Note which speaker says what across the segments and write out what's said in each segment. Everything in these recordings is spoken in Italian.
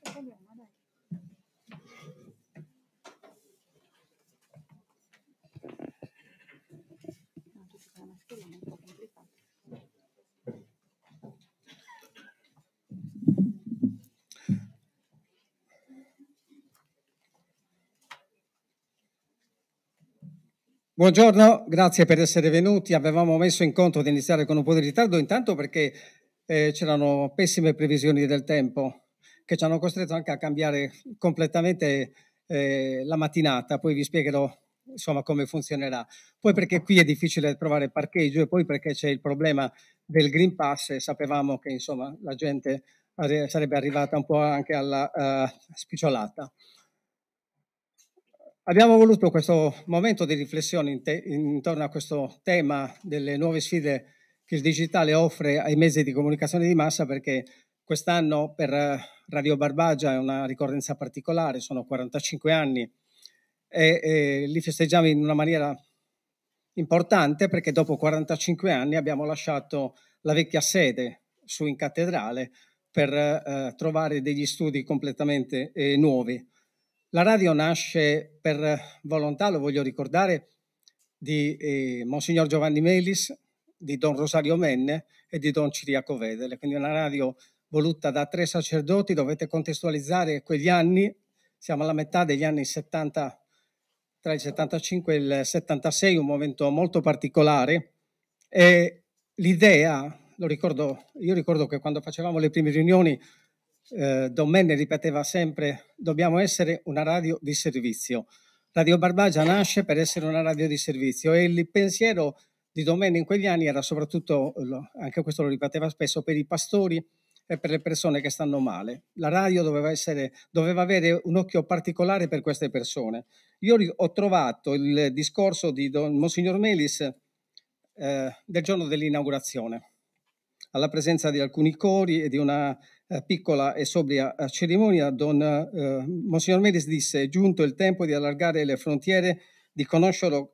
Speaker 1: c'è problema, dai. No, tutto con la mascherina è un po' complicato.
Speaker 2: Buongiorno, grazie per essere venuti. Avevamo messo in conto di iniziare con un po' di ritardo, intanto perché eh, c'erano pessime previsioni del tempo che ci hanno costretto anche a cambiare completamente eh, la mattinata, poi vi spiegherò insomma come funzionerà. Poi perché qui è difficile trovare parcheggio e poi perché c'è il problema del Green Pass e sapevamo che insomma la gente sarebbe arrivata un po' anche alla uh, spicciolata. Abbiamo voluto questo momento di riflessione intorno a questo tema delle nuove sfide che il digitale offre ai mezzi di comunicazione di massa perché quest'anno per uh, Radio Barbagia è una ricorrenza particolare, sono 45 anni e, e li festeggiamo in una maniera importante perché dopo 45 anni abbiamo lasciato la vecchia sede su in cattedrale per eh, trovare degli studi completamente eh, nuovi. La radio nasce per volontà, lo voglio ricordare, di eh, Monsignor Giovanni Melis, di Don Rosario Menne e di Don Ciriaco Vedele, quindi una radio voluta da tre sacerdoti, dovete contestualizzare quegli anni, siamo alla metà degli anni 70, tra il 75 e il 76, un momento molto particolare. E l'idea, lo ricordo, io ricordo che quando facevamo le prime riunioni, eh, Don Menne ripeteva sempre, dobbiamo essere una radio di servizio. Radio Barbagia nasce per essere una radio di servizio e il pensiero di Domene in quegli anni era soprattutto, anche questo lo ripeteva spesso, per i pastori, e per le persone che stanno male. La radio doveva, essere, doveva avere un occhio particolare per queste persone. Io ho trovato il discorso di Don Monsignor Melis eh, del giorno dell'inaugurazione, alla presenza di alcuni cori e di una eh, piccola e sobria eh, cerimonia, Don, eh, Monsignor Melis disse è giunto il tempo di allargare le frontiere, di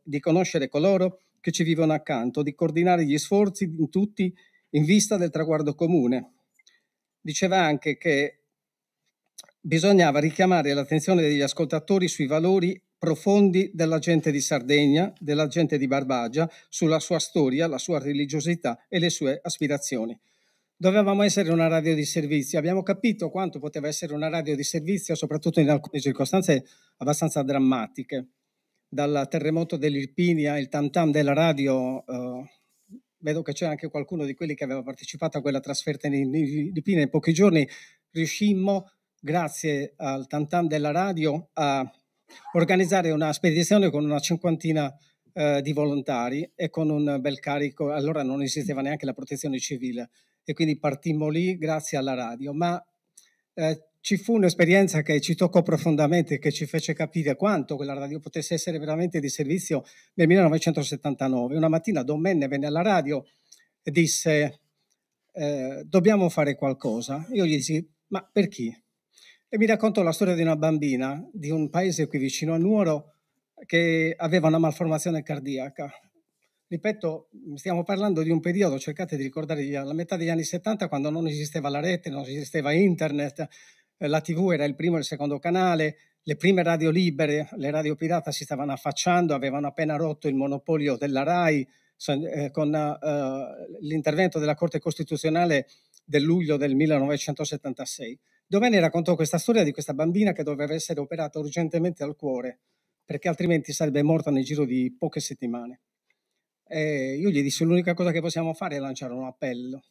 Speaker 2: di conoscere coloro che ci vivono accanto, di coordinare gli sforzi in tutti in vista del traguardo comune, diceva anche che bisognava richiamare l'attenzione degli ascoltatori sui valori profondi della gente di Sardegna, della gente di Barbagia, sulla sua storia, la sua religiosità e le sue aspirazioni. Dovevamo essere una radio di servizio, abbiamo capito quanto poteva essere una radio di servizio, soprattutto in alcune circostanze abbastanza drammatiche. Dal terremoto dell'Irpinia, il tam tam della radio eh, vedo che c'è anche qualcuno di quelli che aveva partecipato a quella trasferta in, in Filippine in pochi giorni, riuscimmo, grazie al tantan della radio, a organizzare una spedizione con una cinquantina eh, di volontari e con un bel carico, allora non esisteva neanche la protezione civile e quindi partimmo lì grazie alla radio, ma eh, ci fu un'esperienza che ci toccò profondamente, che ci fece capire quanto quella radio potesse essere veramente di servizio nel 1979. Una mattina Don Menne venne alla radio e disse eh, dobbiamo fare qualcosa. Io gli dissi ma per chi? E mi raccontò la storia di una bambina di un paese qui vicino a Nuoro che aveva una malformazione cardiaca. Ripeto, stiamo parlando di un periodo, cercate di ricordare, la metà degli anni 70 quando non esisteva la rete, non esisteva internet, eh, la TV era il primo e il secondo canale, le prime radio libere, le radio pirata si stavano affacciando, avevano appena rotto il monopolio della RAI eh, con eh, l'intervento della Corte Costituzionale del luglio del 1976, Domeni raccontò questa storia di questa bambina che doveva essere operata urgentemente al cuore, perché altrimenti sarebbe morta nel giro di poche settimane. E io gli dissi l'unica cosa che possiamo fare è lanciare un appello,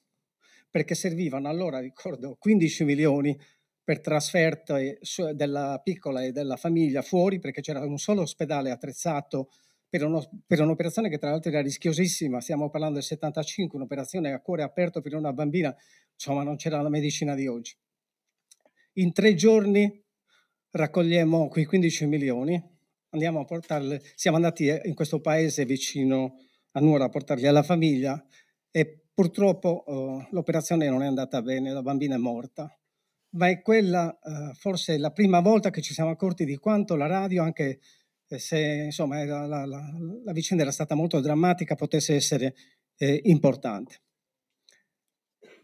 Speaker 2: perché servivano allora, ricordo, 15 milioni per trasferte eh, della piccola e della famiglia fuori perché c'era un solo ospedale attrezzato per, uno, per un'operazione che tra l'altro era rischiosissima, stiamo parlando del 75, un'operazione a cuore aperto per una bambina, insomma non c'era la medicina di oggi. In tre giorni raccogliamo quei 15 milioni, andiamo a portarli, siamo andati eh, in questo paese vicino a Nuora a portarli alla famiglia e purtroppo eh, l'operazione non è andata bene, la bambina è morta ma è quella eh, forse la prima volta che ci siamo accorti di quanto la radio, anche eh, se insomma, eh, la, la, la, la vicenda era stata molto drammatica, potesse essere eh, importante.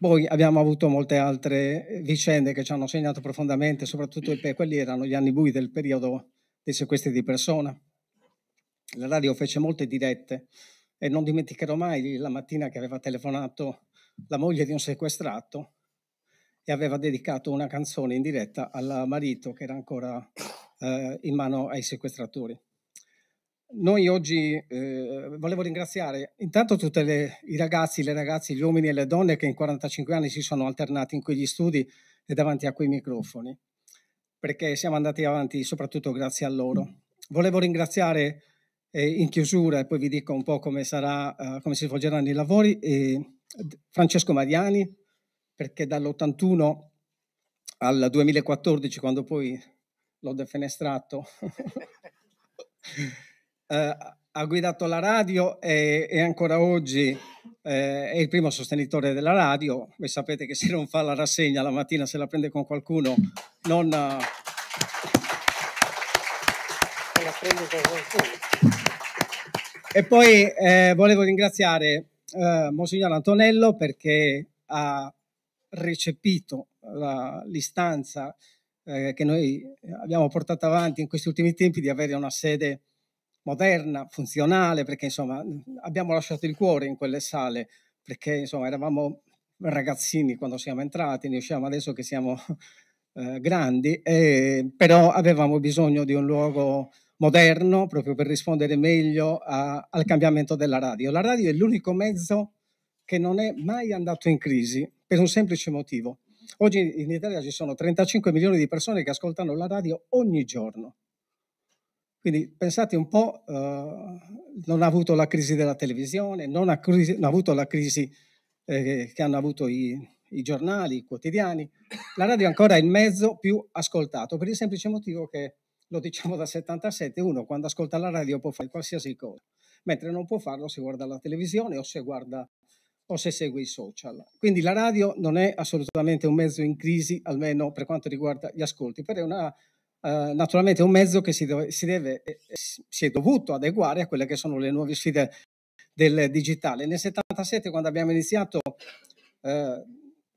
Speaker 2: Poi abbiamo avuto molte altre eh, vicende che ci hanno segnato profondamente, soprattutto quelli erano gli anni bui del periodo dei sequestri di persona. La radio fece molte dirette e non dimenticherò mai la mattina che aveva telefonato la moglie di un sequestrato e aveva dedicato una canzone in diretta al marito che era ancora eh, in mano ai sequestratori. Noi oggi eh, volevo ringraziare intanto tutti i ragazzi, le ragazze, gli uomini e le donne che in 45 anni si sono alternati in quegli studi e davanti a quei microfoni, perché siamo andati avanti soprattutto grazie a loro. Volevo ringraziare eh, in chiusura, e poi vi dico un po' come, sarà, eh, come si svolgeranno i lavori, eh, Francesco Mariani, perché dall'81 al 2014, quando poi l'ho defenestrato, eh, ha guidato la radio e, e ancora oggi eh, è il primo sostenitore della radio. Voi sapete che se non fa la rassegna la mattina se la prende con qualcuno, non... Se
Speaker 3: la prende con qualcuno.
Speaker 2: E poi eh, volevo ringraziare eh, Monsignor Antonello perché ha recepito la, l'istanza eh, che noi abbiamo portato avanti in questi ultimi tempi di avere una sede moderna, funzionale, perché insomma abbiamo lasciato il cuore in quelle sale, perché insomma eravamo ragazzini quando siamo entrati, ne usciamo adesso che siamo eh, grandi, eh, però avevamo bisogno di un luogo moderno proprio per rispondere meglio a, al cambiamento della radio. La radio è l'unico mezzo che non è mai andato in crisi, per un semplice motivo. Oggi in Italia ci sono 35 milioni di persone che ascoltano la radio ogni giorno. Quindi pensate un po', eh, non ha avuto la crisi della televisione, non ha, crisi, non ha avuto la crisi eh, che hanno avuto i, i, giornali, i quotidiani. La radio è ancora il mezzo più ascoltato, per il semplice motivo che, lo diciamo da 77, uno quando ascolta la radio può fare qualsiasi cosa, mentre non può farlo se guarda la televisione o se guarda o se segue i social. Quindi la radio non è assolutamente un mezzo in crisi, almeno per quanto riguarda gli ascolti, però è una, eh, naturalmente un mezzo che si, deve, si, deve, eh, eh, si è dovuto adeguare a quelle che sono le nuove sfide del digitale. Nel 77, quando abbiamo iniziato, eh,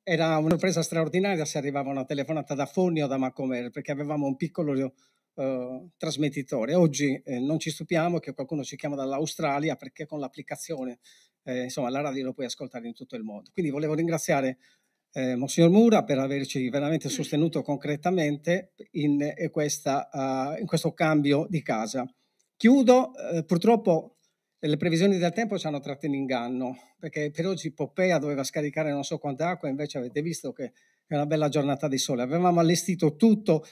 Speaker 2: era una sorpresa straordinaria se arrivava una telefonata da Fonni o da Macomer, perché avevamo un piccolo eh, trasmettitore. Oggi eh, non ci stupiamo che qualcuno ci chiama dall'Australia perché con l'applicazione eh, insomma la radio lo puoi ascoltare in tutto il mondo. Quindi volevo ringraziare eh, Monsignor Mura per averci veramente sostenuto concretamente in, in, eh, questa, uh, in questo cambio di casa. Chiudo, eh, purtroppo eh, le previsioni del tempo ci hanno tratto in inganno, perché per oggi Poppea doveva scaricare non so quanta acqua, invece avete visto che è una bella giornata di sole. Avevamo allestito tutto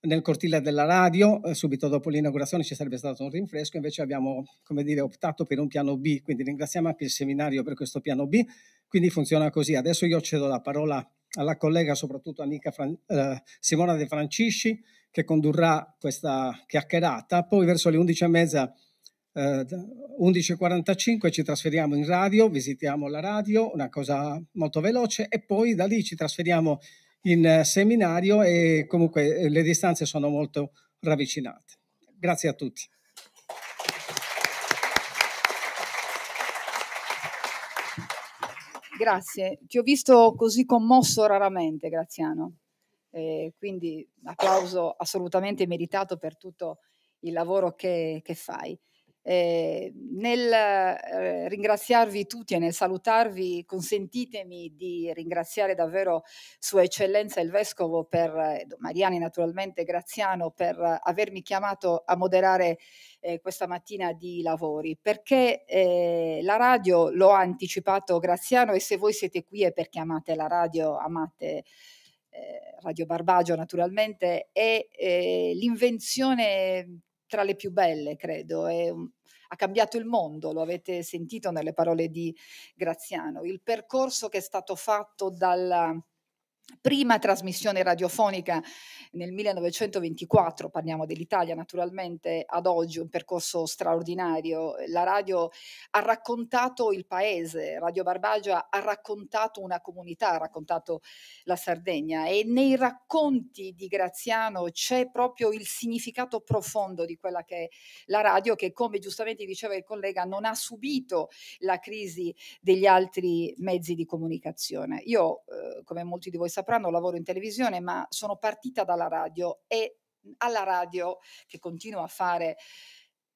Speaker 2: nel cortile della radio, eh, subito dopo l'inaugurazione ci sarebbe stato un rinfresco, invece abbiamo dire, optato per un piano B, quindi ringraziamo anche il seminario per questo piano B, quindi funziona così. Adesso io cedo la parola alla collega, soprattutto amica Fran- eh, Simona De Francisci, che condurrà questa chiacchierata, poi verso le 11.30 eh, 11.45 ci trasferiamo in radio, visitiamo la radio, una cosa molto veloce e poi da lì ci trasferiamo in seminario e comunque eh, le distanze sono molto ravvicinate. Grazie a tutti.
Speaker 1: Grazie, ti ho visto così commosso raramente Graziano, eh, quindi applauso assolutamente meritato per tutto il lavoro che, che fai. Ehm, nel eh, ringraziarvi tutti e nel salutarvi consentitemi di ringraziare davvero Sua Eccellenza il Vescovo per, eh, Mariani naturalmente Graziano per avermi chiamato a moderare eh, questa mattina di lavori perché eh, la radio l'ho anticipato Graziano e se voi siete qui è perché amate la radio, amate eh, Radio Barbagio naturalmente è l'invenzione tra le più belle, credo. È un, ha cambiato il mondo, lo avete sentito nelle parole di Graziano. Il percorso che è stato fatto dalla prima trasmissione radiofonica nel 1924, parliamo dell'Italia naturalmente, ad oggi un percorso straordinario. La radio ha raccontato il paese, Radio Barbagia ha raccontato una comunità, ha raccontato la Sardegna e nei racconti di Graziano c'è proprio il significato profondo di quella che è la radio che come giustamente diceva il collega non ha subito la crisi degli altri mezzi di comunicazione. Io, eh, come molti di voi sapete, sapranno lavoro in televisione, ma sono partita dalla radio e alla radio che continuo a fare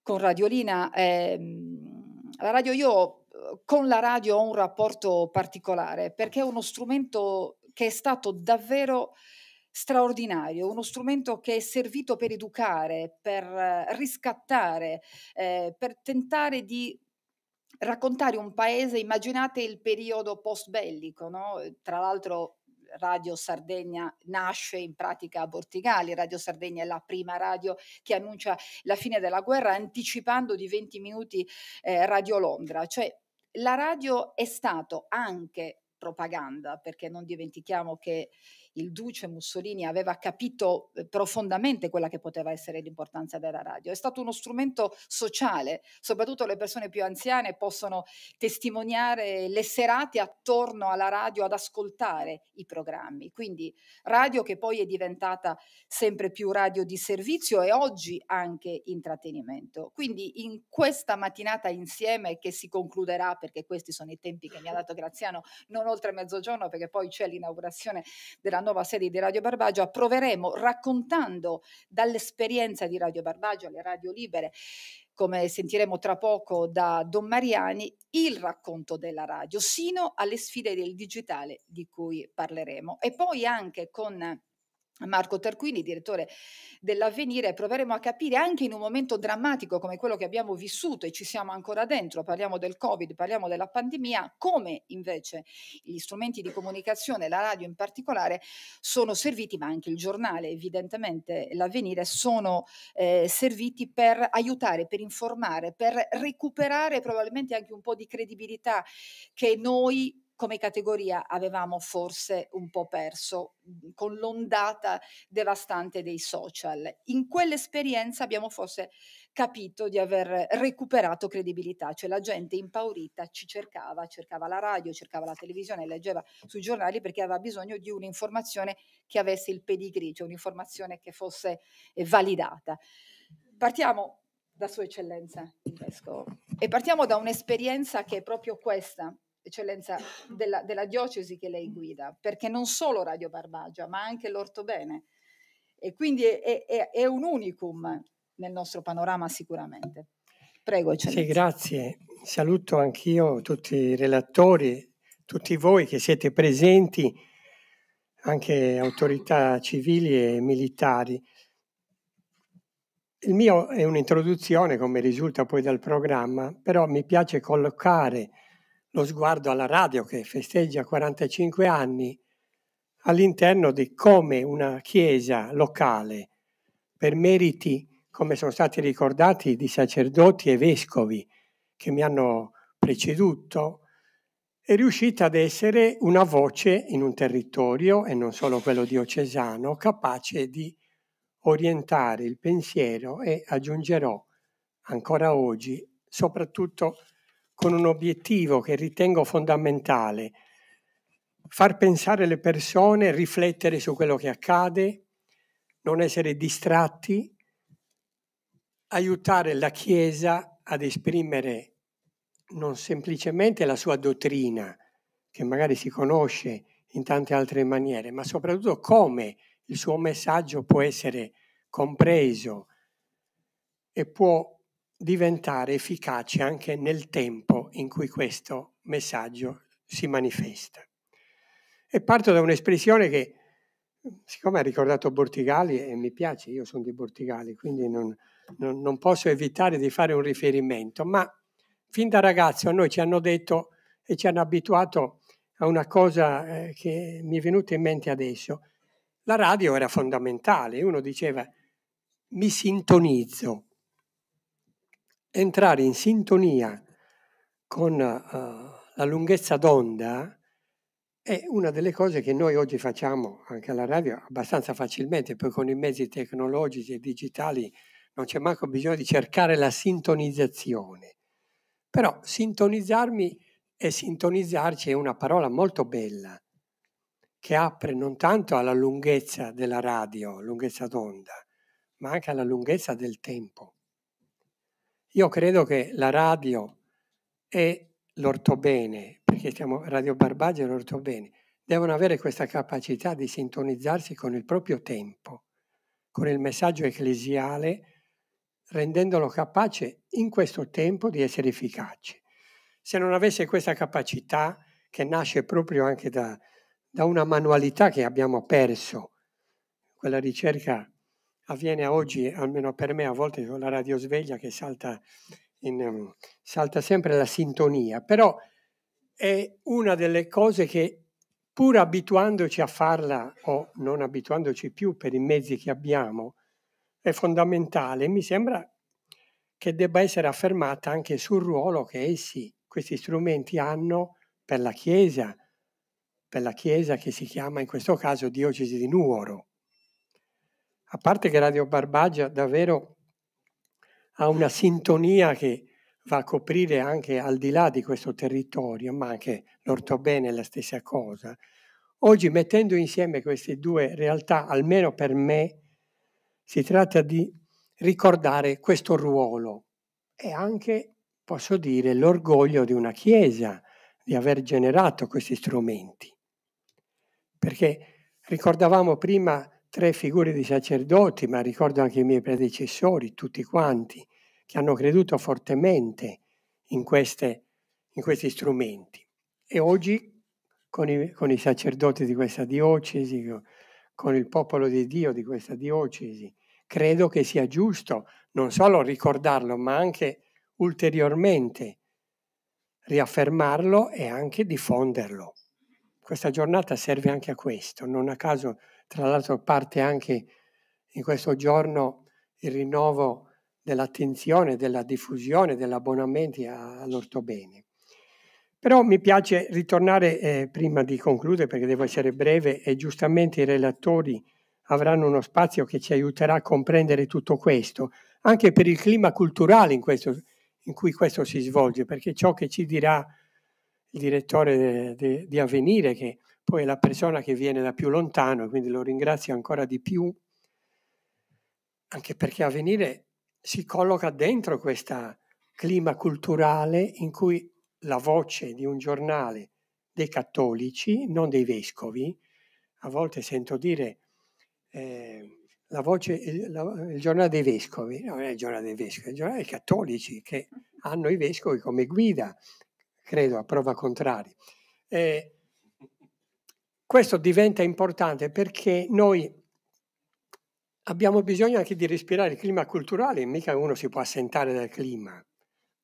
Speaker 1: con Radiolina, ehm, la radio io con la radio ho un rapporto particolare perché è uno strumento che è stato davvero straordinario, uno strumento che è servito per educare, per riscattare, eh, per tentare di raccontare un paese, immaginate il periodo post bellico, no? tra l'altro Radio Sardegna nasce in pratica a Bortigali, Radio Sardegna è la prima radio che annuncia la fine della guerra anticipando di 20 minuti eh, Radio Londra, cioè la radio è stato anche propaganda, perché non dimentichiamo che il duce Mussolini aveva capito eh, profondamente quella che poteva essere l'importanza della radio. È stato uno strumento sociale, soprattutto le persone più anziane possono testimoniare le serate attorno alla radio ad ascoltare i programmi. Quindi radio che poi è diventata sempre più radio di servizio e oggi anche intrattenimento. Quindi in questa mattinata insieme che si concluderà, perché questi sono i tempi che mi ha dato Graziano, non oltre mezzogiorno perché poi c'è l'inaugurazione della nuova serie di Radio Barbagio, approveremo raccontando dall'esperienza di Radio Barbagio alle radio libere, come sentiremo tra poco da Don Mariani, il racconto della radio, sino alle sfide del digitale di cui parleremo. E poi anche con Marco Tarquini, direttore dell'Avvenire, proveremo a capire anche in un momento drammatico come quello che abbiamo vissuto e ci siamo ancora dentro, parliamo del Covid, parliamo della pandemia, come invece gli strumenti di comunicazione, la radio in particolare, sono serviti, ma anche il giornale, evidentemente l'Avvenire, sono eh, serviti per aiutare, per informare, per recuperare probabilmente anche un po' di credibilità che noi come categoria avevamo forse un po' perso mhmm, con l'ondata devastante dei social. In quell'esperienza abbiamo forse capito di aver recuperato credibilità, cioè la gente impaurita ci cercava, cercava la radio, cercava la televisione, leggeva sui giornali perché aveva bisogno di un'informazione che avesse il pedigree, cioè un'informazione che fosse eh, validata. Partiamo da Sua Eccellenza il Vescovo e partiamo da un'esperienza che è proprio questa, eccellenza della, della, diocesi che lei guida, perché non solo Radio Barbagia, ma anche l'Ortobene. E quindi è, è, è un unicum nel nostro panorama sicuramente. Prego, eccellenza. Sì,
Speaker 3: grazie. Saluto anch'io tutti i relatori, tutti voi che siete presenti, anche autorità civili e militari. Il mio è un'introduzione, come risulta poi dal programma, però mi piace collocare lo sguardo alla radio che festeggia 45 anni all'interno di come una chiesa locale, per meriti, come sono stati ricordati, di sacerdoti e vescovi che mi hanno preceduto, è riuscita ad essere una voce in un territorio, e non solo quello diocesano, capace di orientare il pensiero e, aggiungerò ancora oggi, soprattutto con un obiettivo che ritengo fondamentale, far pensare le persone, riflettere su quello che accade, non essere distratti, aiutare la Chiesa ad esprimere non semplicemente la sua dottrina, che magari si conosce in tante altre maniere, ma soprattutto come il suo messaggio può essere compreso e può diventare efficace anche nel tempo in cui questo messaggio si manifesta. E parto da un'espressione che, siccome ha ricordato Bortigali, e mi piace, io sono di Bortigali, quindi non, non, non posso evitare di fare un riferimento, ma fin da ragazzo a noi ci hanno detto e ci hanno abituato a una cosa eh, che mi è venuta in mente adesso. La radio era fondamentale, uno diceva mi sintonizzo, entrare in sintonia con uh, la lunghezza d'onda è una delle cose che noi oggi facciamo anche alla radio abbastanza facilmente, poi con i mezzi tecnologici e digitali non c'è manco bisogno di cercare la sintonizzazione. Però sintonizzarmi e sintonizzarci è una parola molto bella che apre non tanto alla lunghezza della radio, lunghezza d'onda, ma anche alla lunghezza del tempo. Io credo che la radio e l'ortobene, perché siamo Radio Barbagia e l'ortobene, devono avere questa capacità di sintonizzarsi con il proprio tempo, con il messaggio ecclesiale, rendendolo capace in questo tempo di essere efficace. Se non avesse questa capacità, che nasce proprio anche da, da una manualità che abbiamo perso, quella ricerca avviene oggi, almeno per me, a volte con la radio sveglia che salta, in, ehm, salta sempre la sintonia, però è una delle cose che pur abituandoci a farla o non abituandoci più per i mezzi che abbiamo, è fondamentale. Mi sembra che debba essere affermata anche sul ruolo che essi, questi strumenti, hanno per la Chiesa, per la Chiesa che si chiama in questo caso Diocesi di Nuoro a parte che Radio Barbagia davvero ha una sintonia che va a coprire anche al di là di questo territorio, ma anche l'ortobene è la stessa cosa. Oggi mettendo insieme queste due realtà, almeno per me, si tratta di ricordare questo ruolo e anche, posso dire, l'orgoglio di una Chiesa di aver generato questi strumenti. Perché ricordavamo prima tre figure di sacerdoti, ma ricordo anche i miei predecessori, tutti quanti, che hanno creduto fortemente in, queste, in questi strumenti. E oggi con i, con i, sacerdoti di questa diocesi, con il popolo di Dio di questa diocesi, credo che sia giusto non solo ricordarlo, ma anche ulteriormente riaffermarlo e anche diffonderlo. Questa giornata serve anche a questo, non a caso tra l'altro parte anche in questo giorno il rinnovo dell'attenzione, della diffusione, dell'abbonamento all'ortobene. Però mi piace ritornare eh, prima di concludere perché devo essere breve e giustamente i relatori avranno uno spazio che ci aiuterà a comprendere tutto questo, anche per il clima culturale in, questo, in cui questo si svolge, perché ciò che ci dirà il direttore di Avvenire, che poi è la persona che viene da più lontano, quindi lo ringrazio ancora di più, anche perché a venire si colloca dentro questo clima culturale in cui la voce di un giornale dei cattolici, non dei vescovi, a volte sento dire eh, la voce, il, la, il, giornale dei vescovi, non è il giornale dei vescovi, è il giornale dei cattolici che hanno i vescovi come guida, credo, a prova contraria. Eh, questo diventa importante perché noi abbiamo bisogno anche di respirare il clima culturale, mica uno si può assentare dal clima,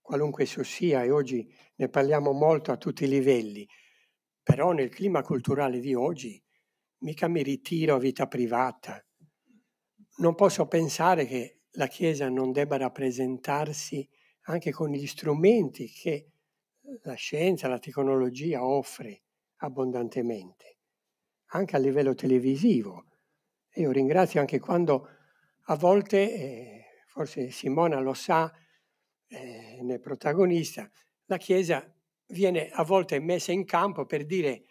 Speaker 3: qualunque esso sia, e oggi ne parliamo molto a tutti i livelli, però nel clima culturale di oggi mica mi ritiro a vita privata. Non posso pensare che la Chiesa non debba rappresentarsi anche con gli strumenti che la scienza, la tecnologia offre abbondantemente anche a livello televisivo. Io ringrazio anche quando a volte, eh, forse Simona lo sa, eh, ne è protagonista, la Chiesa viene a volte messa in campo per dire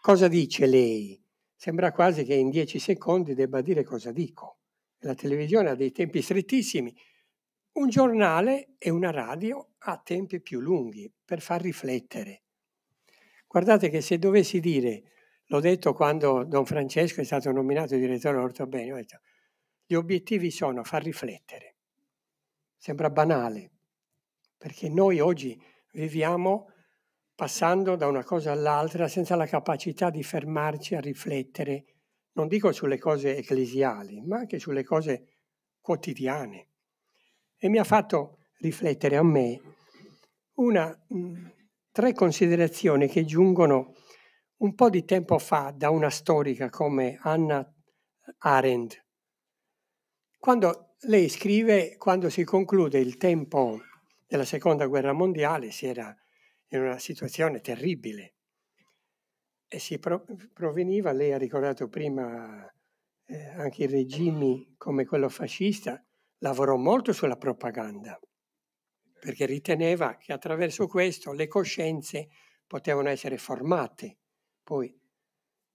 Speaker 3: cosa dice lei. Sembra quasi che in dieci secondi debba dire cosa dico. La televisione ha dei tempi strettissimi, un giornale e una radio ha tempi più lunghi per far riflettere. Guardate che se dovessi dire L'ho detto quando Don Francesco è stato nominato direttore dell'Ortobenio, ho detto, gli obiettivi sono far riflettere. Sembra banale, perché noi oggi viviamo passando da una cosa all'altra senza la capacità di fermarci a riflettere, non dico sulle cose ecclesiali, ma anche sulle cose quotidiane. E mi ha fatto riflettere a me una, tre considerazioni che giungono un po' di tempo fa da una storica come Anna Arendt, quando lei scrive, quando si conclude il tempo della seconda guerra mondiale, si era in una situazione terribile e si proveniva, lei ha ricordato prima eh, anche i regimi come quello fascista, lavorò molto sulla propaganda perché riteneva che attraverso questo le coscienze potevano essere formate poi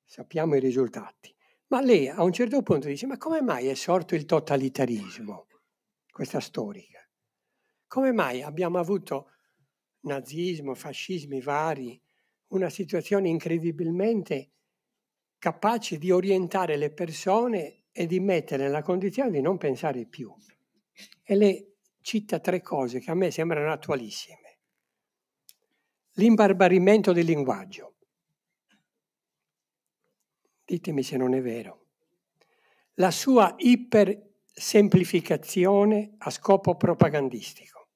Speaker 3: sappiamo i risultati. Ma lei a un certo punto dice, ma come mai è sorto il totalitarismo, questa storica? Come mai abbiamo avuto nazismo, fascismi vari, una situazione incredibilmente capace di orientare le persone e di mettere nella condizione di non pensare più. E lei cita tre cose che a me sembrano attualissime. L'imbarbarimento del linguaggio, Ditemi se non è vero. La sua ipersemplificazione a scopo propagandistico.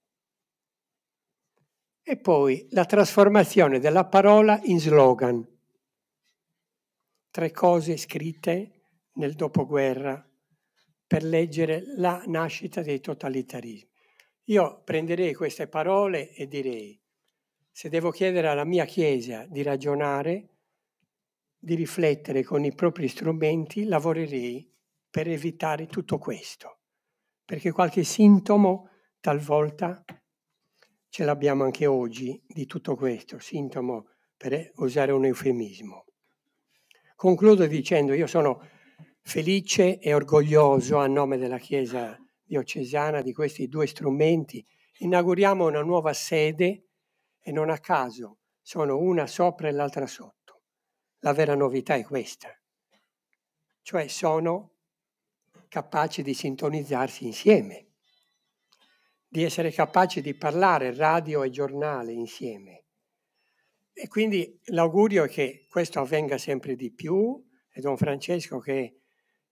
Speaker 3: E poi la trasformazione della parola in slogan. Tre cose scritte nel dopoguerra per leggere la nascita dei totalitarismi. Io prenderei queste parole e direi, se devo chiedere alla mia Chiesa di ragionare, di riflettere con i propri strumenti lavorerei per evitare tutto questo, perché qualche sintomo talvolta ce l'abbiamo anche oggi di tutto questo, sintomo per eh, usare un eufemismo. Concludo dicendo io sono felice e orgoglioso a nome della Chiesa diocesana di questi due strumenti. Inauguriamo una nuova sede e non a caso sono una sopra e l'altra sotto. La vera novità è questa, cioè sono capaci di sintonizzarsi insieme, di essere capaci di parlare radio e giornale insieme. E quindi l'augurio è che questo avvenga sempre di più e Don Francesco che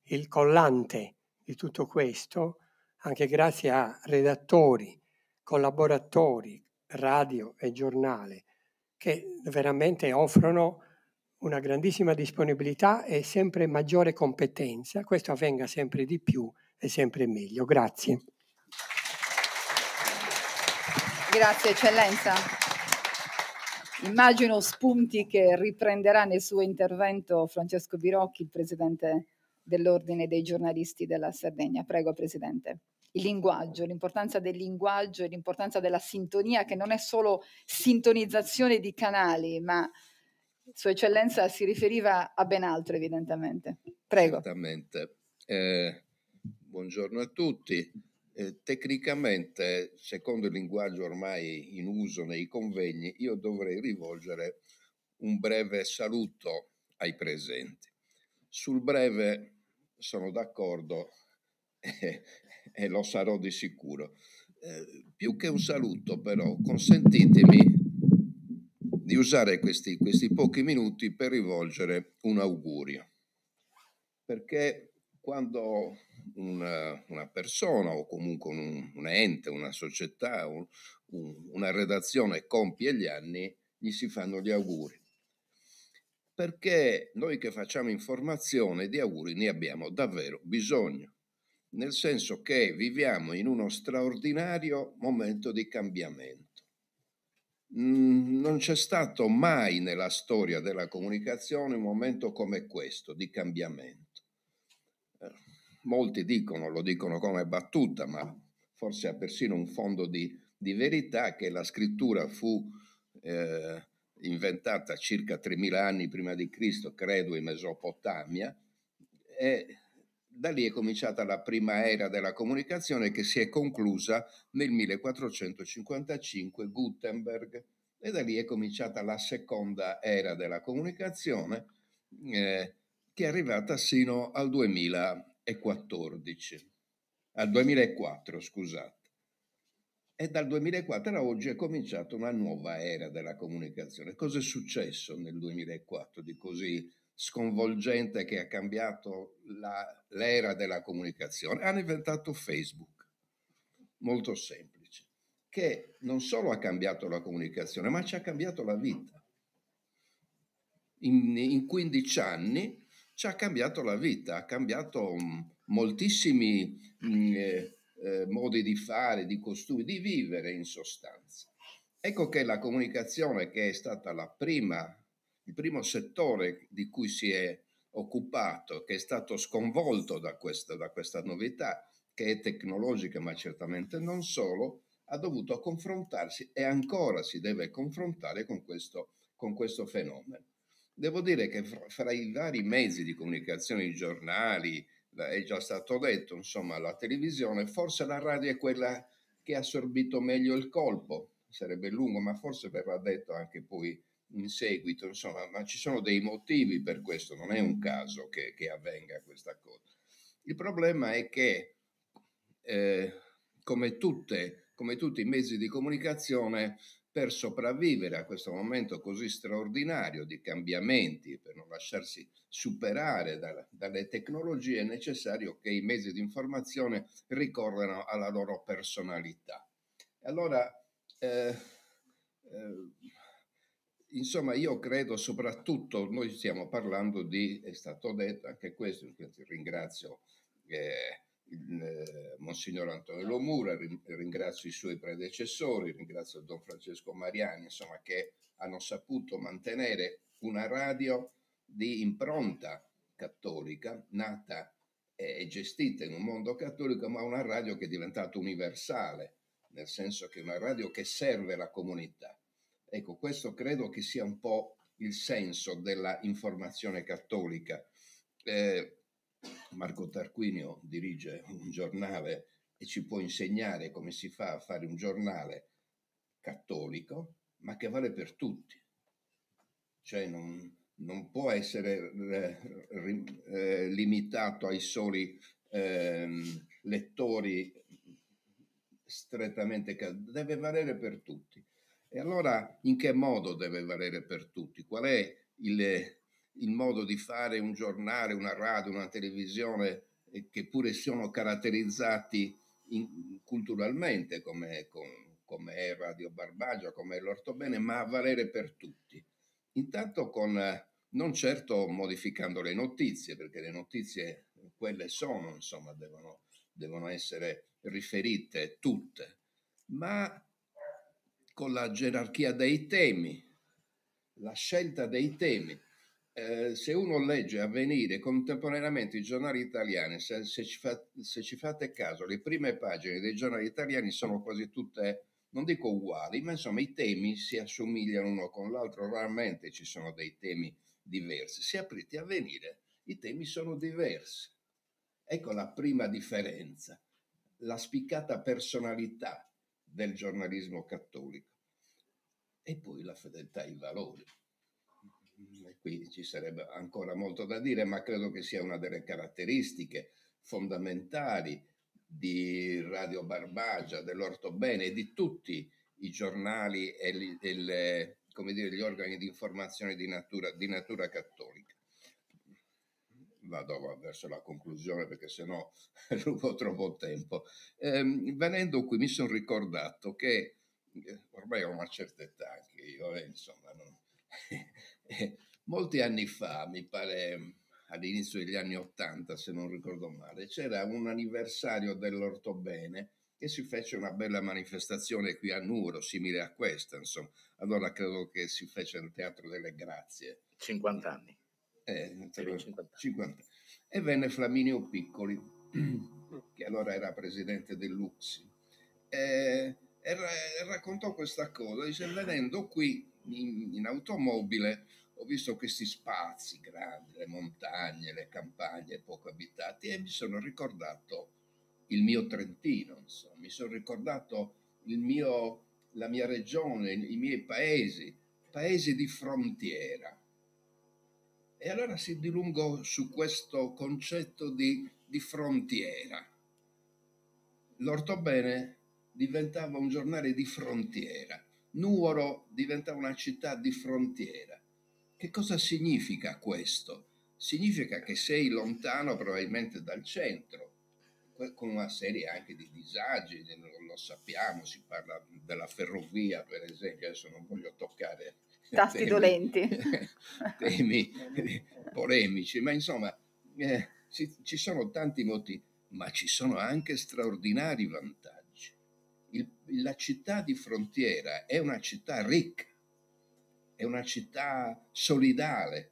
Speaker 3: è il collante di tutto questo, anche grazie a redattori, collaboratori, radio e giornale, che veramente offrono una grandissima disponibilità e sempre maggiore competenza, questo avvenga sempre di più e sempre meglio. Grazie.
Speaker 1: Grazie eccellenza. Immagino spunti che riprenderà nel suo intervento Francesco Birocchi, il presidente dell'Ordine dei giornalisti della Sardegna. Prego, Presidente. Il linguaggio, l'importanza del linguaggio e l'importanza della sintonia, che non è solo sintonizzazione di canali, ma sua Eccellenza si riferiva a ben altro, evidentemente. Prego.
Speaker 4: Esattamente. Eh, buongiorno a tutti. Eh, tecnicamente, secondo il linguaggio ormai in uso nei convegni, io dovrei rivolgere un breve saluto ai presenti. Sul breve sono d'accordo e, e lo sarò di sicuro. Eh, più che un saluto, però, consentitemi di usare questi, questi pochi minuti per rivolgere un augurio. Perché quando una, una, persona o comunque un, un ente, una società, un, un, una redazione compie gli anni, gli si fanno gli auguri. Perché noi che facciamo informazione di auguri ne abbiamo davvero bisogno, nel senso che viviamo in uno straordinario momento di cambiamento non c'è stato mai nella storia della comunicazione un momento come questo di cambiamento. Eh, molti dicono, lo dicono come battuta, ma forse ha persino un fondo di, di verità che la scrittura fu eh, inventata circa 3.000 anni prima di Cristo, credo in Mesopotamia, e da lì è cominciata la prima era della comunicazione che si è conclusa nel 1455 Gutenberg e da lì è cominciata la seconda era della comunicazione eh, che è arrivata sino al 2014, al 2004 scusate. E dal 2004 a oggi è cominciata una nuova era della comunicazione. Cosa è successo nel 2004 di così sconvolgente che ha cambiato la, l'era della comunicazione. Hanno inventato Facebook, molto semplice, che non solo ha cambiato la comunicazione, ma ci ha cambiato la vita. In, in 15 anni ci ha cambiato la vita, ha cambiato mm, moltissimi m, mm, eh, eh, modi di fare, di costumi, di vivere in sostanza. Ecco che la comunicazione che è stata la prima il primo settore di cui si è occupato, che è stato sconvolto da questa, da questa novità, che è tecnologica ma certamente non solo, ha dovuto confrontarsi e ancora si deve confrontare con questo, con questo fenomeno. Devo dire che fra, fra i vari mezzi di comunicazione, i giornali, è già stato detto, insomma, la televisione, forse la radio è quella che ha assorbito meglio il colpo, sarebbe lungo, ma forse verrà detto anche poi in seguito, insomma, ma ci sono dei motivi per questo, non è un caso che, che avvenga questa cosa. Il problema è che, eh, come, tutte, come tutti i mezzi di comunicazione, per sopravvivere a questo momento così straordinario di cambiamenti, per non lasciarsi superare da, dalle tecnologie, è necessario che i mezzi di informazione ricorrano alla loro personalità. Allora, eh, eh, insomma, io credo soprattutto, noi stiamo parlando di, è stato detto anche questo, ringrazio eh, il, eh, Monsignor Antonio Mura, ringrazio i suoi predecessori, ringrazio Don Francesco Mariani, insomma, che hanno saputo mantenere una radio di impronta cattolica, nata e gestita in un mondo cattolico, ma una radio che è diventata universale, nel senso che è una radio che serve la comunità Ecco, questo credo che sia un po' il senso della informazione cattolica. Eh, Marco Tarquinio dirige un giornale e ci può insegnare come si fa a fare un giornale cattolico, ma che vale per tutti. Cioè non, non può essere eh, eh limitato ai soli eh, lettori strettamente, cattolici, deve valere per tutti. E allora in che modo deve valere per tutti? Qual è il, il modo di fare un giornale, una radio, una televisione eh, che pure siano caratterizzati in, culturalmente come, com, come, è Radio Barbagia, come è l'Ortobene, ma a valere per tutti. Intanto con, non certo modificando le notizie, perché le notizie quelle sono, insomma, devono, devono essere riferite tutte, ma con la gerarchia dei temi, la scelta dei temi. Eh, se uno legge avvenire contemporaneamente i giornali italiani, se, se, ci fa, se, ci fate caso, le prime pagine dei giornali italiani sono quasi tutte, non dico uguali, ma insomma i temi si assomigliano uno con l'altro, raramente ci sono dei temi diversi. Se aprite avvenire, i temi sono diversi. Ecco la prima differenza, la spiccata personalità del giornalismo cattolico. E poi la fedeltà ai valori. E qui ci sarebbe ancora molto da dire, ma credo che sia una delle caratteristiche fondamentali di Radio Barbagia, dell'Ortobene e di tutti i giornali e, le, e le, dire, gli organi di informazione di natura, di natura cattolica vado verso la conclusione perché sennò rubo troppo tempo. Eh, venendo qui mi sono ricordato che eh, ormai ho una certa età anche io, eh, insomma, non... Eh, molti anni fa, mi pare all'inizio degli anni Ottanta, se non ricordo male, c'era un anniversario dell'Ortobene e si fece una bella manifestazione qui a Nuro, simile a questa, insomma. Allora credo che si fece nel Teatro delle Grazie. 50 anni eh, 50. 50. E venne Flaminio Piccoli, mm. che allora era presidente dell'Uxi, e, e, e, raccontò questa cosa, dice venendo qui in, in automobile ho visto questi spazi grandi, le montagne, le campagne poco abitati e mi sono ricordato il mio Trentino, insomma. mi sono ricordato mio, la mia regione, i miei paesi, paesi di frontiera. E allora si dilungò su questo concetto di, di frontiera. L'Ortobene diventava un giornale di frontiera, Nuoro diventava una città di frontiera. Che cosa significa questo? Significa che sei lontano probabilmente dal centro, con una serie anche di disagi, non lo sappiamo, si parla della ferrovia per esempio, adesso non voglio toccare
Speaker 1: tasti temi, dolenti,
Speaker 4: temi polemici, ma insomma eh, ci, ci sono tanti motivi, ma ci sono anche straordinari vantaggi. Il, la città di frontiera è una città ricca, è una città solidale,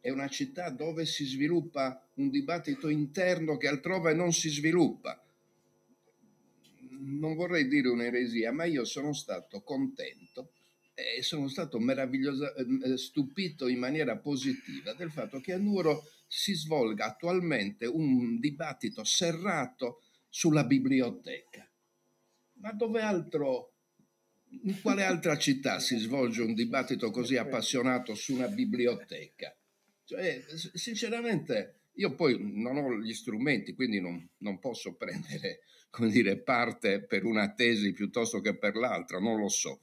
Speaker 4: è una città dove si sviluppa un dibattito interno che altrove non si sviluppa. Non vorrei dire un'eresia, ma io sono stato contento e sono stato meraviglioso, ehm, eh, stupito in maniera positiva del fatto che a Nuoro si svolga attualmente un dibattito serrato sulla biblioteca. Ma dove altro, in quale altra città si svolge un dibattito così appassionato su una biblioteca? Cioè, sinceramente, io poi non ho gli strumenti, quindi non, non posso prendere dire, parte per una tesi piuttosto che per l'altra, non lo so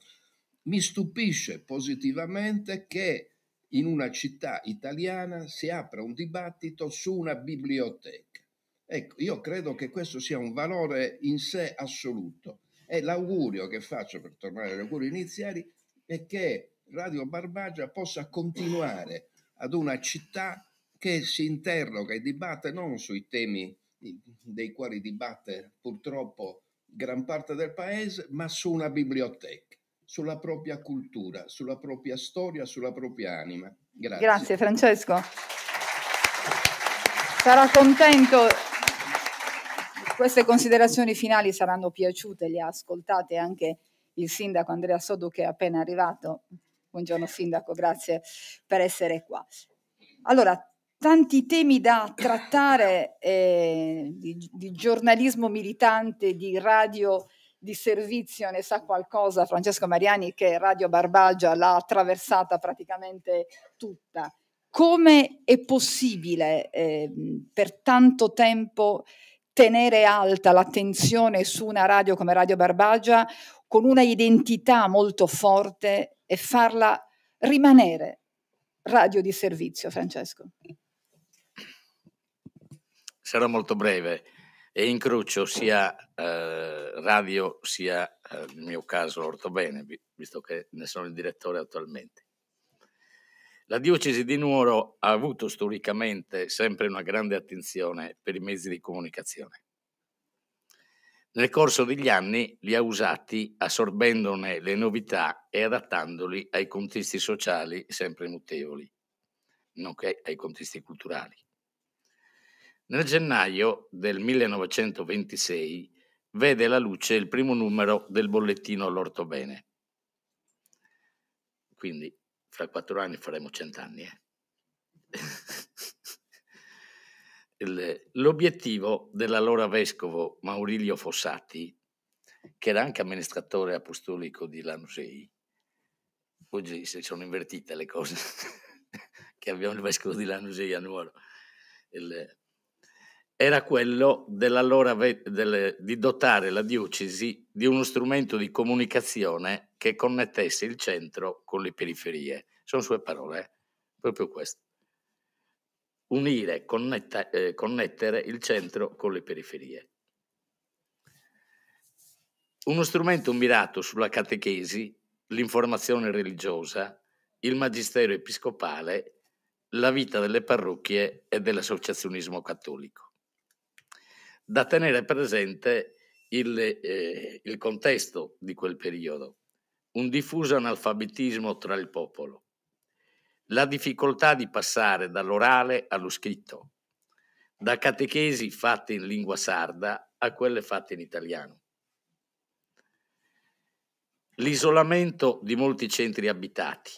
Speaker 4: mi stupisce positivamente che in una città italiana si apra un dibattito su una biblioteca. Ecco, io credo che questo sia un valore in sé assoluto e l'augurio che faccio per tornare agli auguri iniziali è che Radio Barbagia possa continuare ad una città che si interroga e dibatte non sui temi dei quali dibatte purtroppo gran parte del paese, ma su una biblioteca sulla propria cultura, sulla propria storia, sulla propria anima. Grazie. Grazie
Speaker 1: Francesco. Sarò contento queste considerazioni finali saranno piaciute, le ha ascoltate anche il sindaco Andrea Sodu che è appena arrivato. Buongiorno sindaco, grazie per essere qua. Allora, tanti temi da trattare eh, di, di, giornalismo militante, di radio di servizio ne sa qualcosa Francesco Mariani che Radio Barbagia l'ha attraversata praticamente tutta. Come è possibile eh, per tanto tempo tenere alta l'attenzione su una radio come Radio Barbagia con una identità molto forte e farla rimanere radio di servizio, Francesco?
Speaker 5: Sarà molto breve e incrocio sia eh, radio sia, eh, nel mio caso, Ortobene, visto che ne sono il direttore attualmente. La diocesi di Nuoro ha avuto storicamente sempre una grande attenzione per i mezzi di comunicazione. Nel corso degli anni li ha usati assorbendone le novità e adattandoli ai contesti sociali sempre mutevoli, nonché ai contesti culturali. Nel gennaio del 1926 vede la luce il primo numero del bollettino L'Ortobene. Quindi fra quattro anni faremo cent'anni. Eh? L'obiettivo dell'allora vescovo Maurilio Fossati, che era anche amministratore apostolico di Lanusei, oggi si sono invertite le cose, che abbiamo il vescovo di Lanusei a Nuoro, il, era quello delle, di dotare la diocesi di uno strumento di comunicazione che connettesse il centro con le periferie. Sono sue parole, eh. proprio questo. Unire, connetta, eh, connettere il centro con le periferie. Uno strumento mirato sulla catechesi, l'informazione religiosa, il magistero episcopale, la vita delle parrocchie e dell'associazionismo cattolico da tenere presente il, eh, il contesto di quel periodo, un diffuso analfabetismo tra il popolo, la difficoltà di passare dall'orale allo scritto, da catechesi fatte in lingua sarda a quelle fatte in italiano. L'isolamento di molti centri abitati,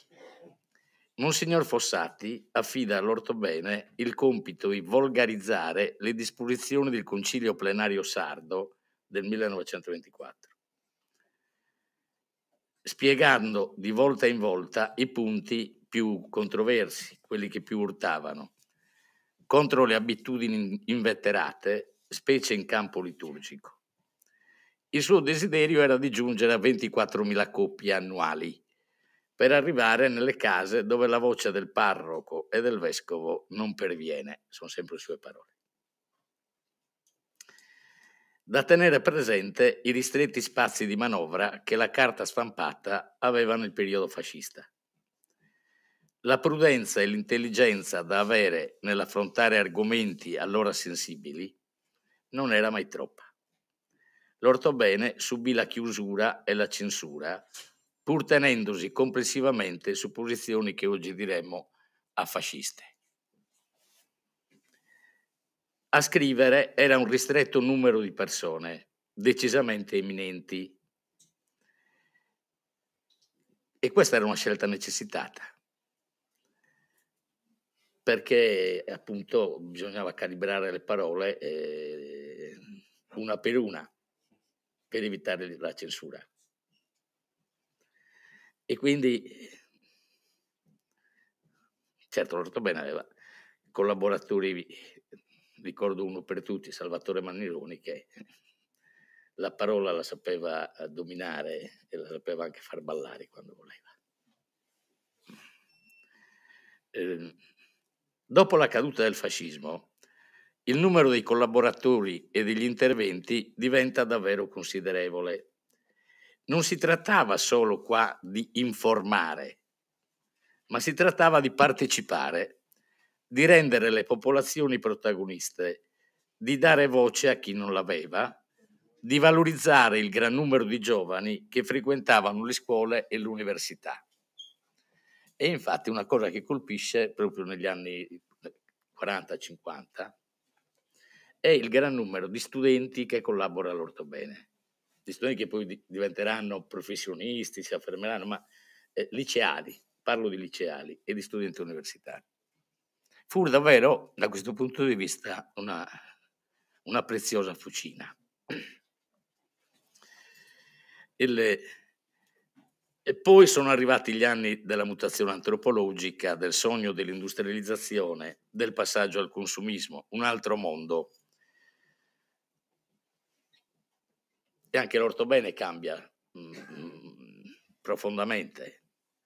Speaker 5: Monsignor Fossati affida all'Ortobene il compito di volgarizzare le disposizioni del Concilio plenario sardo del 1924, spiegando di volta in volta i punti più controversi, quelli che più urtavano, contro le abitudini inveterate, specie in campo liturgico. Il suo desiderio era di giungere a 24.000 coppie annuali per arrivare nelle case dove la voce del parroco e del vescovo non perviene, sono sempre le sue parole. Da tenere presente i ristretti spazi di manovra che la carta stampata aveva nel periodo fascista. La prudenza e l'intelligenza da avere nell'affrontare argomenti allora sensibili non era mai troppa. L'ortobene subì la chiusura e la censura pur tenendosi complessivamente su posizioni che oggi diremmo affasciste. A scrivere era un ristretto numero di persone, decisamente eminenti, e questa era una scelta necessitata, perché appunto bisognava calibrare le parole eh, una per una per evitare la censura. E quindi, certo, l'Orto Bene aveva collaboratori, ricordo uno per tutti, Salvatore Mannironi, che la parola la sapeva dominare e la sapeva anche far ballare quando voleva. Ehm, dopo la caduta del fascismo, il numero dei collaboratori e degli interventi diventa davvero considerevole non si trattava solo qua di informare, ma si trattava di partecipare, di rendere le popolazioni protagoniste, di dare voce a chi non l'aveva, di valorizzare il gran numero di giovani che frequentavano le scuole e l'università. E infatti una cosa che colpisce proprio negli anni 40-50 è il gran numero di studenti che collabora all'Ortobene di studenti che poi diventeranno professionisti, si affermeranno, ma eh, liceali, parlo di liceali e di studenti universitari. Fu davvero, da questo punto di vista, una, una preziosa fucina. Il, e poi sono arrivati gli anni della mutazione antropologica, del sogno dell'industrializzazione, del passaggio al consumismo, un altro mondo e anche l'ortobene cambia mm, profondamente.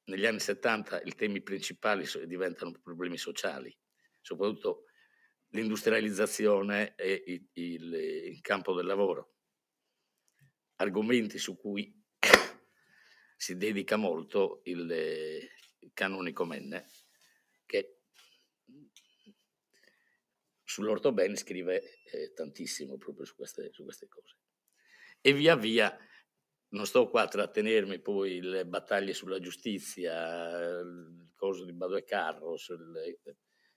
Speaker 5: Negli anni 70 i temi principali diventano problemi sociali, soprattutto l'industrializzazione e il, il, campo del lavoro, argomenti su cui si dedica molto il, il canonico Menne, che sull'ortobene scrive eh, tantissimo proprio su queste, su queste cose e via via non sto qua a trattenermi poi le battaglie sulla giustizia, il coso di Bado e Carros, il,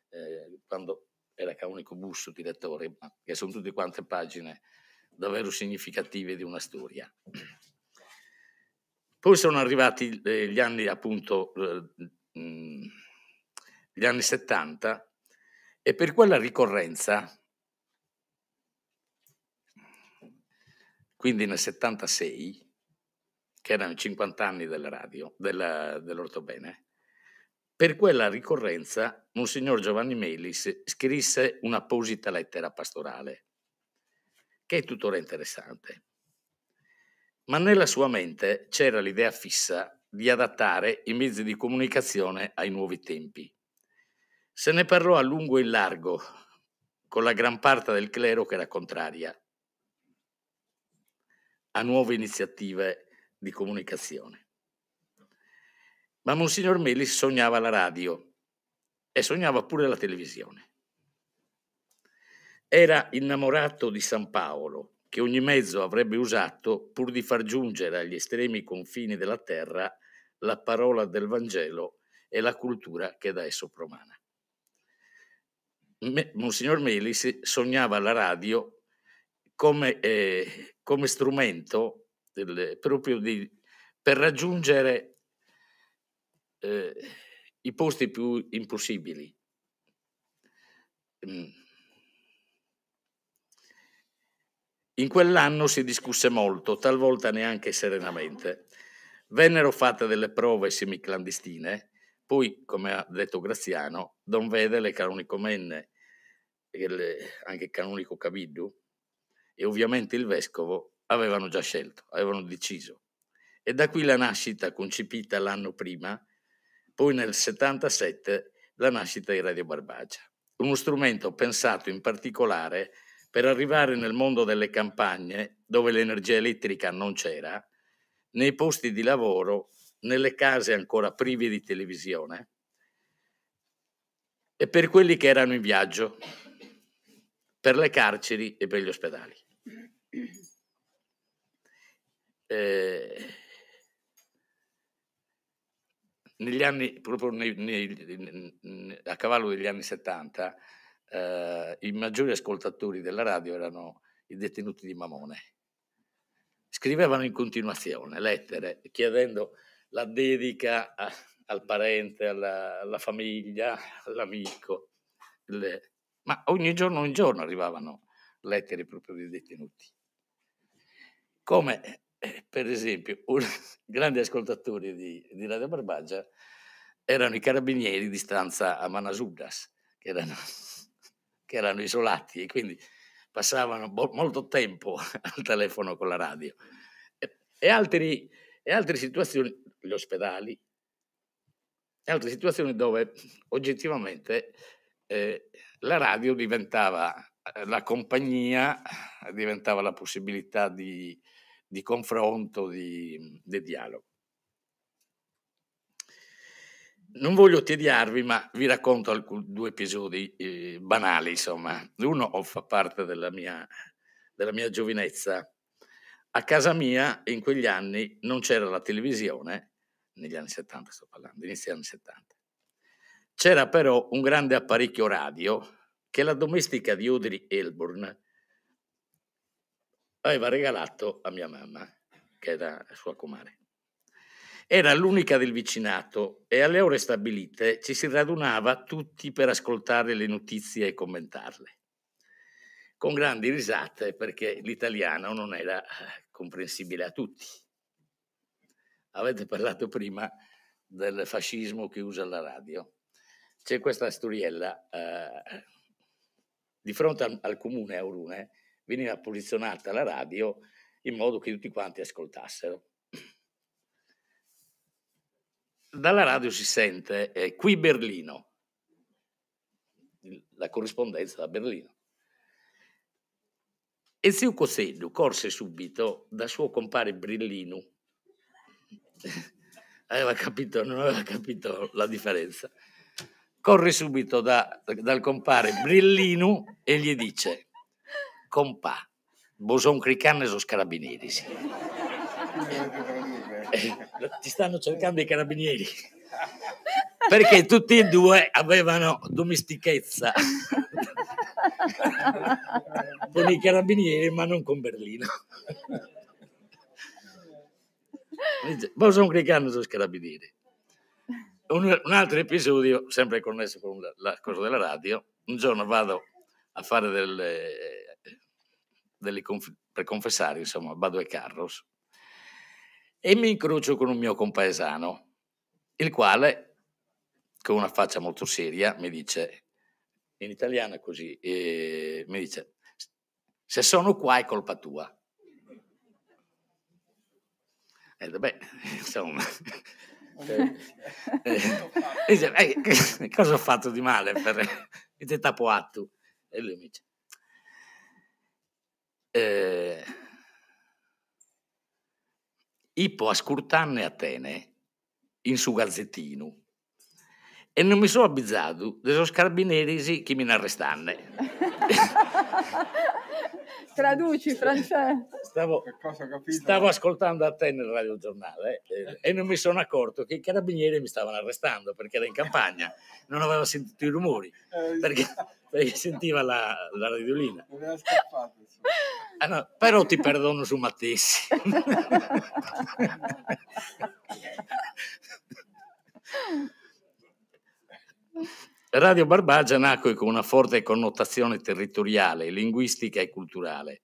Speaker 5: eh, quando era Caunico Busso direttore, ma che sono tutte quante pagine davvero significative di una storia. Poi sono arrivati eh, gli anni appunto, eh, gli anni 70 e per quella ricorrenza Quindi nel 76, che erano i 50 anni della radio, della, dell'ortobene, per quella ricorrenza Monsignor Giovanni Melis scrisse un'apposita lettera pastorale, che è tuttora interessante. Ma nella sua mente c'era l'idea fissa di adattare i mezzi di comunicazione ai nuovi tempi. Se ne parlò a lungo e in largo, con la gran parte del clero che era contraria, a nuove iniziative di comunicazione. Ma Monsignor Melis sognava la radio e sognava pure la televisione. Era innamorato di San Paolo, che ogni mezzo avrebbe usato pur di far giungere agli estremi confini della terra la parola del Vangelo e la cultura che da esso promana. Monsignor Melis sognava la radio come, eh, come strumento del, proprio di, per raggiungere eh, i posti più impossibili. Mm. In quell'anno si discusse molto, talvolta neanche serenamente. Vennero fatte delle prove semiclandestine, poi, come ha detto Graziano, Don Vedele, Canonico Menne, anche Canonico Caviddu, e ovviamente il vescovo avevano già scelto, avevano deciso. E da qui la nascita concepita l'anno prima, poi nel 77 la nascita di Radio Barbagia, uno strumento pensato in particolare per arrivare nel mondo delle campagne dove l'energia elettrica non c'era, nei posti di lavoro, nelle case ancora prive di televisione e per quelli che erano in viaggio, per le carceri e per gli ospedali eh, negli anni, proprio nei, nei, a cavallo degli anni 70, eh, i maggiori ascoltatori della radio erano i detenuti di Mamone. Scrivevano in continuazione lettere chiedendo la dedica a, al parente, alla, alla famiglia, all'amico. Le, ma ogni giorno, ogni giorno arrivavano lettere proprio dei detenuti. Come eh, per esempio, un grande ascoltatore di, di Radio Barbagia erano i carabinieri di stanza a Manasudas, che erano, che erano isolati e quindi passavano bo- molto tempo al telefono con la radio. E, e, altri, e altre situazioni, gli ospedali, e altre situazioni dove oggettivamente eh, la radio diventava eh, la compagnia, diventava la possibilità di, di confronto, di, di dialogo. Non voglio tediarvi, ma vi racconto alcun, due episodi eh, banali, insomma. Uno fa parte della mia, della mia giovinezza. A casa mia, in quegli anni, non c'era la televisione, negli anni 70 sto parlando, inizio anni 70. C'era però un grande apparecchio radio che la domestica di Audrey Elburn aveva regalato a mia mamma, che era sua comare. Era l'unica del vicinato e alle ore stabilite ci si radunava tutti per ascoltare le notizie e commentarle, con grandi risate perché l'italiano non era eh, comprensibile a tutti. Avete parlato prima del fascismo che usa la radio. C'è questa storiella eh, di fronte al, al comune Aurune veniva posizionata la radio in modo che tutti quanti ascoltassero. Dalla radio si sente eh, qui Berlino, la corrispondenza da Berlino. E Ezio Cosello corse subito da suo compare Brillino. aveva capito, non aveva capito la differenza. Corre subito da, dal compare Brillino e gli dice compà, Boson cricane o Scarabinieri. Sì. Ti stanno cercando i carabinieri. Perché tutti e due avevano domestichezza con i carabinieri, ma non con Berlino. Boson cricane o Scarabinieri. Un, un altro episodio, sempre connesso con la, la cosa della radio, un giorno vado a fare delle conf- per confessare, insomma, vado ai Carros e mi incrocio con un mio compaesano, il quale, con una faccia molto seria, mi dice, in italiano è così, eh, mi dice, se sono qua è colpa tua. E eh, vabbè, insomma... Eh, eh, cosa ho fatto di male per il tapoattu? E lui mi dice, eh, Ippo ascurtanne Atene in su gazzettino e non mi sono abbizzato dei suoi scarbinerisi che mi arrestanne.
Speaker 1: Traduci, Francesco.
Speaker 5: Stavo, stavo, ascoltando a te nel radiogiornale eh, e non mi sono accorto che i carabinieri mi stavano arrestando perché era in campagna, non avevo sentito i rumori eh, perché, perché sentiva la, la radiolina però ti perdono su Mattissi. Radio Barbagia nacque con una forte connotazione territoriale, linguistica e culturale.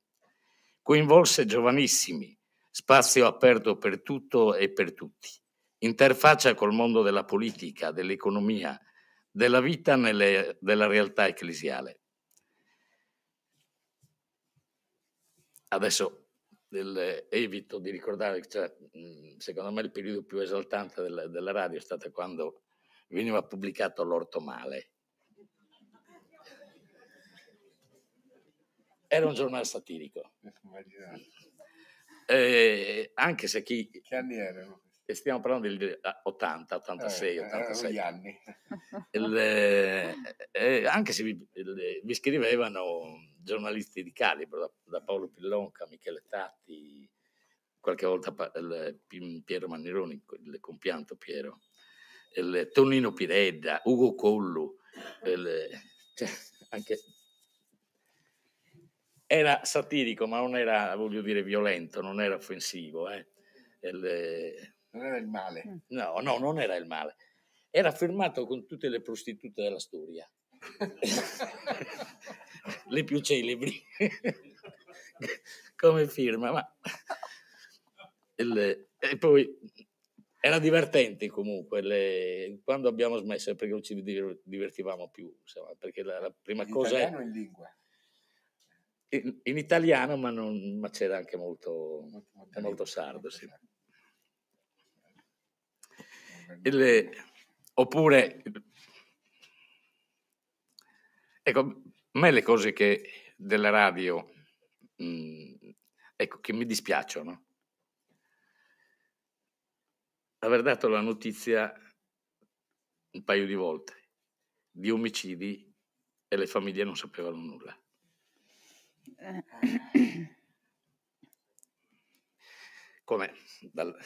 Speaker 5: Coinvolse giovanissimi, spazio aperto per tutto e per tutti, interfaccia col mondo della politica, dell'economia, della vita nelle, della realtà ecclesiale. Adesso del, evito di ricordare, cioè, secondo me il periodo più esaltante della, della radio è stato quando veniva pubblicato l'orto male. Era un giornale satirico. Eh, anche se chi... Che anni erano? e stiamo parlando degli 80, 86, eh, 86 eh, eh anni. Il, eh, eh, anche se vi, il, vi, scrivevano giornalisti di calibro, da, da, Paolo Pillonca, Michele Tatti, qualche volta il, Piero Manneroni, il compianto Piero, Tonino Piredda, Ugo Collu, cioè, anche era satirico, ma non era, voglio dire, violento, non era offensivo. Eh. Il,
Speaker 6: non era il male. Mm.
Speaker 5: No, no, non era il male. Era firmato con tutte le prostitute della storia. le più celebri. Come firma, ma... Il... e poi era divertente comunque le... quando abbiamo smesso perché non ci divertivamo più insomma, perché la, la prima in cosa italiano è... in lingua in, in italiano ma, non... ma, c'era anche molto, molto, molto sardo sì. Il, oppure, ecco, a me le cose che della radio, mh, mm, ecco, che mi dispiacciono, aver dato la notizia un paio di volte di omicidi e le famiglie non sapevano nulla.
Speaker 1: Eh.
Speaker 5: Come? Dal,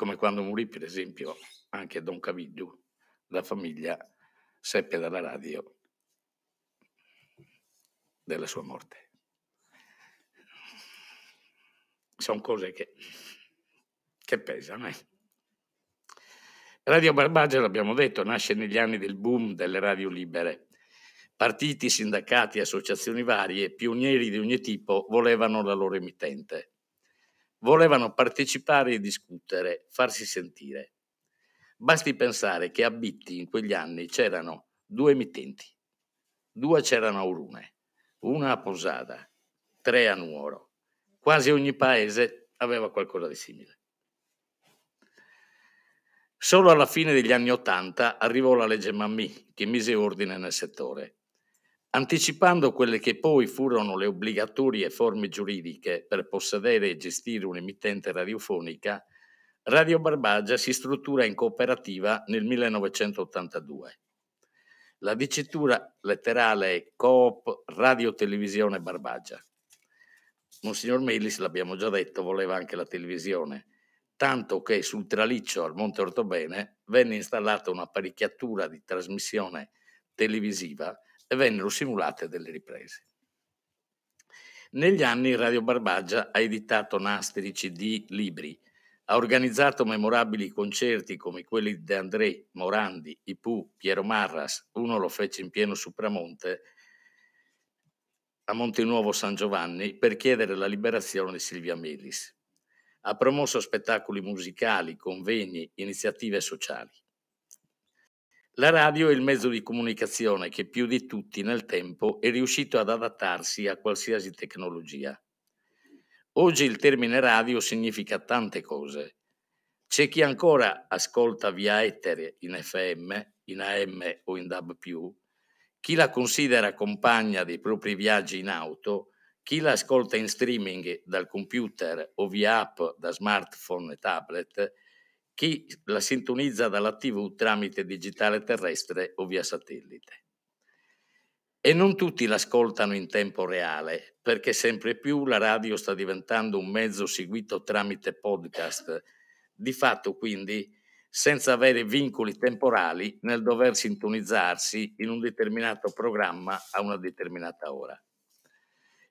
Speaker 5: come quando morì, per esempio, anche Don Caviglio, la famiglia seppe dalla radio della sua morte. Sono cose che, che pesano. Eh? Radio Barbagia, l'abbiamo detto, nasce negli anni del boom delle radio libere. Partiti, sindacati, associazioni varie, pionieri di ogni tipo, volevano la loro emittente volevano partecipare e discutere, farsi sentire. Basti pensare che a Bitti in quegli anni c'erano due emittenti, due c'erano a Urune, una a Posada, tre a Nuoro. Quasi ogni paese aveva qualcosa di simile. Solo alla fine degli anni Ottanta arrivò la legge Mammì che mise ordine nel settore anticipando quelle che poi furono le obbligatorie forme giuridiche per possedere e gestire un'emittente radiofonica, Radio Barbagia si struttura in cooperativa nel 1982. La dicitura letterale è Coop Radio Televisione Barbagia. Monsignor Melis, l'abbiamo già detto, voleva anche la televisione, tanto che sul traliccio al Monte Ortobene venne installata un'apparecchiatura di trasmissione televisiva e vennero simulate delle riprese. Negli anni Radio Barbaggia ha editato nastri, cd, libri, ha organizzato memorabili concerti come quelli di De André, Morandi, Ipù, Piero Marras, uno lo fece in pieno Supramonte, a Montenuovo San Giovanni, per chiedere la liberazione di Silvia Melis. Ha promosso spettacoli musicali, convegni, iniziative sociali. La radio è il mezzo di comunicazione che più di tutti nel tempo è riuscito ad adattarsi a qualsiasi tecnologia. Oggi il termine radio significa tante cose. C'è chi ancora ascolta via etere in FM, in AM o in DAB, chi la considera compagna dei propri viaggi in auto, chi la ascolta in streaming dal computer o via app da smartphone e tablet, chi la sintonizza dalla TV tramite digitale terrestre o via satellite. E non tutti l'ascoltano in tempo reale, perché sempre più la radio sta diventando un mezzo seguito tramite podcast, di fatto quindi senza avere vincoli temporali nel dover sintonizzarsi in un determinato programma a una determinata ora.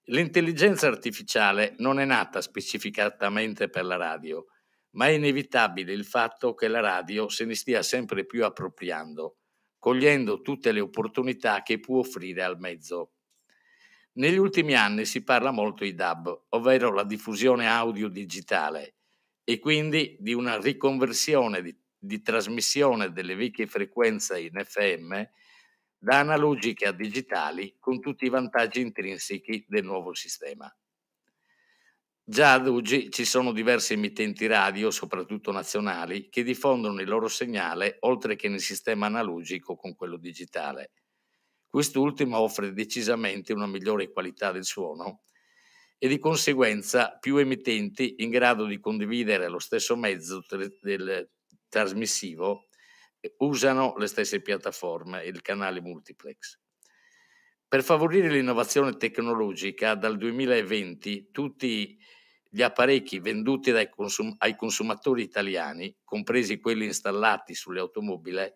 Speaker 5: L'intelligenza artificiale non è nata specificatamente per la radio, ma è inevitabile il fatto che la radio se ne stia sempre più appropriando, cogliendo tutte le opportunità che può offrire al mezzo. Negli ultimi anni si parla molto di DAB, ovvero la diffusione audio digitale, e quindi di una riconversione di, di trasmissione delle vecchie frequenze in FM da analogiche a digitali con tutti i vantaggi intrinsechi del nuovo sistema. Già ad oggi ci sono diverse emittenti radio, soprattutto nazionali, che diffondono il loro segnale oltre che nel sistema analogico con quello digitale. Quest'ultimo offre decisamente una migliore qualità del suono e di conseguenza più emittenti in grado di condividere lo stesso mezzo del trasmissivo eh, usano le stesse piattaforme il canale multiplex. Per favorire l'innovazione tecnologica, dal 2020 tutti gli apparecchi venduti consum- ai consumatori italiani, compresi quelli installati sulle automobili,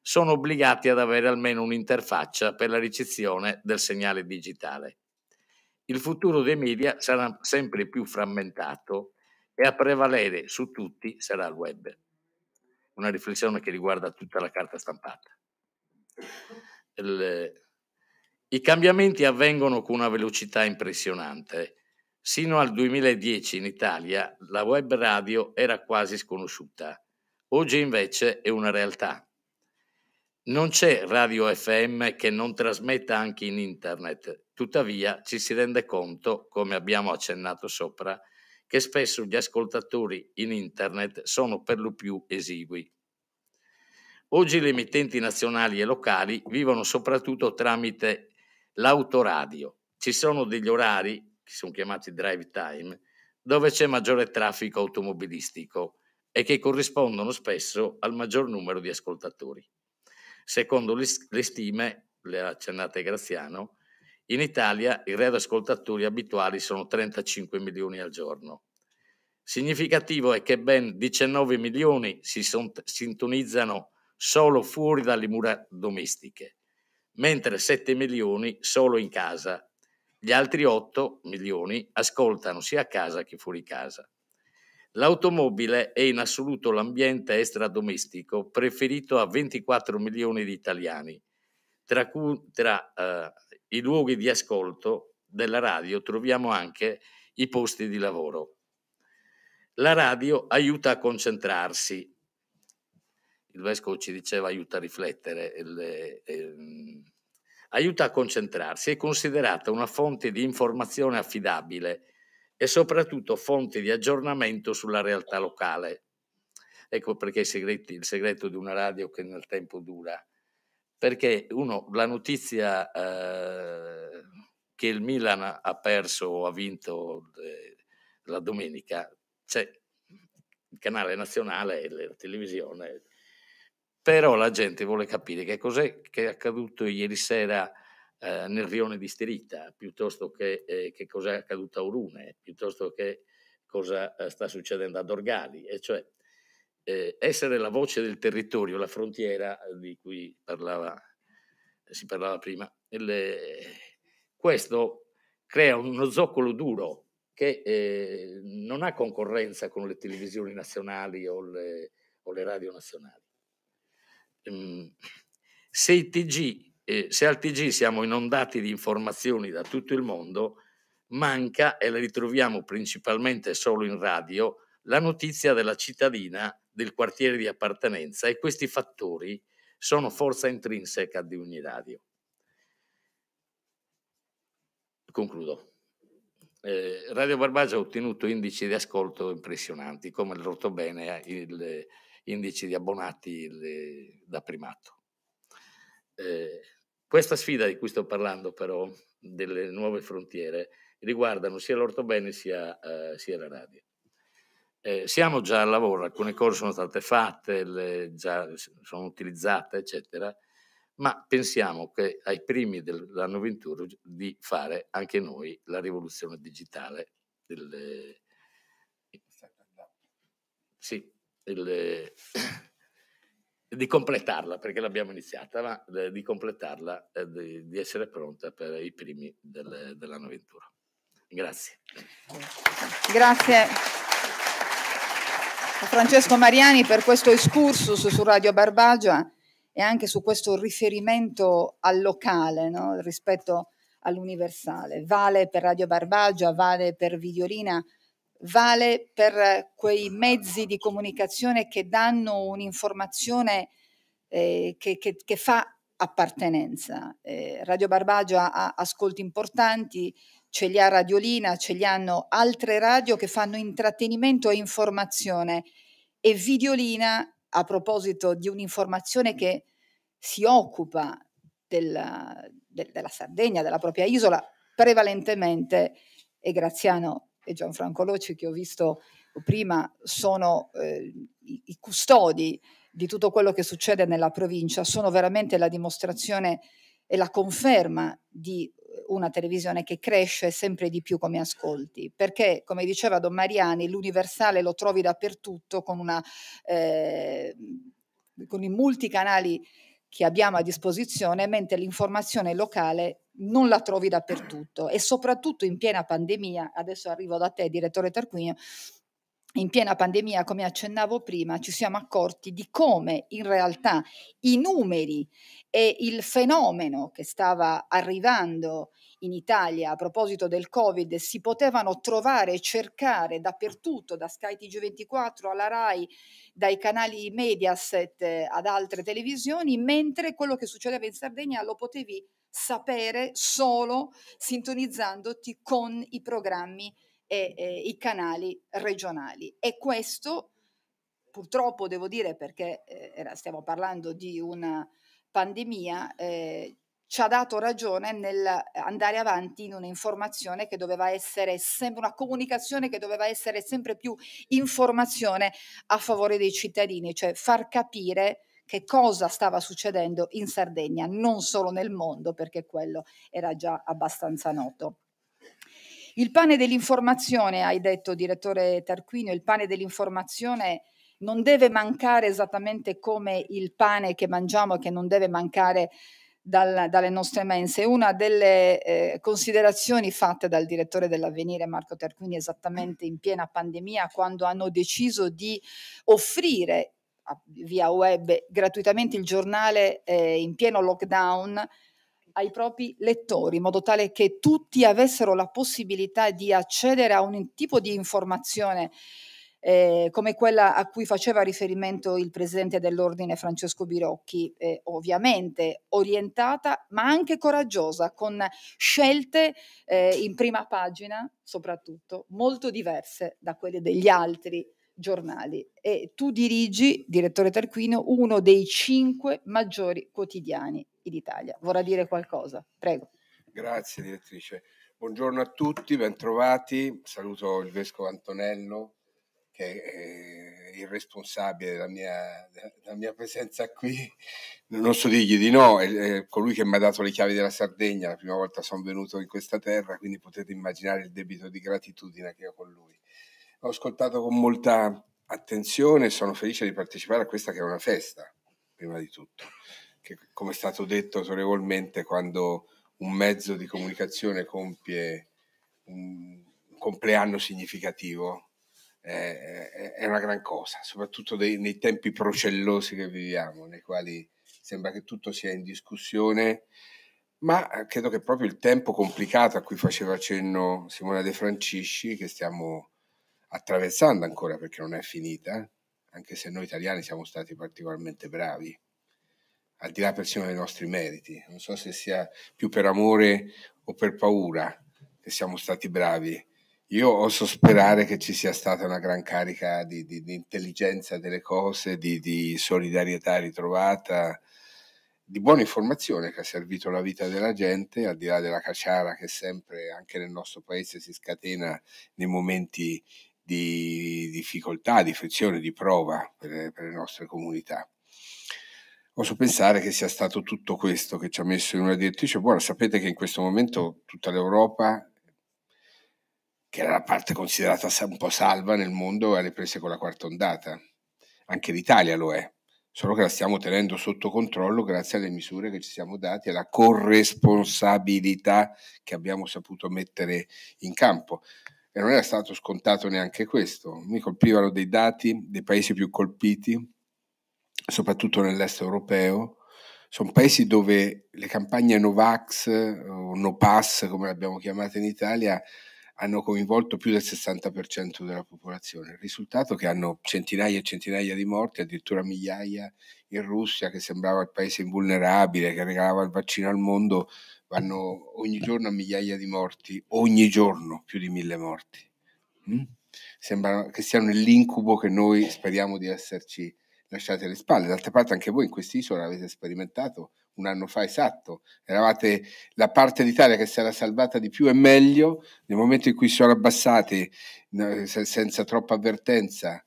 Speaker 5: sono obbligati ad avere almeno un'interfaccia per la ricezione del segnale digitale. Il futuro dei media sarà sempre più frammentato e a prevalere su tutti sarà il web. Una riflessione che riguarda tutta la carta stampata. Il, I cambiamenti avvengono con una velocità impressionante Sino al 2010 in Italia la web radio era quasi sconosciuta, oggi invece è una realtà. Non c'è radio FM che non trasmetta anche in internet, tuttavia ci si rende conto, come abbiamo accennato sopra, che spesso gli ascoltatori in internet sono per lo più esigui. Oggi le emittenti nazionali e locali vivono soprattutto tramite l'autoradio. Ci sono degli orari che sono chiamati drive time, dove c'è maggiore traffico automobilistico e che corrispondono spesso al maggior numero di ascoltatori. Secondo le stime, le ha accennate Graziano, in Italia i radioascoltatori abituali sono 35 milioni al giorno. Significativo è che ben 19 milioni si son- sintonizzano solo fuori dalle mura domestiche, mentre 7 milioni solo in casa gli altri 8 milioni ascoltano sia a casa che fuori casa. L'automobile è in assoluto l'ambiente estradomestico preferito a 24 milioni di italiani, tra, cui, tra eh, i luoghi di ascolto della radio troviamo anche i posti di lavoro. La radio aiuta a concentrarsi, il vescovo ci diceva aiuta a riflettere, il, il, ehm, aiuta a concentrarsi, è considerata una fonte di informazione affidabile e soprattutto fonte di aggiornamento sulla realtà locale. Ecco perché segreti, il segreto di una radio che nel tempo dura. Perché uno, la notizia eh, che il Milan ha perso o ha vinto eh, la domenica, c'è cioè, il canale nazionale e la televisione però la gente vuole capire che cos'è che è accaduto ieri sera eh, nel rione di Stirita, piuttosto che, eh, che cos'è accaduto a Urune, piuttosto che cosa eh, sta succedendo a Dorgali, e cioè eh, essere la voce del territorio, la frontiera eh, di cui parlava, eh, si parlava prima, il, questo crea uno zoccolo duro che eh, non ha concorrenza con le televisioni nazionali o le, o le radio nazionali. Ehm, se, TG, eh, se al TG siamo inondati di informazioni da tutto il mondo, manca, e la ritroviamo principalmente solo in radio, la notizia della cittadina del quartiere di appartenenza e questi fattori sono forza intrinseca di ogni radio. Concludo. Eh, radio Barbagia ha ottenuto indici di ascolto impressionanti, come l'ho detto bene il, indici di abbonati le, da primato. Eh, questa sfida di cui sto parlando però, delle nuove frontiere, riguardano sia l'ortobene sia, eh, sia la radio. Eh, siamo già al lavoro, alcune cose sono state fatte, le, già sono utilizzate, eccetera, ma pensiamo che ai primi dell'anno 21 di fare anche noi la rivoluzione digitale. Delle... Sì, il, eh, di completarla, perché l'abbiamo iniziata, ma eh, di completarla, eh, di, di essere pronta per i primi del, dell'anno 21. Grazie.
Speaker 1: Grazie. Francesco Mariani per questo excursus su Radio Barbagia e anche su questo riferimento al locale no? rispetto all'universale. Vale per Radio Barbagia, vale per Videolina, vale per quei mezzi di comunicazione che danno un'informazione eh, che, che, che, fa appartenenza. Eh, Radio Barbagio ha ascolti importanti, ce li ha Radiolina, ce li hanno altre radio che fanno intrattenimento e informazione e Videolina, a proposito di un'informazione che si occupa della, de, della Sardegna, della propria isola, prevalentemente, e Graziano e Gianfranco Loci che ho visto prima sono eh, i custodi di tutto quello che succede nella provincia, sono veramente la dimostrazione e la conferma di una televisione che cresce sempre di più come ascolti, perché come diceva Don Mariani, l'universale lo trovi dappertutto con, una, eh, con i multicanali che abbiamo a disposizione, mentre l'informazione locale non la trovi dappertutto e soprattutto in piena pandemia, adesso arrivo da te direttore Tarquinio, in piena pandemia, come accennavo prima, ci siamo accorti di come in realtà i numeri e il fenomeno che stava arrivando in Italia a proposito del Covid si potevano trovare e cercare dappertutto, da Sky TG24 alla RAI, dai canali Mediaset eh, ad altre televisioni, mentre quello che succedeva in Sardegna lo potevi sapere solo sintonizzandoti con i programmi e, e i canali regionali. E questo, purtroppo devo dire perché eh, stiamo parlando di una pandemia, eh, ci ha dato ragione nel eh, andare avanti in un'informazione che doveva essere sempre una comunicazione che doveva essere sempre più informazione a favore dei cittadini, cioè far capire che cosa stava succedendo in Sardegna, non solo nel mondo, perché quello era già abbastanza noto. Il pane dell'informazione, hai detto direttore Tarquinio, il pane dell'informazione non deve mancare esattamente come il pane che mangiamo che non deve mancare dal, dalle nostre mense. Una delle eh, considerazioni fatte dal direttore dell'Avvenire Marco Terquini esattamente in piena pandemia quando hanno deciso di offrire via web gratuitamente il giornale eh, in pieno lockdown ai propri lettori, in modo tale che tutti avessero la possibilità di accedere a un tipo di informazione eh, come quella a cui faceva riferimento il presidente dell'ordine Francesco Birocchi, eh, ovviamente orientata ma anche coraggiosa, con scelte eh, in prima pagina soprattutto molto diverse da quelle degli altri giornali e tu dirigi, direttore Tarquino, uno dei cinque maggiori quotidiani d'Italia. Vorrà dire qualcosa? Prego.
Speaker 6: Grazie direttrice. Buongiorno a tutti, bentrovati. Saluto il vescovo Antonello, che eh, è il responsabile della mia, della mia presenza qui, non so dirgli di no, è, è colui che mi ha dato le chiavi della Sardegna, la prima volta sono venuto in questa terra, quindi potete immaginare il debito di gratitudine che ho con lui. Ho ascoltato con molta attenzione e sono felice di partecipare a questa che è una festa, prima di tutto, che come è stato detto autorevolmente quando un mezzo di comunicazione compie un compleanno significativo, eh, è una gran cosa, soprattutto dei, nei tempi procellosi che viviamo, nei quali sembra che tutto sia in discussione, ma credo che proprio il tempo complicato a cui faceva accenno Simona De Francisci, che stiamo attraversando ancora perché non è finita, anche se noi italiani siamo stati particolarmente bravi, al di là persino dei nostri meriti, non so se sia più per amore o per paura che siamo stati bravi io oso sperare che ci sia stata una gran carica di, di, di intelligenza delle cose, di, di, solidarietà ritrovata, di buona informazione che ha servito la vita della gente, al di là della cacciara che sempre anche nel nostro paese si scatena nei momenti di difficoltà, di frizione, di prova per, per le nostre comunità posso pensare che sia stato tutto questo che ci ha messo in una direttrice buona. Sapete che in questo momento tutta l'Europa che era la parte considerata un po' salva nel mondo alle prese con la quarta ondata. Anche l'Italia lo è, solo che la stiamo tenendo sotto controllo grazie alle misure che ci siamo dati e alla corresponsabilità che abbiamo saputo mettere in campo. E non era stato scontato neanche questo. Mi colpivano dei dati dei paesi più colpiti, soprattutto nell'est europeo. Sono paesi dove le campagne Novax o No Pass, come le abbiamo chiamate in Italia, hanno coinvolto più del 60% della popolazione. Il risultato è che hanno centinaia e centinaia di morti, addirittura migliaia in Russia, che sembrava il paese invulnerabile, che regalava il vaccino al mondo, vanno ogni giorno a migliaia di morti, ogni giorno più di mille morti. Mm? Sembra che siano nell'incubo che noi speriamo di esserci lasciati alle spalle. D'altra parte anche voi in quest'isola avete sperimentato un anno fa esatto, eravate la parte d'Italia che si era salvata di più e meglio nel momento in cui si sono abbassate senza troppa avvertenza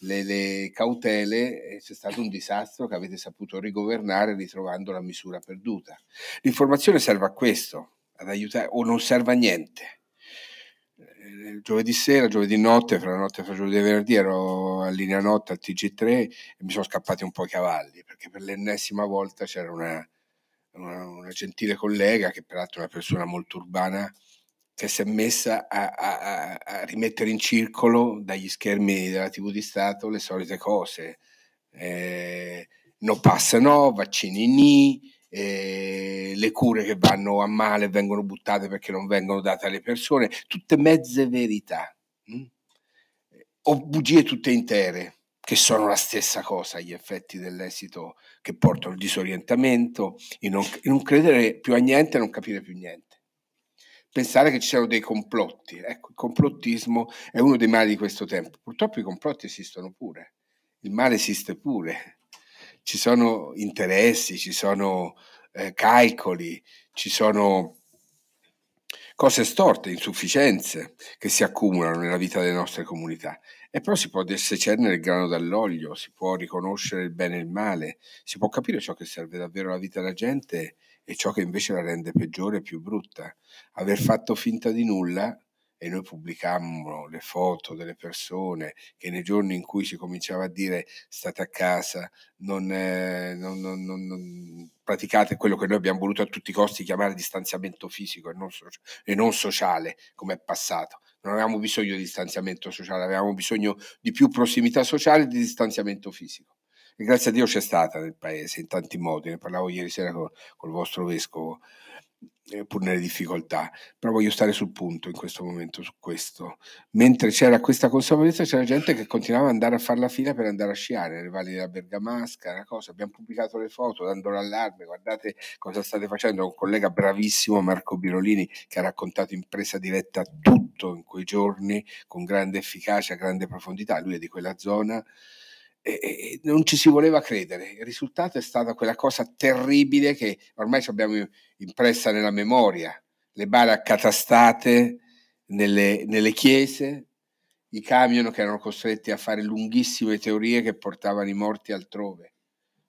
Speaker 6: le, le cautele, c'è stato un disastro che avete saputo rigovernare ritrovando la misura perduta. L'informazione serve a questo, ad aiutare, o non serve a niente. Eh, giovedì sera, giovedì notte, fra la notte e fra giovedì e venerdì ero a linea notte al TG3 e mi sono scappati un po' i cavalli perché per l'ennesima volta c'era una, una, una gentile collega che peraltro è una persona molto urbana che si è messa a, a, a, rimettere in circolo dagli schermi della TV di Stato le solite cose. Eh, no passa no, vaccini ni, eh, le cure che vanno a male vengono buttate perché non vengono date alle persone, tutte mezze verità mh? Mm? o bugie tutte intere che sono la stessa cosa, gli effetti dell'esito che portano al disorientamento, in non, in non credere più a niente e non capire più niente. Pensare che ci siano dei complotti, ecco, il complottismo è uno dei mali di questo tempo. Purtroppo i complotti esistono pure, il male esiste pure. Ci sono interessi, ci sono eh, calcoli, ci sono cose storte, insufficienze che si accumulano nella vita delle nostre comunità. E però si può secernere il grano dall'olio, si può riconoscere il bene e il male, si può capire ciò che serve davvero alla vita della gente e ciò che invece la rende peggiore e più brutta. Aver fatto finta di nulla e noi pubblicammo le foto delle persone che nei giorni in cui si cominciava a dire state a casa, non, eh, non, non, non praticate quello che noi abbiamo voluto a tutti i costi chiamare distanziamento fisico e non, so- e non sociale come è passato. Non avevamo bisogno di distanziamento sociale, avevamo bisogno di più prossimità sociale e di distanziamento fisico. E grazie a Dio c'è stata nel paese in tanti modi, ne parlavo ieri sera con, con il vostro vescovo. Eh, pur nelle difficoltà, però voglio stare sul punto in questo momento su questo. Mentre c'era questa consapevolezza c'era gente che continuava ad andare a fare la fila per andare a sciare, le valli della Bergamasca, una cosa, abbiamo pubblicato le foto dando l'allarme, guardate cosa state facendo, un collega bravissimo Marco Birolini che ha raccontato in presa diretta tutto in quei giorni con grande efficacia, grande profondità, lui è di quella zona e, e non ci si voleva credere. Il risultato è stata quella cosa terribile che ormai ci abbiamo impressa nella memoria, le bare accatastate nelle, nelle chiese, i camion che erano costretti a fare lunghissime teorie che portavano i morti altrove,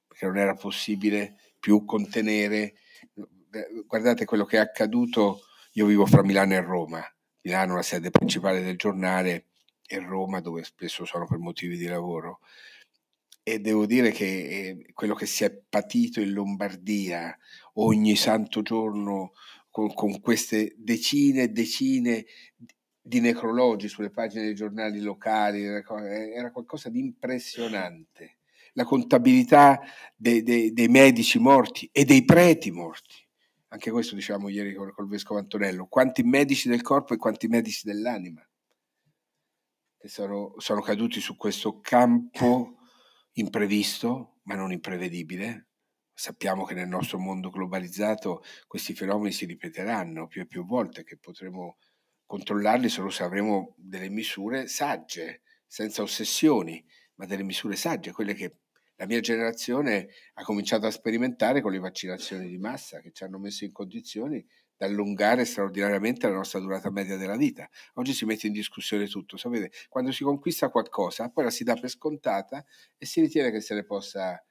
Speaker 6: perché non era possibile più contenere. Guardate quello che è accaduto, io vivo fra Milano e Roma, Milano la sede principale del giornale e Roma dove spesso sono per motivi di lavoro e devo dire che ehm, quello che si è patito in Lombardia ogni santo giorno con, con queste decine e decine di necrologi sulle pagine dei giornali locali era eh, qualcosa di impressionante. La contabilità dei, dei, dei medici morti e dei preti morti. Anche questo diciamo ieri col, col vescovo Antonello, quanti medici del corpo e quanti medici dell'anima che sono, sono caduti su questo campo imprevisto, ma non imprevedibile. Sappiamo che nel nostro mondo globalizzato questi fenomeni si ripeteranno più e più volte, che potremo controllarli solo se avremo delle misure sagge, senza ossessioni, ma delle misure sagge, quelle che la mia generazione ha cominciato a sperimentare con le vaccinazioni di massa che ci hanno messo in condizioni da allungare straordinariamente la nostra durata media della vita. Oggi si mette in discussione tutto, sapete, quando si conquista qualcosa, poi la si dà per scontata e si ritiene che se ne possa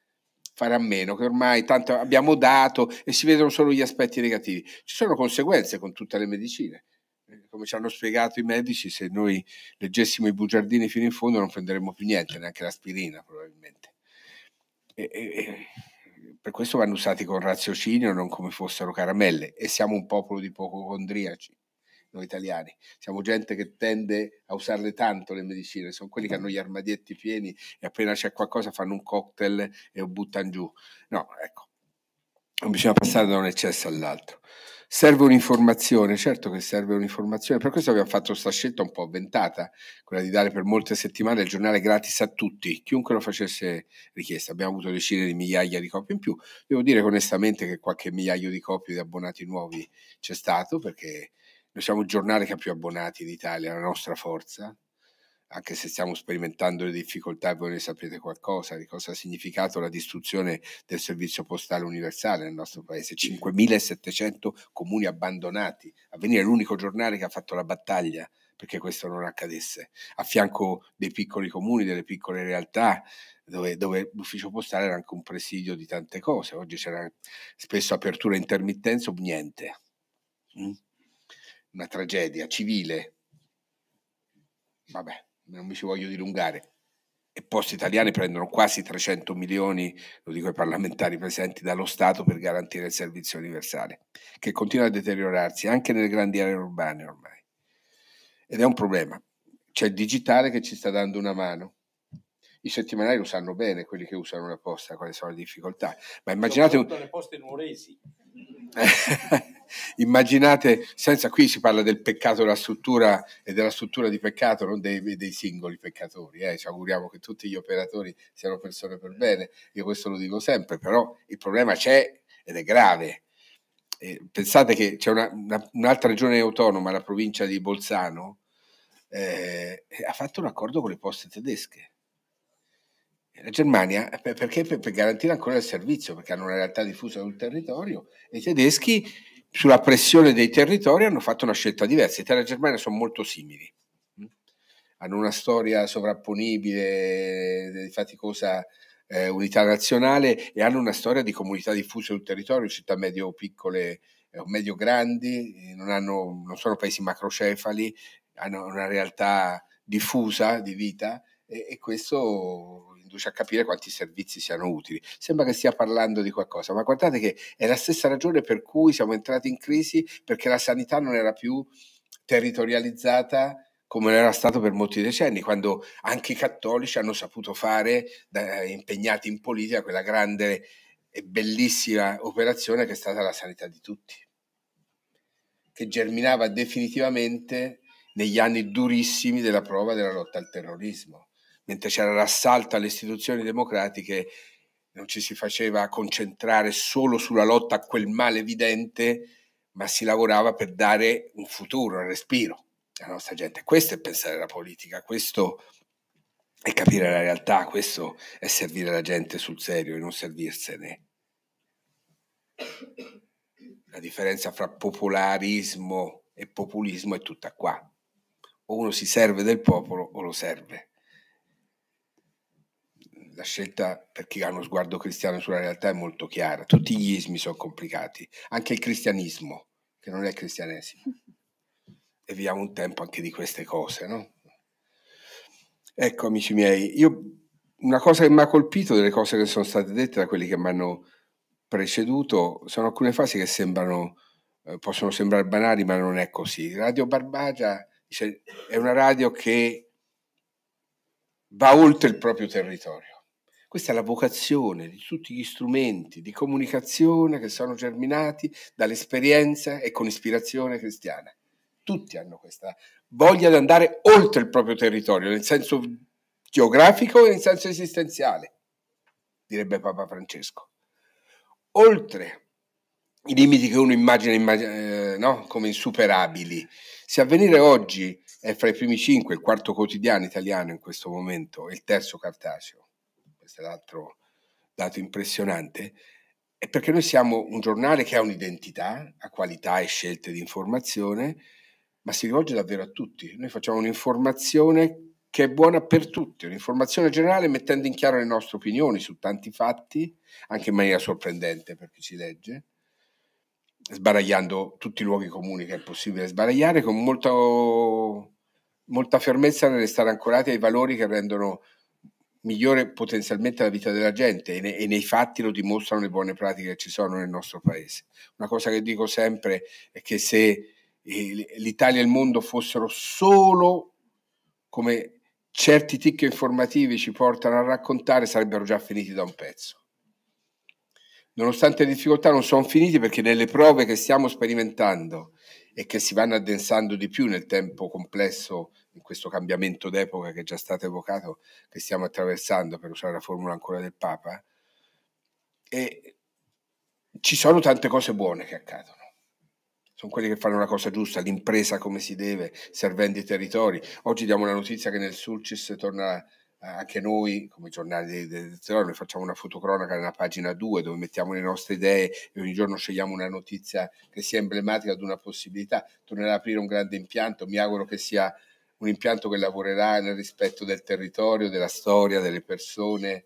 Speaker 6: fare a meno, che ormai tanto abbiamo dato e si vedono solo gli aspetti negativi. Ci sono conseguenze con tutte le medicine. Eh, come ci hanno spiegato i medici, se noi leggessimo i bugiardini fino in fondo non prenderemmo più niente, neanche l'aspirina probabilmente. E, e, e per questo vanno usati con raziocinio, non come fossero caramelle. E siamo un popolo di pococondriaci, noi italiani. Siamo gente che tende a usarle tanto le medicine. Sono quelli che hanno gli armadietti pieni e appena c'è qualcosa fanno un cocktail e lo buttano giù. No, ecco, non bisogna passare da un eccesso all'altro. Serve un'informazione, certo che serve un'informazione, per questo abbiamo fatto questa scelta un po' avventata, quella di dare per molte settimane il giornale gratis a tutti, chiunque lo facesse richiesta. Abbiamo avuto decine di migliaia di copie in più. Devo dire onestamente che qualche migliaio di copie di abbonati nuovi c'è stato, perché noi siamo il giornale che ha più abbonati d'Italia, la nostra forza, anche se stiamo sperimentando le difficoltà e voi ne sapete qualcosa, di cosa ha significato la distruzione del servizio postale universale nel nostro paese. 5.700 comuni abbandonati. a venire l'unico giornale che ha fatto la battaglia perché questo non accadesse. A fianco dei piccoli comuni, delle piccole realtà, dove, dove l'ufficio postale era anche un presidio di tante cose. Oggi c'era spesso apertura intermittenza o niente. Mm? Una tragedia civile. Vabbè non mi ci voglio dilungare, e poste italiane prendono quasi 300 milioni, lo dico ai parlamentari presenti, dallo Stato per garantire il servizio universale, che continua a deteriorarsi anche nelle grandi aree urbane ormai. Ed è un problema. C'è il digitale che ci sta dando una mano. I settimanali lo sanno bene, quelli che usano la posta, quali sono le difficoltà. Ma immaginate... Le
Speaker 5: poste nuoresi.
Speaker 6: Eh, immaginate, senza qui si parla del peccato della struttura e della struttura di peccato, non dei, dei singoli peccatori. Eh. Ci auguriamo che tutti gli operatori siano persone per bene, io questo lo dico sempre, però il problema c'è ed è grave. Eh, pensate che c'è una, una, un'altra regione autonoma, la provincia di Bolzano, eh, ha fatto un accordo con le poste tedesche la Germania, eh, perché per, garantire ancora il servizio, perché hanno una realtà diffusa sul territorio, e i tedeschi sulla pressione dei territori hanno fatto una scelta diversa. Italia e Germania sono molto simili, mm. hanno una storia sovrapponibile, eh, faticosa eh, unità nazionale e hanno una storia di comunità diffuse sul territorio, città medio-piccole eh, o medio-grandi, non, hanno, non sono paesi macrocefali, hanno una realtà diffusa di vita e, e questo induce a capire quanti servizi siano utili. Sembra che stia parlando di qualcosa, ma guardate che è la stessa ragione per cui siamo entrati in crisi, perché la sanità non era più territorializzata come era stato per molti decenni, quando anche i cattolici hanno saputo fare, da, eh, impegnati in politica, quella grande e bellissima operazione che è stata la sanità di tutti, che germinava definitivamente negli anni durissimi della prova della lotta al terrorismo mentre c'era l'assalto alle istituzioni democratiche, non ci si faceva concentrare solo sulla lotta a quel male evidente, ma si lavorava per dare un futuro, un respiro alla nostra gente. Questo è pensare alla politica, questo è capire la realtà, questo è servire la gente sul serio e non servirsene. La differenza fra popolarismo e populismo è tutta qua. O uno si serve del popolo o lo serve la scelta per chi ha uno sguardo cristiano sulla realtà è molto chiara. Tutti gli ismi sono complicati, anche il cristianismo, che non è cristianesimo. E viviamo un tempo anche di queste cose, no? Ecco, amici miei, io, una cosa che mi ha colpito delle cose che sono state dette da quelli che mi hanno preceduto sono alcune frasi che sembrano, eh, possono sembrare banali, ma non è così. Radio Barbagia dice, è una radio che va oltre il proprio territorio. Questa è la vocazione di tutti gli strumenti di comunicazione che sono germinati dall'esperienza e con ispirazione cristiana. Tutti hanno questa voglia di andare oltre il proprio territorio, nel senso geografico e nel senso esistenziale, direbbe Papa Francesco. Oltre i limiti che uno immagina, immagina eh, no? come insuperabili. Se avvenire oggi è fra i primi cinque, il quarto quotidiano italiano in questo momento e il terzo cartaceo, questo è l'altro dato impressionante, è perché noi siamo un giornale che ha un'identità, ha qualità e scelte di informazione, ma si rivolge davvero a tutti. Noi facciamo un'informazione che è buona per tutti, un'informazione generale mettendo in chiaro le nostre opinioni su tanti fatti, anche in maniera sorprendente per chi ci legge, sbaragliando tutti i luoghi comuni che è possibile sbaragliare con molta, molta fermezza nel restare ancorati ai valori che rendono migliore potenzialmente la vita della gente e, ne, e, nei fatti lo dimostrano le buone pratiche che ci sono nel nostro paese. Una cosa che dico sempre è che se eh, l'Italia e il mondo fossero solo come certi tic informativi ci portano a raccontare, sarebbero già finiti da un pezzo. Nonostante le difficoltà non sono finiti perché nelle prove che stiamo sperimentando e che si vanno addensando di più nel tempo complesso in questo cambiamento d'epoca che è già stato evocato, che stiamo attraversando, per usare la formula ancora del Papa, e ci sono tante cose buone che accadono. Sono quelli che fanno la cosa giusta, l'impresa come si deve, servendo i territori. Oggi diamo la notizia che nel Sulcis torna anche noi, come giornali del noi facciamo una fotocronaca nella pagina 2 dove mettiamo le nostre idee e ogni giorno scegliamo una notizia che sia emblematica di una possibilità. Tornerà ad aprire un grande impianto, mi auguro che sia un impianto che lavorerà nel rispetto del territorio, della storia, delle persone,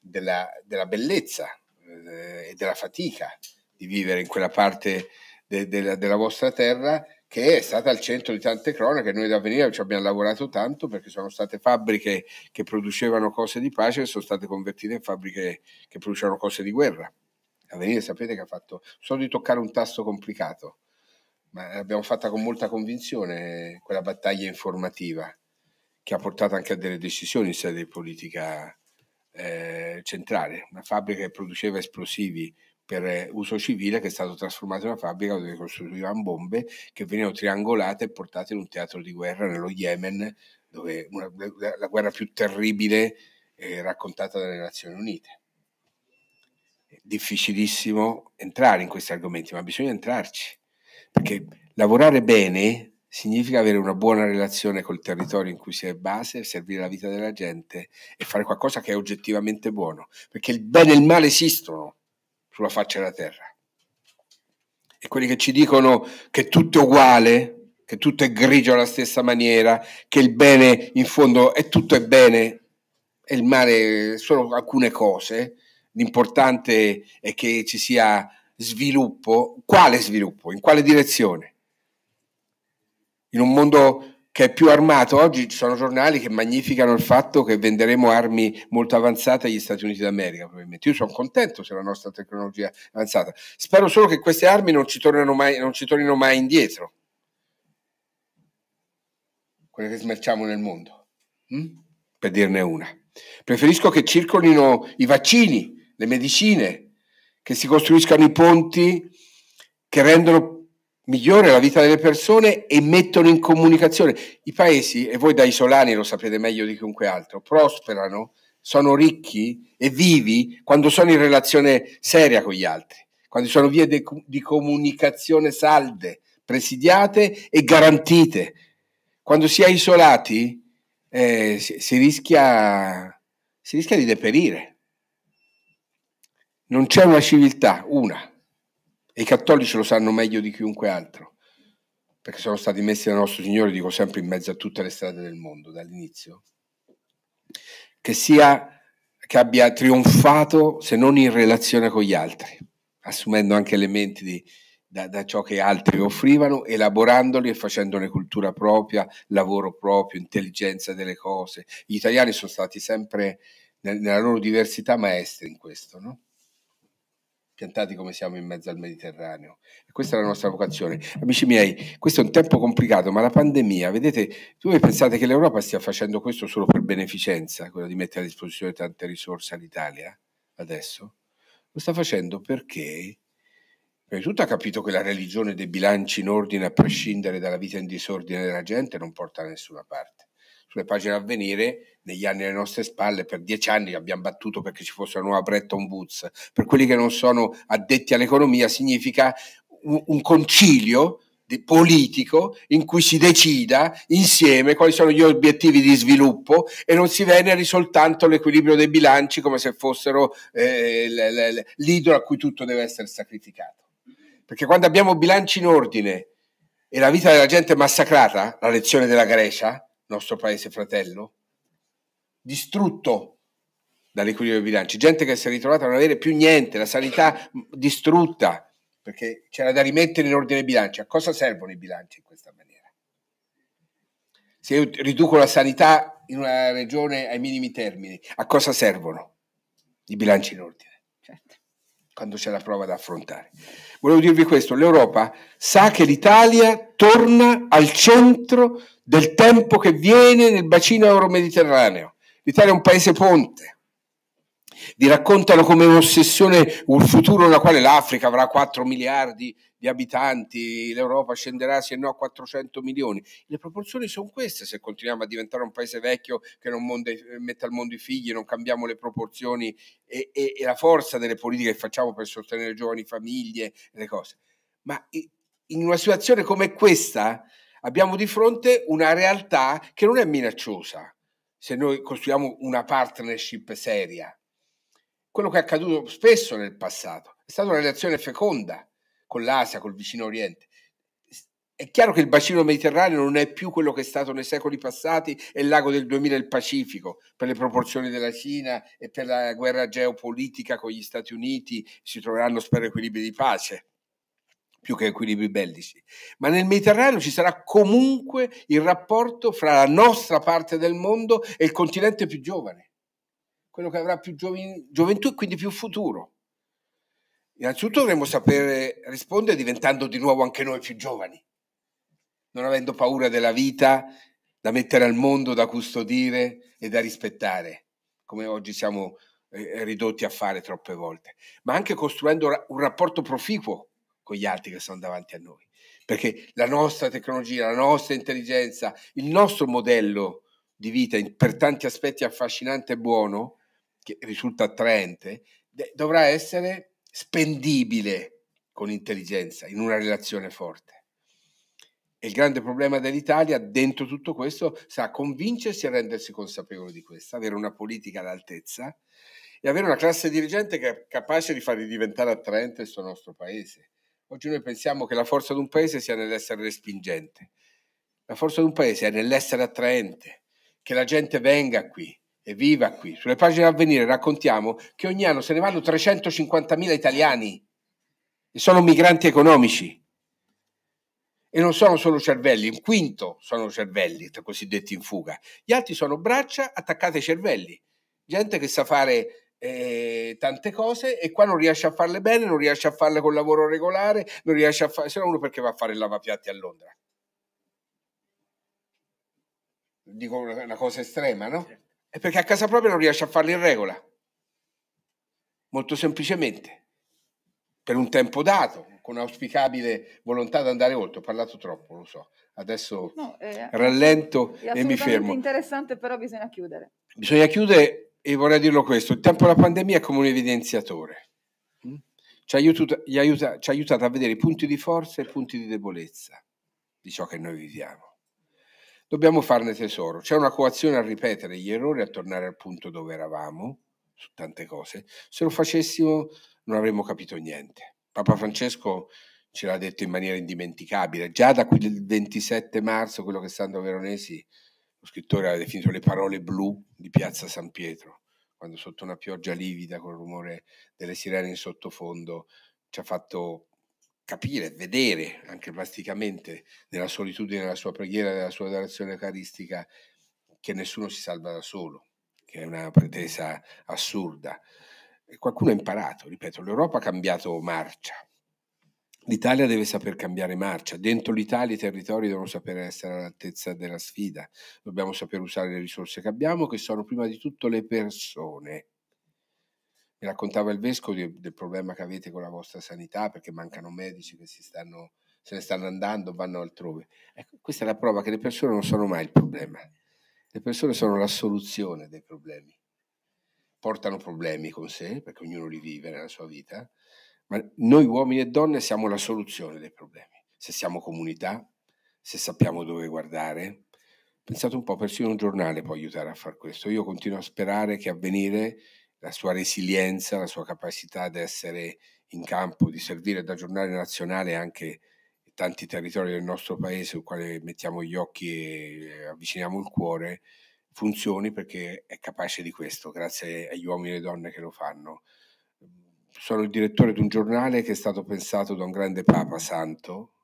Speaker 6: della, della bellezza eh, e della fatica di vivere in quella parte de, de, de, della vostra terra che è stata al centro di tante cronache. Noi da Venire ci abbiamo lavorato tanto perché sono state fabbriche che producevano cose di pace e sono state convertite in fabbriche che producevano cose di guerra. Avvenire sapete che ha fatto, solo di toccare un tasto complicato, ma l'abbiamo fatta con molta convinzione quella battaglia informativa che ha portato anche a delle decisioni in sede di politica eh, centrale, una fabbrica che produceva esplosivi per uso civile che è stato trasformato in una fabbrica dove costruivano bombe che venivano triangolate e portate in un teatro di guerra nello Yemen, dove una, la guerra più terribile eh, raccontata dalle Nazioni Unite. È difficilissimo entrare in questi argomenti, ma bisogna entrarci. Perché lavorare bene significa avere una buona relazione col territorio in cui si è base, servire la vita della gente e fare qualcosa che è oggettivamente buono, perché il bene e il male esistono sulla faccia della terra. E quelli che ci dicono che tutto è uguale, che tutto è grigio alla stessa maniera, che il bene in fondo è tutto è bene e il male sono alcune cose, l'importante è che ci sia sviluppo, quale sviluppo, in quale direzione? In un mondo che è più armato, oggi ci sono giornali che magnificano il fatto che venderemo armi molto avanzate agli Stati Uniti d'America, probabilmente. Io sono contento se la nostra tecnologia è avanzata. Spero solo che queste armi non ci, mai, non ci tornino mai indietro, quelle che smerciamo nel mondo, hm? per dirne una. Preferisco che circolino i vaccini, le medicine, che si costruiscano i ponti che rendono migliore la vita delle persone e mettono in comunicazione. I paesi, e voi da isolani lo sapete meglio di chiunque altro, prosperano, sono ricchi e vivi quando sono in relazione seria con gli altri, quando sono vie de, di comunicazione salde, presidiate e garantite. Quando si è isolati eh, si, si, rischia, si rischia di deperire. Non c'è una civiltà, una, e i cattolici lo sanno meglio di chiunque altro, perché sono stati messi da nostro Signore, dico sempre, in mezzo a tutte le strade del mondo dall'inizio, che, sia, che abbia trionfato se non in relazione con gli altri, assumendo anche elementi di, da, da, ciò che altri offrivano, elaborandoli e facendone cultura propria, lavoro proprio, intelligenza delle cose. Gli italiani sono stati sempre nella loro diversità maestri in questo, no? piantati come siamo in mezzo al Mediterraneo. E questa è la mm-hmm. nostra vocazione. Amici miei, questo è un tempo complicato, ma la pandemia, vedete, voi pensate che l'Europa stia facendo questo solo per beneficenza, quello di mettere a disposizione tante risorse all'Italia adesso? Lo sta facendo perché, prima di tutto, ha capito che la religione dei bilanci in ordine, a prescindere dalla vita in disordine della gente, non porta da nessuna parte sulle pagine a venire negli anni alle nostre spalle, per dieci anni abbiamo battuto perché ci fosse una nuova Bretton Woods. Per quelli che non sono addetti all'economia significa un, un concilio politico in cui si decida insieme quali sono gli obiettivi di sviluppo e non si veneri soltanto l'equilibrio dei bilanci come se fossero eh, l'idolo a cui tutto deve essere sacrificato. Perché quando abbiamo bilanci in ordine e la vita della gente è massacrata, la lezione della Grecia, nostro paese fratello, distrutto dall'equilibrio dei bilanci, gente che si è ritrovata a non avere più niente, la sanità distrutta, perché c'era da rimettere in ordine i bilanci. A cosa servono i bilanci in questa maniera? Se io riduco la sanità in una regione ai minimi termini, a cosa servono i bilanci in ordine? Certo. Quando c'è la prova da affrontare. Volevo dirvi questo, l'Europa sa che l'Italia torna al centro del tempo che viene nel bacino euromediterraneo. L'Italia è un paese ponte. Vi raccontano come un'ossessione un futuro nella quale l'Africa avrà 4 miliardi di abitanti, l'Europa scenderà se no a 400 milioni. Le proporzioni sono queste se continuiamo a diventare un paese vecchio che non monda, mette al mondo i figli, non cambiamo le proporzioni e, e, e, la forza delle politiche che facciamo per sostenere giovani famiglie e le cose. Ma in una situazione come questa abbiamo di fronte una realtà che non è minacciosa se noi costruiamo una partnership seria. Quello che è accaduto spesso nel passato è stata una relazione feconda con l'Asia, col vicino Oriente. È chiaro che il bacino mediterraneo non è più quello che è stato nei secoli passati e il lago del 2000 il Pacifico, per le proporzioni della Cina e per la guerra geopolitica con gli Stati Uniti si troveranno spero equilibri di pace più che equilibri bellici, ma nel Mediterraneo ci sarà comunque il rapporto fra la nostra parte del mondo e il continente più giovane, quello che avrà più giovin- gioventù e quindi più futuro. Innanzitutto dovremmo sapere rispondere diventando di nuovo anche noi più giovani, non avendo paura della vita da mettere al mondo, da custodire e da rispettare, come oggi siamo eh, ridotti a fare troppe volte, ma anche costruendo un rapporto proficuo con gli altri che sono davanti a noi. Perché la nostra tecnologia, la nostra intelligenza, il nostro modello di vita, per tanti aspetti affascinante e buono, che risulta attraente, dovrà essere spendibile con intelligenza in una relazione forte. E il grande problema dell'Italia dentro tutto questo sarà convincersi a rendersi consapevoli di questo, avere una politica all'altezza e avere una classe dirigente che è capace di far diventare attraente questo nostro paese. Oggi noi pensiamo che la forza di un paese sia nell'essere respingente. La forza di un paese è nell'essere attraente, che la gente venga qui e viva qui. Sulle pagine venire raccontiamo che ogni anno se ne vanno 350.000 italiani e sono migranti economici. E non sono solo cervelli, un quinto sono cervelli, tra cosiddetti in fuga. Gli altri sono braccia attaccate ai cervelli, gente che sa fare eh, tante cose e qua non riesce a farle bene, non riesce a farle con lavoro regolare, non riesce a fare, se no uno perché va a fare il lavapiatti a Londra. Dico una, cosa estrema, no? È perché a casa propria non riesce a farli in regola, molto semplicemente, per un tempo dato, con auspicabile volontà di andare oltre. Ho parlato troppo, lo so. Adesso
Speaker 1: no, eh, rallento
Speaker 6: e mi fermo. È
Speaker 1: interessante, però bisogna chiudere.
Speaker 6: Bisogna chiudere e vorrei dirlo questo, il tempo della pandemia è come un evidenziatore, mm? ci, aiuta, aiuta, aiutato a vedere i punti di forza e i punti di debolezza di ciò che noi viviamo. Dobbiamo farne tesoro, c'è una coazione a ripetere gli errori, a tornare al punto dove eravamo su tante cose, se lo facessimo non avremmo capito niente. Papa Francesco ce l'ha detto in maniera indimenticabile, già da qui del 27 marzo quello che Sandro Veronesi scrittore ha definito le parole blu di Piazza San Pietro, quando sotto una pioggia livida, col rumore delle sirene in sottofondo, ci ha fatto capire, vedere anche plasticamente nella solitudine della sua preghiera, della sua adorazione eucaristica, che nessuno si salva da solo, che è una pretesa assurda. E qualcuno ha imparato, ripeto, l'Europa ha cambiato marcia, L'Italia deve saper cambiare marcia, dentro l'Italia i territori devono saper essere all'altezza della sfida, dobbiamo saper usare le risorse che abbiamo, che sono prima di tutto le persone. Mi raccontava il vescovo del problema che avete con la vostra sanità, perché mancano medici che si stanno, se ne stanno andando, vanno altrove. Ecco, questa è la prova che le persone non sono mai il problema, le persone sono la soluzione dei problemi. Portano problemi con sé, perché ognuno li vive nella sua vita, ma noi uomini e donne siamo la soluzione dei problemi, se siamo comunità, se sappiamo dove guardare. Pensate un po', persino un giornale può aiutare a far questo. Io continuo a sperare che avvenire la sua resilienza, la sua capacità di essere in campo, di servire da giornale nazionale anche tanti territori del nostro paese sul quale mettiamo gli occhi e eh, avviciniamo il cuore, funzioni perché è capace di questo, grazie agli uomini e alle donne che lo fanno sono il direttore di un giornale che è stato pensato da un grande Papa Santo,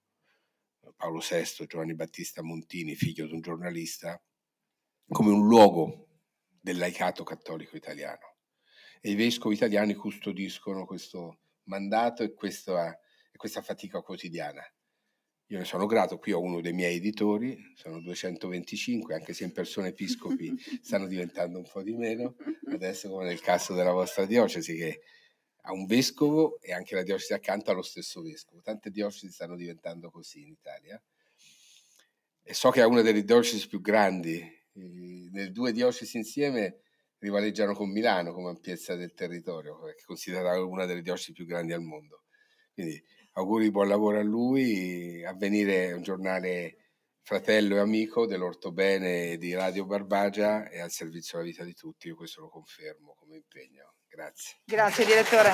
Speaker 6: Paolo VI, Giovanni Battista Montini, figlio di un giornalista, come un luogo del laicato cattolico italiano. E i vescovi italiani custodiscono questo mandato e questa, e questa fatica quotidiana. Io ne sono grato, qui ho uno dei miei editori, sono 225, anche se in persone episcopi stanno diventando un po' di meno, adesso come nel caso della vostra diocesi che a un vescovo e anche la diocesi accanto allo stesso vescovo. Tante diocesi stanno diventando così in Italia. E so che è una delle diocesi più grandi. Nelle due diocesi insieme rivaleggiano con Milano come ampiezza del territorio, che è considerata una delle diocesi più grandi al mondo. Quindi auguri buon lavoro a lui. a venire un giornale fratello e amico dell'Ortobene di Radio Barbagia e al servizio della vita di tutti, io questo lo confermo come
Speaker 1: impegno. Grazie. Grazie direttore.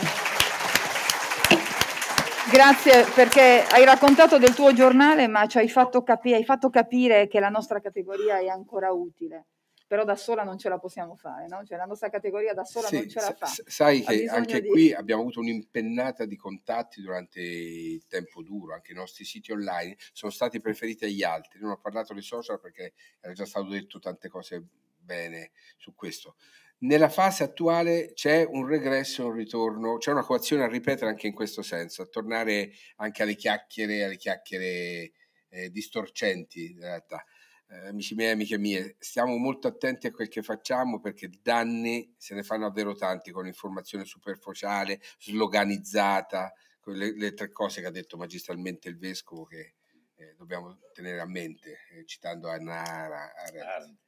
Speaker 1: Grazie perché hai raccontato del tuo giornale ma ci hai fatto, capi hai fatto capire che la nostra categoria è ancora utile però da sola non ce la possiamo fare, no? cioè, la nostra categoria da sola sì, non ce la fa. Sai che anche di... qui
Speaker 6: abbiamo avuto un'impennata di contatti durante il tempo duro, anche i nostri siti online sono stati preferiti agli altri, non ho parlato di social perché era già stato detto tante cose bene su questo. Nella fase attuale c'è un regresso e un ritorno, c'è una coazione a ripetere anche in questo senso, a tornare anche alle chiacchiere, alle chiacchiere eh, distorcenti in realtà. Eh, amici miei, amiche mie, stiamo molto attenti a quel che facciamo perché danni se ne fanno davvero tanti con informazione superficiale, sloganizzata, le, le tre cose che ha detto magistralmente il vescovo che eh, dobbiamo tenere a mente, eh, citando Anna Arendt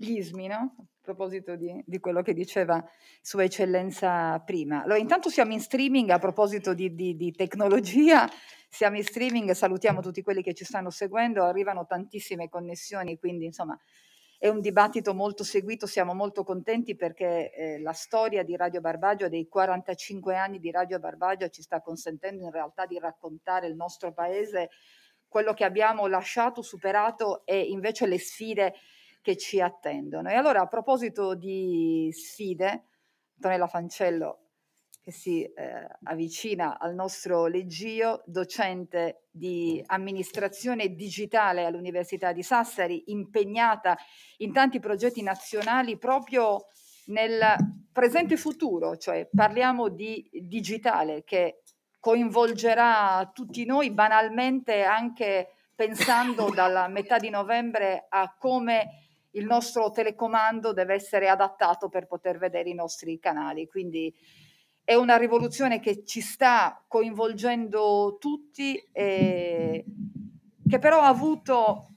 Speaker 1: gli ismi, no? A proposito di, di, quello che diceva Sua Eccellenza prima. Allora, intanto siamo in streaming, a proposito di, di, di tecnologia, siamo in streaming, salutiamo tutti quelli che ci stanno seguendo, arrivano tantissime connessioni, quindi insomma è un dibattito molto seguito, siamo molto contenti perché eh, la storia di Radio Barbagia, dei 45 anni di Radio Barbagia, ci sta consentendo in realtà di raccontare il nostro paese, quello che abbiamo lasciato, superato e invece le sfide che ci attendono. E allora a proposito di sfide, Antonella Fancello che si eh, avvicina al nostro leggio, docente di amministrazione digitale all'Università di Sassari, impegnata in tanti progetti nazionali proprio nel presente futuro, cioè parliamo di digitale che coinvolgerà tutti noi banalmente anche pensando dalla metà di novembre a come il nostro telecomando deve essere adattato per poter vedere i nostri canali. Quindi è una rivoluzione che ci sta coinvolgendo tutti, e che però ha avuto,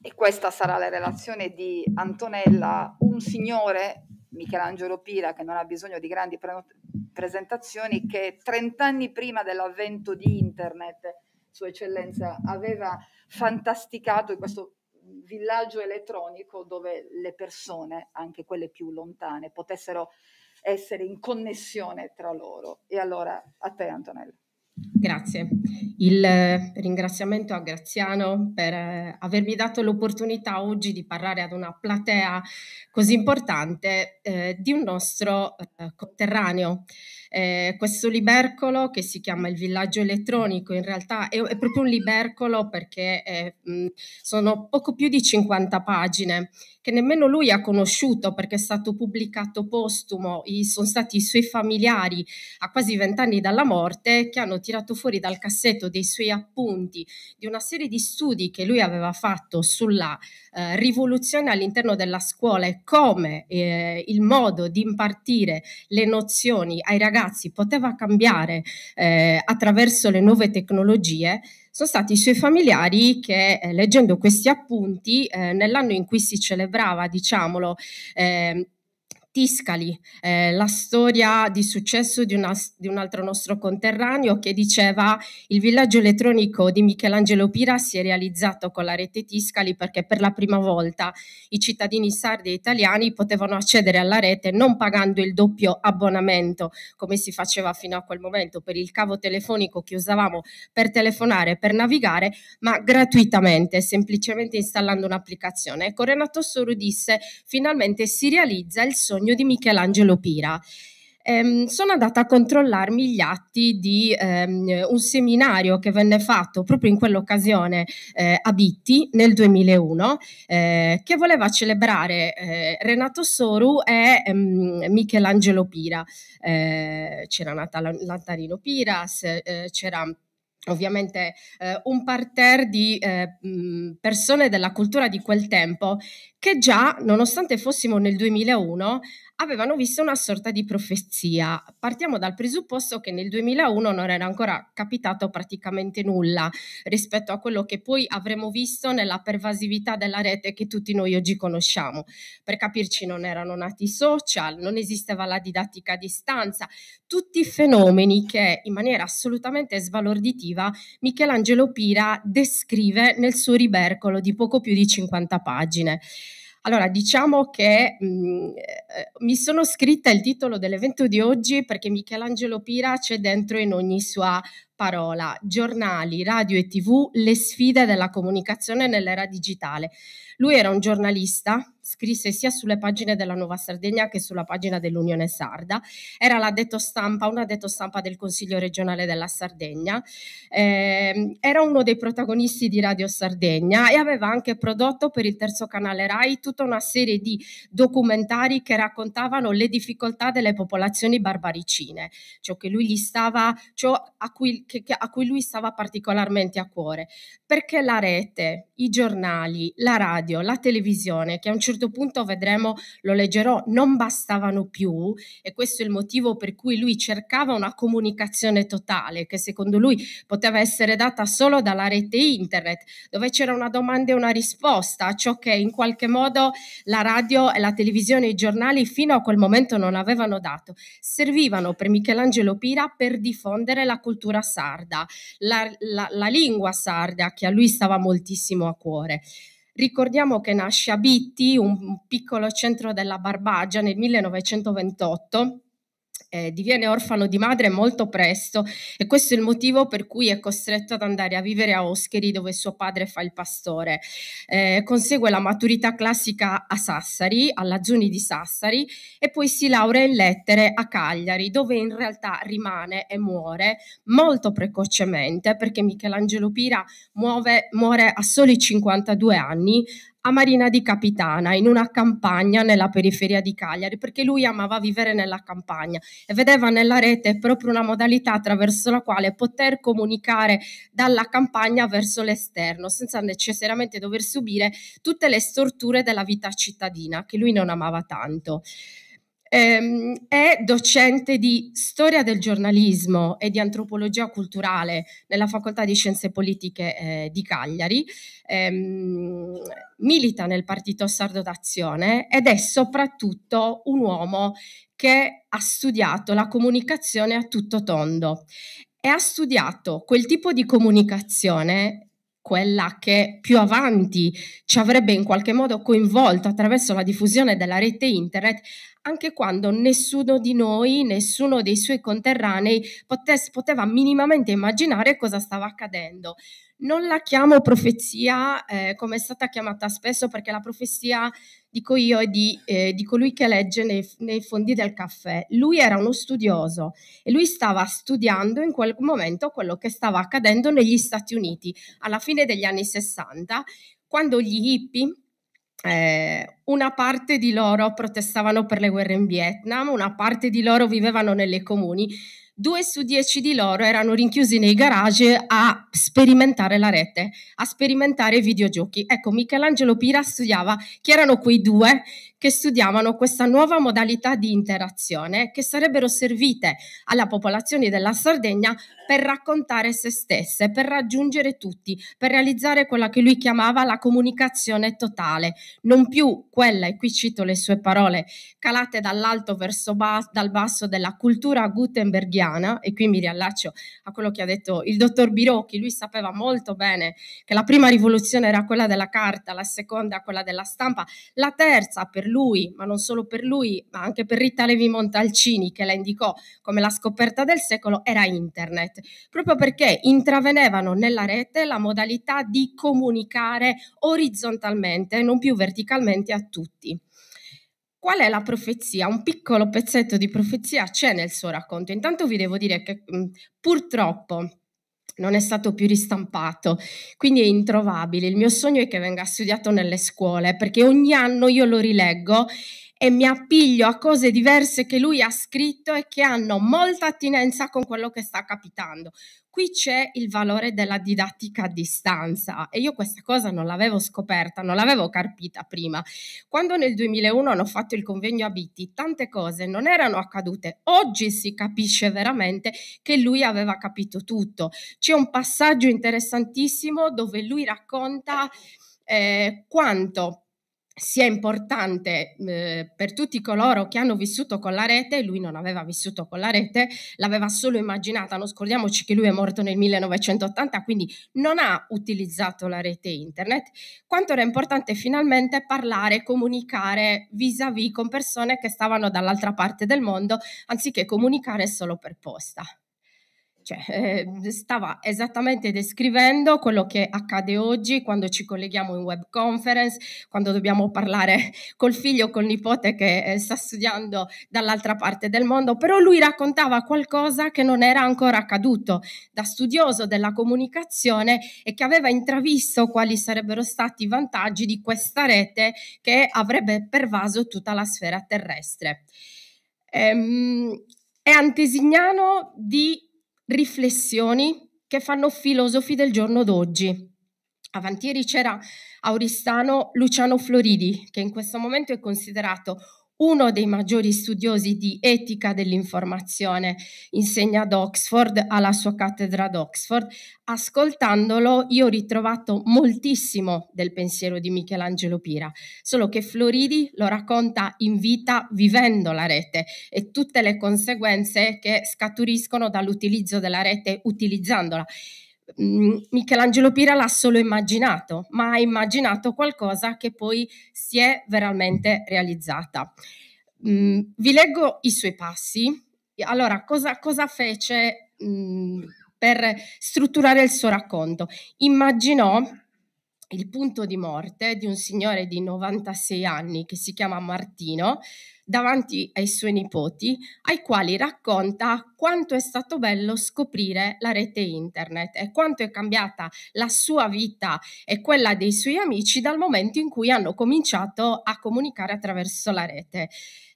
Speaker 1: e questa sarà la relazione di Antonella, un signore, Michelangelo Pira, che non ha bisogno di grandi pre- presentazioni, che 30 anni prima dell'avvento di Internet, Sua Eccellenza, aveva fantasticato, e questo villaggio elettronico dove le persone, anche quelle più lontane, potessero essere in connessione tra loro. E allora a te Antonella.
Speaker 7: Grazie. Il eh, ringraziamento a Graziano per eh, avermi dato l'opportunità oggi di parlare ad una platea così importante eh, di un nostro eh, conterraneo. Eh, questo libercolo che si chiama il villaggio elettronico in realtà è, è proprio un libercolo perché è, mh, mm, sono poco più di 50 pagine che nemmeno lui ha conosciuto perché è stato pubblicato postumo, I, sono stati i suoi familiari a quasi vent'anni dalla morte che hanno tirato fuori dal cassetto dei suoi appunti di una serie di studi che lui aveva fatto sulla eh, rivoluzione all'interno della scuola e come eh, il modo di impartire le nozioni ai ragazzi ragazzi poteva cambiare eh, attraverso le nuove tecnologie, sono stati i suoi familiari che eh, leggendo questi appunti eh, nell'anno in cui si celebrava, diciamolo, eh, Tiscali, eh, la storia di successo di, una, di, un altro nostro conterraneo che diceva il villaggio elettronico di Michelangelo Pira si è realizzato con la rete Tiscali perché per la prima volta i cittadini sardi e italiani potevano accedere alla rete non pagando il doppio abbonamento come si faceva fino a quel momento per il cavo telefonico che usavamo per telefonare, per navigare, ma gratuitamente, semplicemente installando un'applicazione. Ecco, Renato Soru disse finalmente si realizza il sogno disegno di Michelangelo Pira. Ehm, sono andata a controllarmi gli atti di ehm, un seminario che venne fatto proprio in quell'occasione eh, a Bitti nel 2001 eh, che voleva celebrare eh, Renato Soru e ehm, Michelangelo Pira. Eh, c'era Natale Lantarino Piras, eh, c'era ovviamente eh, un parterre di eh, persone della cultura di quel tempo che già, nonostante fossimo nel 2001, avevano visto una sorta di profezia. Partiamo dal presupposto che nel 2001 non era ancora capitato praticamente nulla rispetto a quello che poi avremmo visto nella pervasività della rete che tutti noi oggi conosciamo. Per capirci non erano nati i social, non esisteva la didattica a distanza, tutti i fenomeni che in maniera assolutamente svalorditiva Michelangelo Pira descrive nel suo ribercolo di poco più di 50 pagine. Allora, diciamo che mh, mm, eh, mi sono scritta il titolo dell'evento di oggi perché Michelangelo Pira c'è dentro in ogni sua parola, giornali, radio e tv, le sfide della comunicazione nell'era digitale. Lui era un giornalista, scrisse sia sulle pagine della Nuova Sardegna che sulla pagina dell'Unione Sarda, era l'addetto stampa, un addetto stampa del Consiglio regionale della Sardegna, eh, era uno dei protagonisti di Radio Sardegna e aveva anche prodotto per il terzo canale RAI tutta una serie di documentari che raccontavano le difficoltà delle popolazioni barbaricine, ciò, stava, ciò a cui che, che, a cui lui stava particolarmente a cuore, perché la rete, i giornali, la radio, la televisione, che a un certo punto vedremo, lo leggerò, non bastavano più e questo è il motivo per cui lui cercava una comunicazione totale che secondo lui poteva essere data solo dalla rete internet, dove c'era una domanda e una risposta, a ciò che in qualche modo la radio e la televisione e i giornali fino a quel momento non avevano dato, servivano per Michelangelo Pira per diffondere la cultura sarda, la, la, la lingua sarda che a lui stava moltissimo a cuore. Ricordiamo che nasce a Bitti, un piccolo centro della Barbagia, nel 1928 eh, diviene orfano di madre molto presto e questo è il motivo per cui è costretto ad andare a vivere a Oscheri dove suo padre fa il pastore. Eh, consegue la maturità classica a Sassari, alla Giuni di Sassari e poi si laurea in lettere a Cagliari dove in realtà rimane e muore molto precocemente perché Michelangelo Pira muove, muore a soli 52 anni a Marina di Capitana, in una campagna nella periferia di Cagliari, perché lui amava vivere nella campagna e vedeva nella rete proprio una modalità attraverso la quale poter comunicare dalla campagna verso l'esterno, senza necessariamente dover subire tutte le storture della vita cittadina, che lui non amava tanto. Ehm, è docente di storia del giornalismo e di antropologia culturale nella Facoltà di Scienze Politiche eh, di Cagliari, ehm, milita nel Partito Sardo d'Azione ed è soprattutto un uomo che ha studiato la comunicazione a tutto tondo e ha studiato quel tipo di comunicazione quella che più avanti ci avrebbe in qualche modo coinvolto attraverso la diffusione della rete internet anche quando nessuno di noi, nessuno dei suoi conterranei potesse, poteva minimamente immaginare cosa stava accadendo. Non la chiamo profezia eh, come è stata chiamata spesso perché la profezia, dico io, è di, eh, di colui che legge nei, nei fondi del caffè. Lui era uno studioso e lui stava studiando in quel momento quello che stava accadendo negli Stati Uniti alla fine degli anni 60, quando gli hippie eh, una parte di loro protestavano per le guerre in Vietnam, una parte di loro vivevano nelle comuni, due su dieci di loro erano rinchiusi nei garage a sperimentare la rete, a sperimentare i videogiochi. Ecco, Michelangelo Pira studiava chi erano quei due che studiavano questa nuova modalità di interazione che sarebbero servite alla popolazione della Sardegna per raccontare se stesse, per raggiungere tutti, per realizzare quella che lui chiamava la comunicazione totale, non più quella, e qui cito le sue parole, calate dall'alto verso bas- dal basso della cultura gutenbergiana, e qui mi riallaccio a quello che ha detto il dottor Birocchi, lui sapeva molto bene che la prima rivoluzione era quella della carta, la seconda quella della stampa, la terza per per lui, ma non solo per lui, ma anche per Rita Levi Montalcini, che la indicò come la scoperta del secolo, era internet, proprio perché intravenevano nella rete la modalità di comunicare orizzontalmente, non più verticalmente a tutti. Qual è la profezia? Un piccolo pezzetto di profezia c'è nel suo racconto. Intanto vi devo dire che purtroppo non è stato più ristampato, quindi è introvabile. Il mio sogno è che venga studiato nelle scuole perché ogni anno io lo rileggo e mi appiglio a cose diverse che lui ha scritto e che hanno molta attinenza con quello che sta capitando. Qui c'è il valore della didattica a distanza e io questa cosa non l'avevo scoperta, non l'avevo carpita prima. Quando nel 2001 hanno fatto il convegno a Bitti, tante cose non erano accadute. Oggi si capisce veramente che lui aveva capito tutto. C'è un passaggio interessantissimo dove lui racconta eh, quanto sia importante eh, per tutti coloro che hanno vissuto con la rete, lui non aveva vissuto con la rete, l'aveva solo immaginata, non scordiamoci che lui è morto nel 1980, quindi non ha utilizzato la rete internet, quanto era importante finalmente parlare, comunicare vis-à-vis con persone che stavano dall'altra parte del mondo, anziché comunicare solo per posta. Cioè, eh, stava esattamente descrivendo quello che accade oggi quando ci colleghiamo in web conference, quando dobbiamo parlare col figlio, o col nipote che eh, sta studiando dall'altra parte del mondo, però lui raccontava qualcosa che non era ancora accaduto da studioso della comunicazione e che aveva intravisto quali sarebbero stati i vantaggi di questa rete che avrebbe pervaso tutta la sfera terrestre. Ehm, è antesignano di riflessioni che fanno filosofi del giorno d'oggi. Avantieri c'era Auristano Luciano Floridi, che in questo momento è considerato uno dei maggiori studiosi di etica dell'informazione, insegna ad Oxford, alla sua cattedra ad Oxford. Ascoltandolo io ho ritrovato moltissimo del pensiero di Michelangelo Pira, solo che Floridi lo racconta in vita vivendo la rete e tutte le conseguenze che scaturiscono dall'utilizzo della rete utilizzandola. Mm, Michelangelo Pira l'ha solo immaginato, ma ha immaginato qualcosa che poi si è veramente realizzata. Mm, vi leggo i suoi passi. Allora, cosa, cosa fece mm, per strutturare il suo racconto? Immaginò il punto di morte di un signore di 96 anni che si chiama Martino, davanti ai suoi nipoti, ai quali racconta quanto è stato bello scoprire la rete internet e quanto è cambiata la sua vita e quella dei suoi amici dal momento in cui hanno cominciato a comunicare attraverso la rete.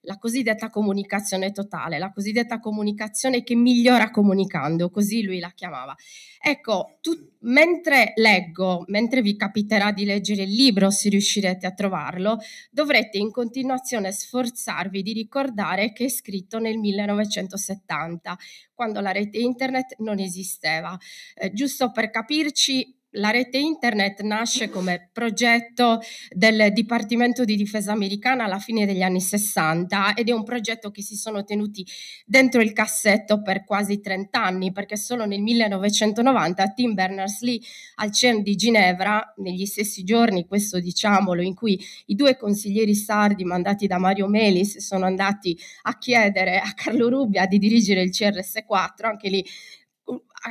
Speaker 7: La cosiddetta comunicazione totale, la cosiddetta comunicazione che migliora comunicando, così lui la chiamava. Ecco, tu, mentre leggo, mentre vi capiterà di leggere il libro, se riuscirete a trovarlo, dovrete in continuazione sforzarvi ricordarvi di ricordare che è scritto nel 1970, quando la rete internet non esisteva. Eh, giusto per capirci, la rete internet nasce come progetto del Dipartimento di Difesa americana alla fine degli anni 60 ed è un progetto che si sono tenuti dentro il cassetto per quasi 30 anni perché solo nel 1990 Tim Berners-Lee al CERN di Ginevra, negli stessi giorni, questo diciamolo, in cui i due consiglieri sardi mandati da Mario Melis sono andati a chiedere a Carlo Rubbia di dirigere il CRS4, anche lì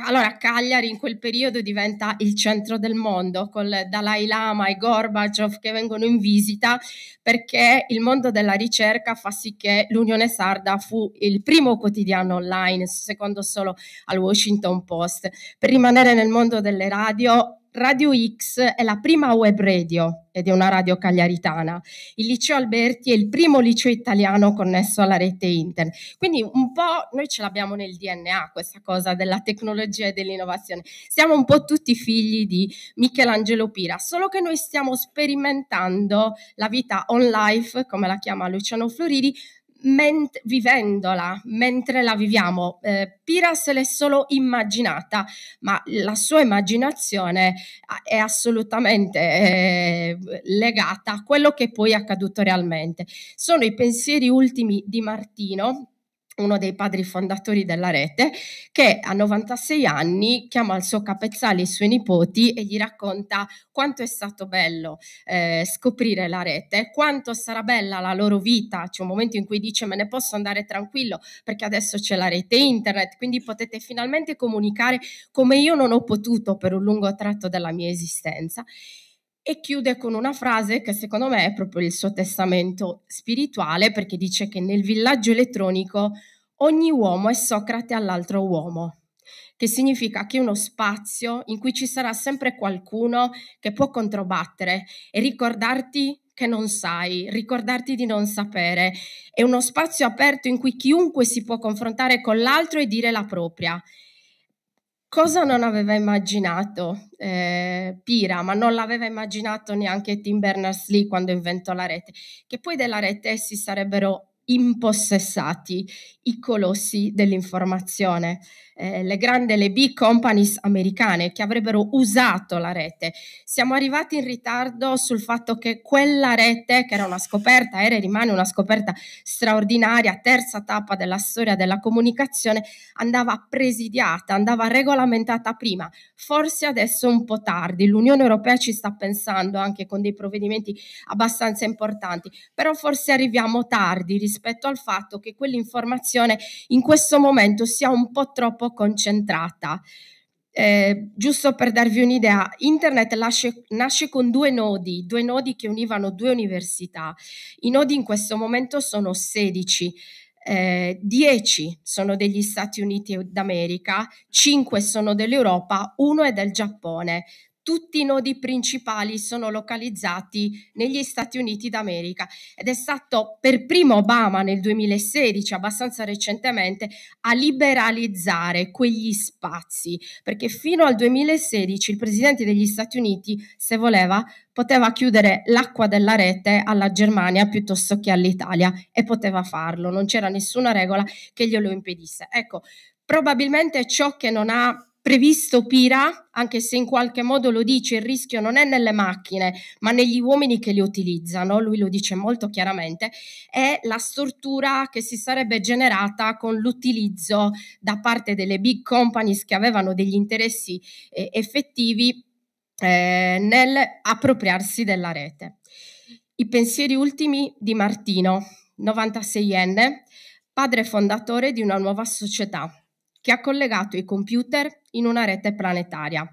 Speaker 7: allora Cagliari in quel periodo diventa il centro del mondo con Dalai Lama e Gorbaciov che vengono in visita perché il mondo della ricerca fa sì che l'Unione Sarda fu il primo quotidiano online, secondo solo al Washington Post. Per rimanere nel mondo delle radio, Radio X è la prima web radio ed è una radio cagliaritana. Il liceo Alberti è il primo liceo italiano connesso alla rete internet. Quindi un po' noi ce l'abbiamo nel DNA questa cosa della tecnologia e dell'innovazione. Siamo un po' tutti figli di Michelangelo Pira, solo che noi stiamo sperimentando la vita on life, come la chiama Luciano Floridi, ment- vivendola, mentre la viviamo. Eh, Piras l'è solo immaginata, ma la sua immaginazione ah, è assolutamente eh, legata a quello che poi è accaduto realmente. Sono i pensieri ultimi di Martino uno dei padri fondatori della rete, che a 96 anni chiama al suo capezzale i suoi nipoti e gli racconta quanto è stato bello eh, scoprire la rete, quanto sarà bella la loro vita. C'è un momento in cui dice me ne posso andare tranquillo perché adesso c'è la rete internet, quindi potete finalmente comunicare come io non ho potuto per un lungo tratto della mia esistenza e chiude con una frase che secondo me è proprio il suo testamento spirituale perché dice che nel villaggio elettronico ogni uomo è Socrate all'altro uomo che significa che è uno spazio in cui ci sarà sempre qualcuno che può controbattere e ricordarti che non sai, ricordarti di non sapere. È uno spazio aperto in cui chiunque si può confrontare con l'altro e dire la propria. Cosa non aveva immaginato eh, Pira, ma non l'aveva immaginato neanche Tim Berners-Lee quando inventò la rete, che poi della rete si sarebbero impossessati i colossi dell'informazione eh, le grandi, le big companies americane che avrebbero usato la rete. Siamo arrivati in ritardo sul fatto che quella rete, che era una scoperta, era e rimane una scoperta straordinaria, terza tappa della storia della comunicazione, andava presidiata, andava regolamentata prima, forse adesso un po' tardi. L'Unione Europea ci sta pensando anche con dei provvedimenti abbastanza importanti, però forse arriviamo tardi rispetto al fatto che quell'informazione in questo momento sia un po' troppo concentrata. Eh, giusto per darvi un'idea, internet nasce, nasce, con due nodi, due nodi che univano due università. I nodi in questo momento sono 16. Eh, 10 sono degli Stati Uniti d'America, 5 sono dell'Europa, 1 è del Giappone tutti i nodi principali sono localizzati negli Stati Uniti d'America ed è stato per primo Obama nel 2016, abbastanza recentemente, a liberalizzare quegli spazi, perché fino al 2016 il presidente degli Stati Uniti, se voleva, poteva chiudere l'acqua della rete alla Germania piuttosto che all'Italia e poteva farlo, non c'era nessuna regola che glielo impedisse. Ecco, probabilmente ciò che non ha previsto Pira, anche se in qualche modo lo dice, il rischio non è nelle macchine, ma negli uomini che li utilizzano, lui lo dice molto chiaramente, è la stortura che si sarebbe generata con l'utilizzo da parte delle big companies che avevano degli interessi eh, effettivi eh, nel appropriarsi della rete. I pensieri ultimi di Martino, 96enne, padre fondatore di una nuova società che ha collegato i computer in una rete planetaria.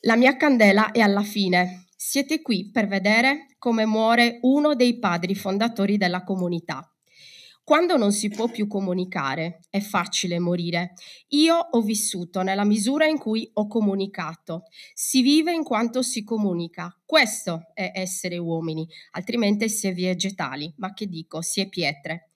Speaker 7: La mia candela è alla fine. Siete qui per vedere come muore uno dei padri fondatori della comunità. Quando non si può più comunicare, è facile morire. Io ho vissuto nella misura in cui ho comunicato. Si vive in quanto si comunica. Questo è essere uomini, altrimenti si è vegetali, ma che dico, si è pietre.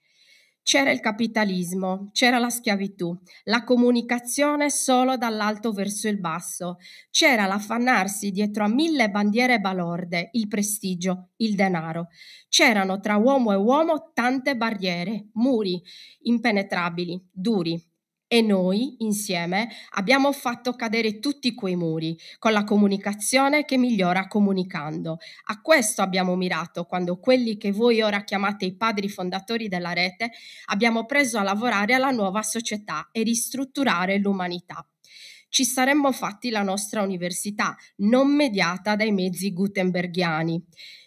Speaker 7: C'era il capitalismo, c'era la schiavitù, la comunicazione solo dall'alto verso il basso, c'era l'affannarsi dietro a mille bandiere balorde, il prestigio, il denaro. C'erano tra uomo e uomo tante barriere, muri impenetrabili, duri, e noi, insieme, abbiamo fatto cadere tutti quei muri, con la comunicazione che migliora comunicando. A questo abbiamo mirato quando quelli che voi ora chiamate i padri fondatori della rete abbiamo preso a lavorare alla nuova società e ristrutturare l'umanità. Ci saremmo fatti la nostra università, non mediata dai mezzi gutenberghiani.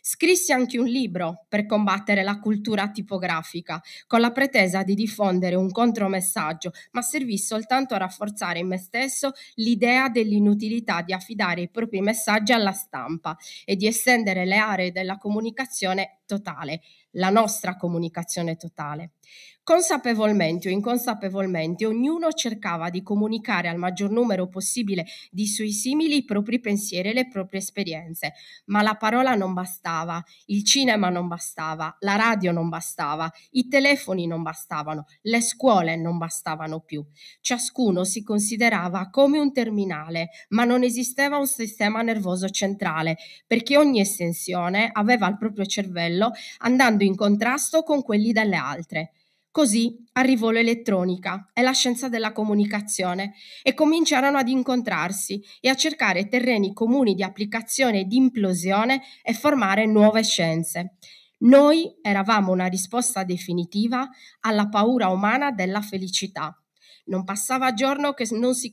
Speaker 7: Scrisse anche un libro per combattere la cultura tipografica, con la pretesa di diffondere un contromessaggio, ma servì soltanto a rafforzare in me stesso l'idea dell'inutilità di affidare i propri messaggi alla stampa e di estendere le aree della comunicazione totale, la nostra comunicazione totale. Consapevolmente o inconsapevolmente, ognuno cercava di comunicare al maggior numero possibile di sui simili i propri pensieri e le proprie esperienze, ma la parola non bastava bastava, il cinema non bastava, la radio non bastava, i telefoni non bastavano, le scuole non bastavano più. Ciascuno si considerava come un terminale, ma non esisteva un sistema nervoso centrale, perché ogni estensione aveva il proprio cervello andando in contrasto con quelli delle altre. Così arrivò l'elettronica e la scienza della comunicazione e cominciarono ad incontrarsi e a cercare terreni comuni di applicazione e di implosione e formare nuove scienze. Noi eravamo una risposta definitiva alla paura umana della felicità. Non passava giorno che non si,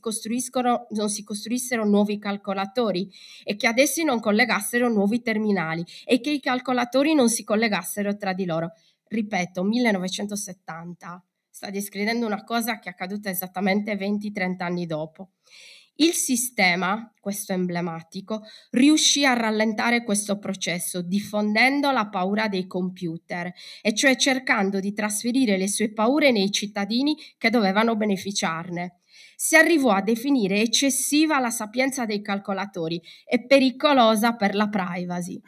Speaker 7: non si, costruissero nuovi calcolatori e che ad essi non collegassero nuovi terminali e che i calcolatori non si collegassero tra di loro ripeto, 1970. Sta descrivendo una cosa che è accaduta esattamente 20-30 anni dopo. Il sistema, questo emblematico, riuscì a rallentare questo processo diffondendo la paura dei computer, e cioè cercando di trasferire le sue paure nei cittadini che dovevano beneficiarne. Si arrivò a definire eccessiva la sapienza dei calcolatori e pericolosa per la privacy.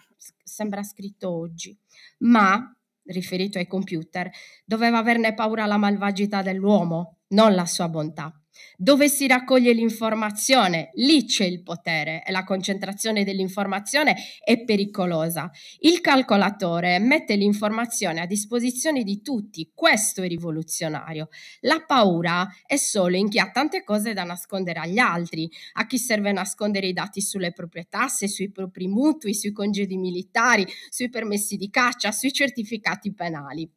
Speaker 7: Sembra scritto oggi. Ma riferito ai computer, doveva averne paura la malvagità dell'uomo, non la sua bontà. Dove si raccoglie l'informazione, lì c'è il potere e la concentrazione dell'informazione è pericolosa. Il calcolatore mette l'informazione a disposizione di tutti, questo è rivoluzionario. La paura è solo in chi ha tante cose da nascondere agli altri, a chi serve nascondere i dati sulle proprie tasse, sui propri mutui, sui congedi militari, sui permessi di caccia, sui certificati penali.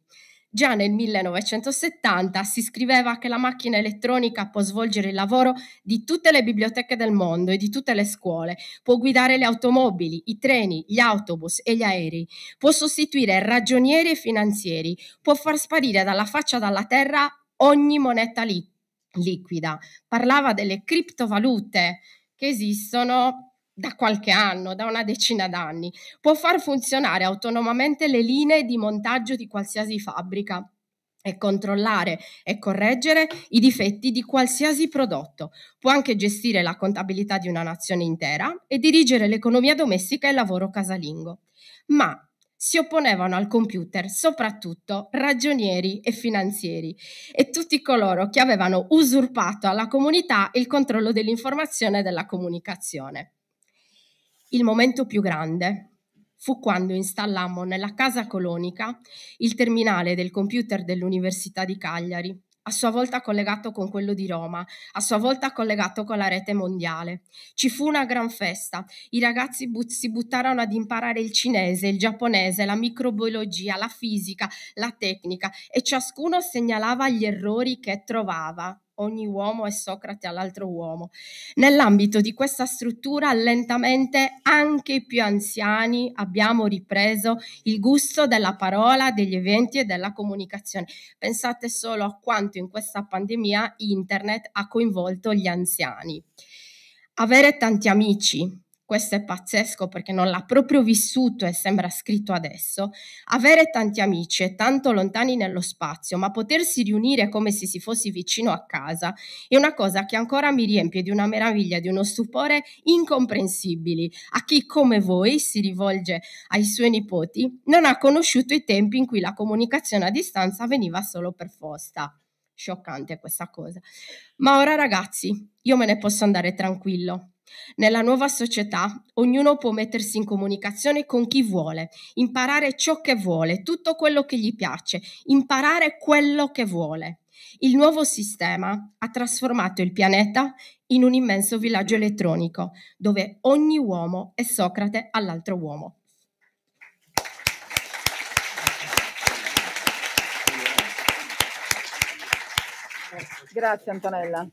Speaker 7: Già nel 1970 si scriveva che la macchina elettronica può svolgere il lavoro di tutte le biblioteche del mondo e di tutte le scuole, può guidare le automobili, i treni, gli autobus e gli aerei, può sostituire ragionieri e finanzieri, può far sparire dalla faccia della terra ogni moneta li- liquida. Parlava delle criptovalute che esistono da qualche anno, da una decina d'anni, può far funzionare autonomamente le linee di montaggio di qualsiasi fabbrica e controllare e correggere i difetti di qualsiasi prodotto. Può anche gestire la contabilità di una nazione intera e dirigere l'economia domestica e il lavoro casalingo. Ma si opponevano al computer soprattutto ragionieri e finanzieri e tutti coloro che avevano usurpato alla comunità il controllo dell'informazione e della comunicazione. Il momento più grande fu quando installammo nella casa colonica il terminale del computer dell'Università di Cagliari, a sua volta collegato con quello di Roma, a sua volta collegato con la rete mondiale. Ci fu una gran festa, i ragazzi but- si buttarono ad imparare il cinese, il giapponese, la microbiologia, la fisica, la tecnica e ciascuno segnalava gli errori che trovava ogni uomo è Socrate all'altro uomo. Nell'ambito di questa struttura, lentamente anche i più anziani abbiamo ripreso il gusto della parola, degli eventi e della comunicazione. Pensate solo a quanto in questa pandemia internet ha coinvolto gli anziani. Avere tanti amici, questo è pazzesco perché non l'ha proprio vissuto e sembra scritto adesso, avere tanti amici e tanto lontani nello spazio, ma potersi riunire come se si fossi vicino a casa, è una cosa che ancora mi riempie di una meraviglia, di uno stupore incomprensibili a chi come voi si rivolge ai suoi nipoti, non ha conosciuto i tempi in cui la comunicazione a distanza veniva solo per posta scioccante questa cosa. Ma ora ragazzi, io me ne posso andare tranquillo. Nella nuova società ognuno può mettersi in comunicazione con chi vuole, imparare ciò che vuole, tutto quello che gli piace, imparare quello che vuole. Il nuovo sistema ha trasformato il pianeta in un immenso villaggio elettronico, dove ogni uomo è Socrate all'altro uomo.
Speaker 1: Grazie Antonella.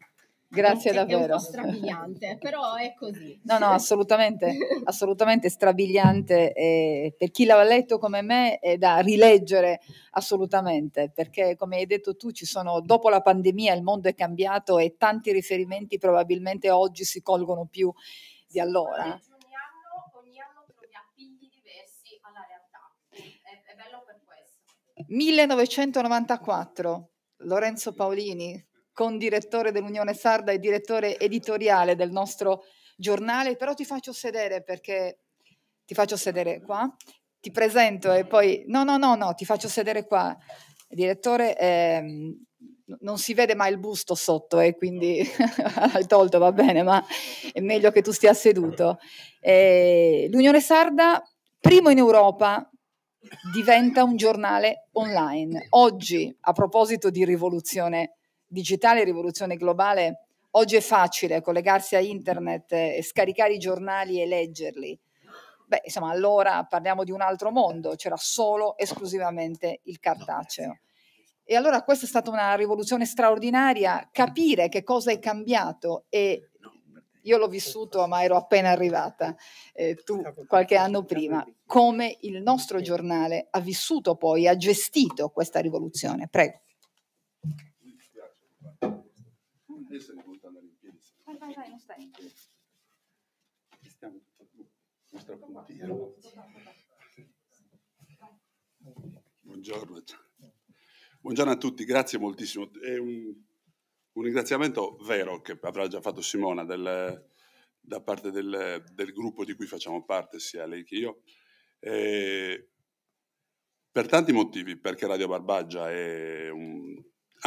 Speaker 1: Grazie davvero. È un po' strabiliante, però è così. No, no, assolutamente, assolutamente strabiliante. E eh, per chi l'ha letto come me è da rileggere assolutamente, perché come hai detto tu, ci sono, dopo la pandemia il mondo è cambiato e tanti riferimenti probabilmente oggi si colgono più di allora. Bello per questo. 1994, Lorenzo Paolini, condirettore dell'Unione Sarda e direttore editoriale del nostro giornale, però ti faccio sedere perché ti faccio sedere qua, ti presento e poi no, no, no, no, ti faccio sedere qua. Direttore, ehm, non si vede mai il busto sotto e eh, quindi hai tolto, va bene, ma è meglio che tu stia seduto. Eh, L'Unione Sarda, primo in Europa, diventa un giornale online. Oggi, a proposito di rivoluzione digitale rivoluzione globale oggi è facile collegarsi a internet e scaricare i giornali e leggerli. Beh, insomma, allora parliamo di un altro mondo, c'era solo esclusivamente il cartaceo. Eh, e allora questa è stata una rivoluzione straordinaria, capire che cosa è cambiato e eh, io l'ho vissuto ma ero appena arrivata, eh, tu qualche anno prima, come il nostro giornale ha vissuto poi, ha gestito questa rivoluzione. Prego
Speaker 8: guarda adesso devo andare in piedi vai vai vai non stai stiamo tutto il nostro puntino buongiorno eh. buongiorno a tutti grazie moltissimo è un, un ringraziamento vero che avrà già fatto Simona del, da parte del, del, gruppo di cui facciamo parte sia lei che io eh, per tanti motivi, perché Radio Barbaggia è un,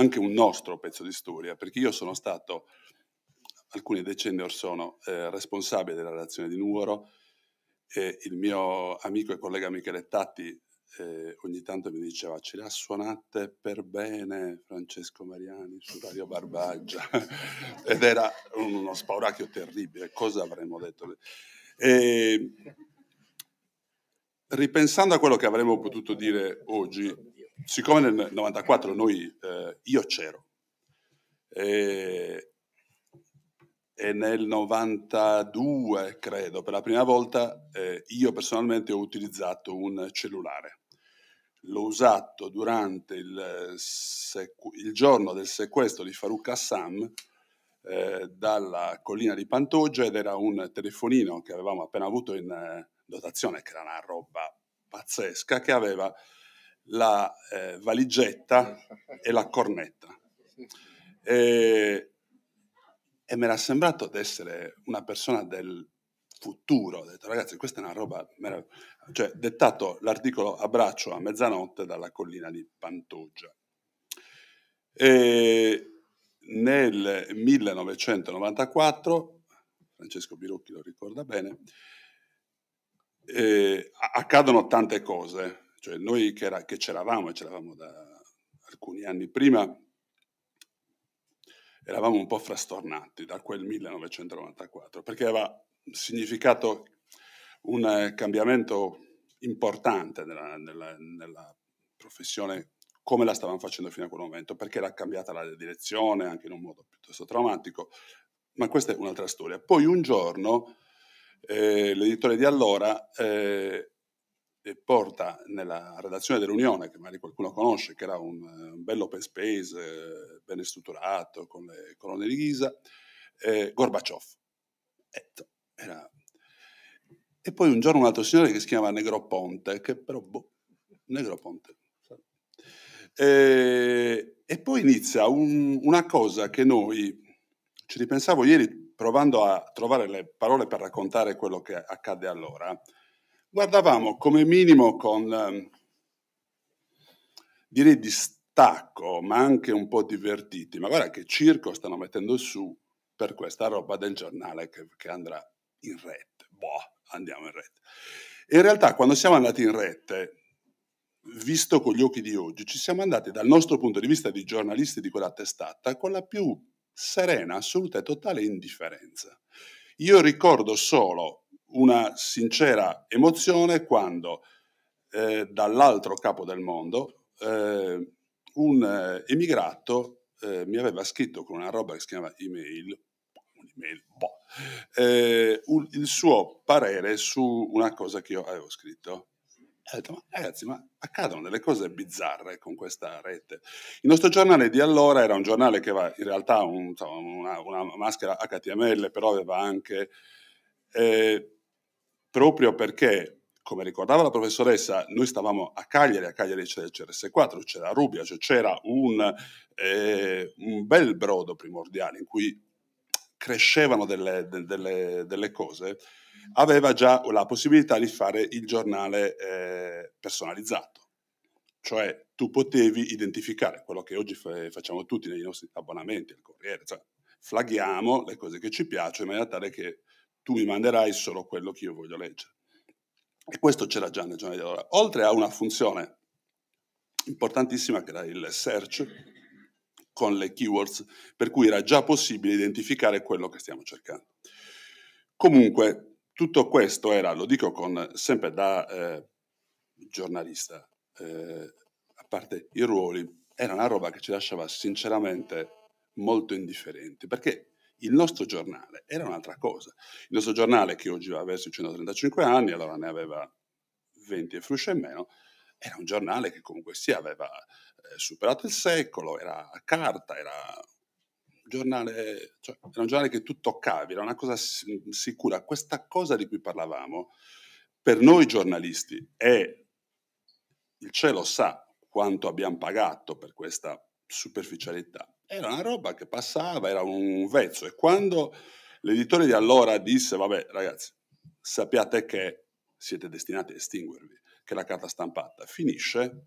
Speaker 8: anche un nostro pezzo di storia, perché io sono stato alcuni decenni or sono eh, responsabile della redazione di Nuoro e il mio amico e collega Michele Tatti eh, ogni tanto mi diceva ce l'ha suonate per bene Francesco Mariani su Radio Barbaggia ed era uno spauracchio terribile, cosa avremmo detto? E, ripensando a quello che avremmo potuto dire oggi, siccome nel 94 noi, eh, io c'ero, e, e, nel 92 credo, per la prima volta eh, io personalmente ho utilizzato un cellulare. L'ho usato durante il, sequ- il giorno del sequestro di Farouk Assam eh, dalla collina di Pantoggia ed era un telefonino che avevamo appena avuto in eh, dotazione, che era una roba pazzesca, che aveva la eh, valigetta e la cornetta. E, e mi era sembrato di essere una persona del futuro. Ho detto, ragazzi, questa è una roba meravigliosa. Cioè, dettato l'articolo a braccio a mezzanotte dalla collina di Pantoggia. E nel 1994, Francesco Birocchi lo ricorda bene, eh, accadono tante cose. Cioè noi che, era, che c'eravamo, e c'eravamo da alcuni anni prima, eravamo un po' frastornati da quel 1994, perché aveva significato un eh, cambiamento importante nella, nella, nella professione come la stavamo facendo fino a quel momento, perché era cambiata la direzione anche in un modo piuttosto traumatico, ma questa è un'altra storia. Poi un giorno eh, l'editore di allora eh, porta nella redazione dell'Unione, che magari qualcuno conosce, che era un, eh, un bello open space, eh, ben strutturato, con le colonne di ghisa, eh, Gorbaciov. Ecco, era... E poi un giorno un altro signore che si chiama Negroponte, che però, boh, Negroponte. E, e poi inizia un, una cosa che noi, ci ripensavo ieri provando a trovare le parole per raccontare quello che accadde allora, guardavamo come minimo con ehm, direi distacco, ma anche un po' divertiti, ma guarda che circo stanno mettendo su per questa roba del giornale che, che andrà in rete. Boh, andiamo in rete. in realtà quando siamo andati in rete, visto con gli occhi di oggi, ci siamo andati dal nostro punto di vista di giornalisti di quella testata con la più serena, assoluta e totale indifferenza. Io ricordo solo una sincera emozione quando eh, dall'altro capo del mondo eh, un eh, emigrato eh, mi aveva scritto con una roba che si chiama email, email boh, eh, un, il suo parere su una cosa che io avevo scritto. ho detto, ma ragazzi, ma accadono delle cose bizzarre con questa rete. Il nostro giornale di allora era un giornale che aveva in realtà un, una, una, maschera HTML, però aveva anche eh, proprio perché, come ricordava la professoressa, noi stavamo a Cagliari, a Cagliari c'era il CRS4, c'era Rubia, cioè c'era un, eh, un bel brodo primordiale in cui crescevano delle, de, delle, delle, cose, aveva già la possibilità di fare il giornale eh, personalizzato. Cioè tu potevi identificare quello che oggi facciamo tutti nei nostri abbonamenti al Corriere, cioè flaghiamo le cose che ci piacciono in maniera tale che tu mi manderai solo quello che io voglio leggere. E questo c'era già nel giornale di allora. Oltre a una funzione importantissima che era il search con le keywords, per cui era già possibile identificare quello che stiamo cercando. Comunque, tutto questo era, lo dico con, sempre da eh, giornalista, eh, a parte i ruoli, era una roba che ci lasciava sinceramente molto indifferenti, perché il nostro giornale era un'altra cosa. Il nostro giornale, che oggi va verso i 135 anni, allora ne aveva 20 e frusce in meno, era un giornale che comunque si aveva eh, superato il secolo, era a carta, era un, giornale, cioè, era un giornale che tu toccavi, era una cosa sicura. Questa cosa di cui parlavamo, per noi giornalisti, è il cielo sa quanto abbiamo pagato per questa superficialità era una roba che passava, era un vezzo. E quando l'editore di allora disse, vabbè ragazzi, sappiate che siete destinati a estinguervi, che la carta stampata finisce,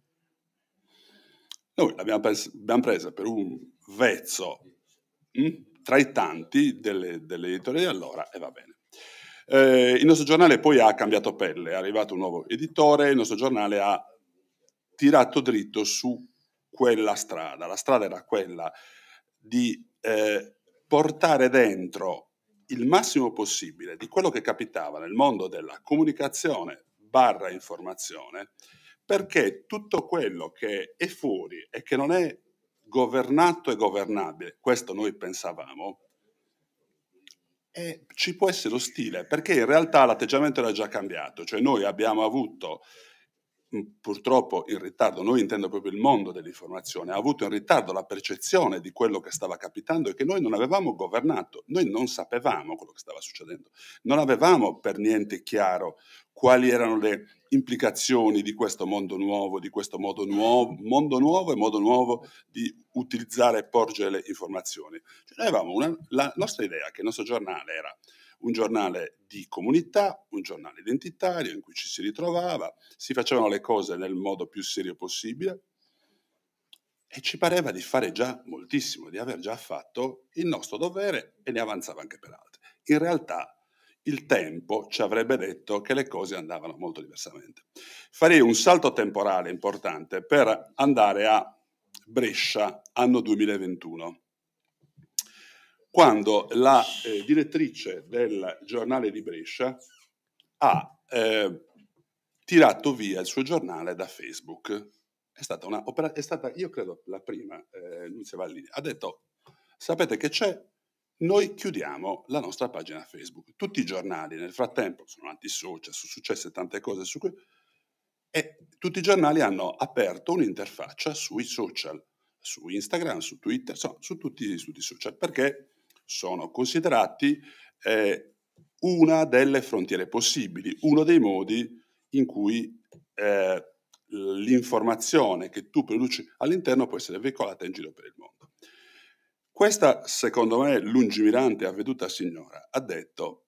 Speaker 8: noi l'abbiamo pres- presa per un vezzo mh, hm, tra i tanti delle, dell'editore di allora e va bene. Eh, il nostro giornale poi ha cambiato pelle, è arrivato un nuovo editore, il nostro giornale ha tirato dritto su quella strada. La strada era quella di eh, portare dentro il massimo possibile di quello che capitava nel mondo della comunicazione barra informazione, perché tutto quello che è fuori e che non è governato e governabile, questo noi pensavamo, e ci può essere ostile, perché in realtà l'atteggiamento era già cambiato, cioè noi abbiamo avuto purtroppo in ritardo, noi intendo proprio il mondo dell'informazione, ha avuto in ritardo la percezione di quello che stava capitando e che noi non avevamo governato, noi non sapevamo quello che stava succedendo, non avevamo per niente chiaro quali erano le implicazioni di questo mondo nuovo, di questo modo nuovo, mondo nuovo e modo nuovo di utilizzare e porgere le informazioni. Cioè, noi avevamo una, la nostra idea che il nostro giornale era un giornale di comunità, un giornale identitario in cui ci si ritrovava, si facevano le cose nel modo più serio possibile e ci pareva di fare già moltissimo, di aver già fatto il nostro dovere e ne avanzava anche per altri. In realtà il tempo ci avrebbe detto che le cose andavano molto diversamente. Farei un salto temporale importante per andare a Brescia, anno 2021 quando la eh, direttrice del giornale di Brescia ha eh, tirato via il suo giornale da Facebook. È stata, una opera, è stata io credo, la prima, eh, Nunzia Vallini, ha detto, sapete che c'è? Noi chiudiamo la nostra pagina Facebook. Tutti i giornali nel frattempo sono andati social, sono successe tante cose su cui... E tutti i giornali hanno aperto un'interfaccia sui social, su Instagram, su Twitter, so, su, tutti, su tutti i social, perché sono considerati eh, una delle frontiere possibili, uno dei modi in cui eh, l'informazione che tu produci all'interno può essere veicolata in giro per il mondo. Questa, secondo me, lungimirante e avveduta signora ha detto,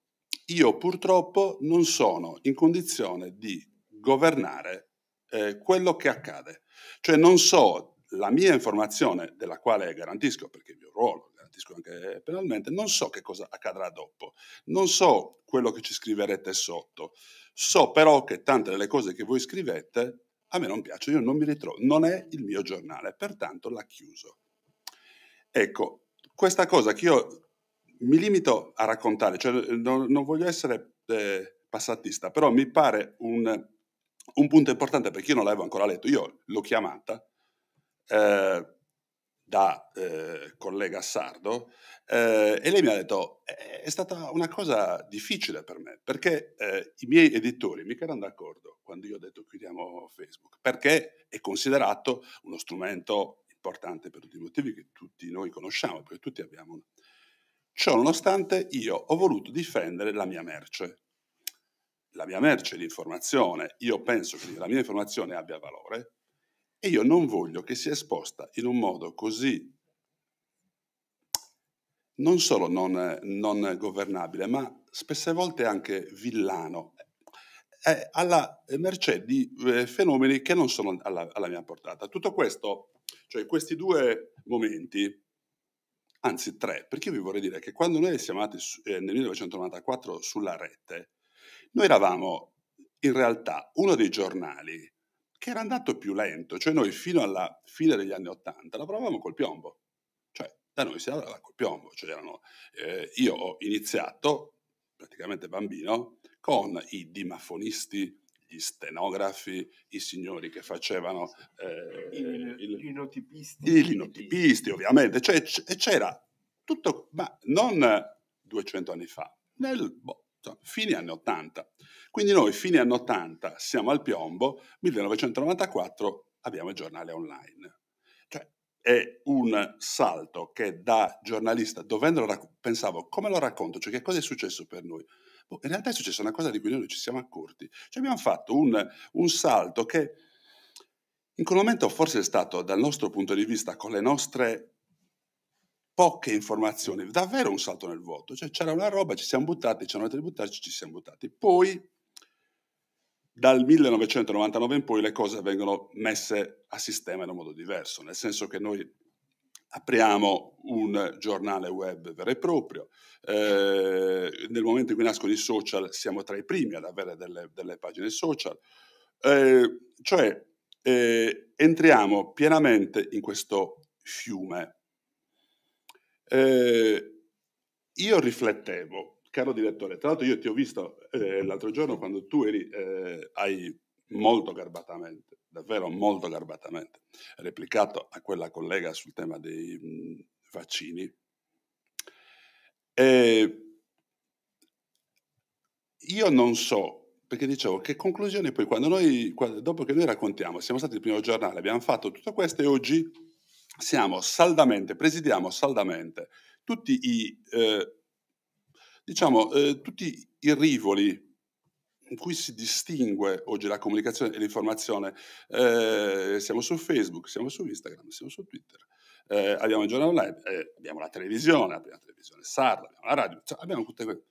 Speaker 8: io purtroppo non sono in condizione di governare eh, quello che accade, cioè non so la mia informazione, della quale garantisco perché il mio ruolo garantisco anche penalmente, non so che cosa accadrà dopo, non so quello che ci scriverete sotto, so però che tante delle cose che voi scrivete a me non piacciono, io non mi ritrovo, non è il mio giornale, pertanto l'ha chiuso. Ecco, questa cosa che io mi limito a raccontare, cioè non, non voglio essere eh, passatista, però mi pare un, un punto importante perché io non l'avevo ancora letto, io l'ho chiamata. Eh, da eh, collega sardo eh, e lei mi ha detto eh, è stata una cosa difficile per me perché eh, i miei editori mica erano d'accordo quando io ho detto chiudiamo Facebook perché è considerato uno strumento importante per tutti i motivi che tutti noi conosciamo perché tutti abbiamo una. ciò nonostante io ho voluto difendere la mia merce la mia merce è l'informazione io penso che la mia informazione abbia valore e io non voglio che sia esposta in un modo così non solo non, non governabile, ma spesse volte anche villano, è alla mercé di eh, fenomeni che non sono alla, alla, mia portata. Tutto questo, cioè questi due momenti, anzi tre, perché io vi vorrei dire che quando noi siamo andati su, eh, nel 1994 sulla rete, noi eravamo in realtà uno dei giornali che era andato più lento, cioè noi fino alla fine degli anni Ottanta lavoravamo col piombo, cioè da noi si lavorava col piombo, cioè erano, eh, io ho iniziato praticamente bambino con i dimafonisti, gli stenografi, i signori che facevano eh, I linotipisti. I linotipisti ovviamente, cioè, c'era tutto, ma non 200 anni fa, nel boh, insomma, fine anni Ottanta, quindi noi fine anni 80 siamo al piombo, 1994 abbiamo il giornale online. Cioè è un salto che da giornalista, dovendolo raccontare, pensavo come lo racconto, cioè che cosa è successo per noi. Boh, in realtà è successa una cosa di cui noi ci siamo accorti. Cioè abbiamo fatto un, un salto che in quel momento forse è stato dal nostro punto di vista, con le nostre poche informazioni, davvero un salto nel vuoto. Cioè c'era una roba, ci siamo buttati, c'erano altri detto buttarci, ci siamo buttati. Poi dal 1999 in poi le cose vengono messe a sistema in un modo diverso, nel senso che noi apriamo un giornale web vero e proprio. Eh, nel momento in cui nascono i social siamo tra i primi ad avere delle, delle pagine social. Eh, cioè eh, entriamo pienamente in questo fiume. Eh, io riflettevo caro direttore, tra l'altro io ti ho visto eh, l'altro giorno quando tu eri, eh, hai molto garbatamente, davvero molto garbatamente, replicato a quella collega sul tema dei mh, vaccini. E io non so, perché dicevo che conclusione poi quando noi, quando, dopo che noi raccontiamo, siamo stati il primo giornale, abbiamo fatto tutto questo e oggi siamo saldamente, presidiamo saldamente tutti i... Eh, Diciamo, eh, tutti i rivoli in cui si distingue oggi la comunicazione e l'informazione, eh, siamo su Facebook, siamo su Instagram, siamo su Twitter, eh, abbiamo il giornale online, eh, abbiamo la televisione, abbiamo la televisione sarda, abbiamo la radio, cioè abbiamo tutte quelle.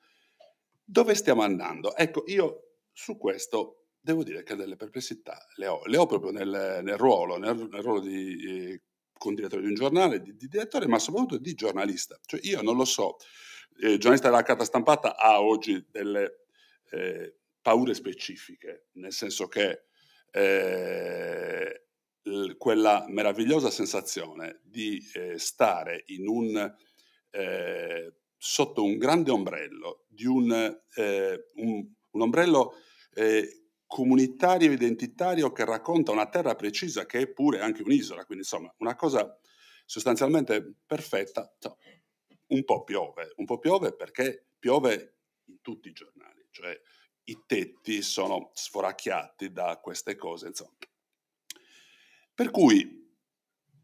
Speaker 8: Dove stiamo andando? Ecco, io su questo devo dire che delle perplessità le ho, le ho proprio nel, nel ruolo, nel, nel, ruolo di eh, condirettore di un giornale, di, di, direttore, ma soprattutto di giornalista. Cioè io non lo so eh, giornalista della carta stampata ha oggi delle eh, paure specifiche, nel senso che eh, quella meravigliosa sensazione di eh, stare un, eh, sotto un grande ombrello, di un, eh, un, un ombrello comunitario identitario che racconta una terra precisa che è pure anche un'isola, quindi insomma una cosa sostanzialmente perfetta un po' piove, un po' piove perché piove in tutti i giornali, cioè i tetti sono sforacchiati da queste cose, insomma. Per cui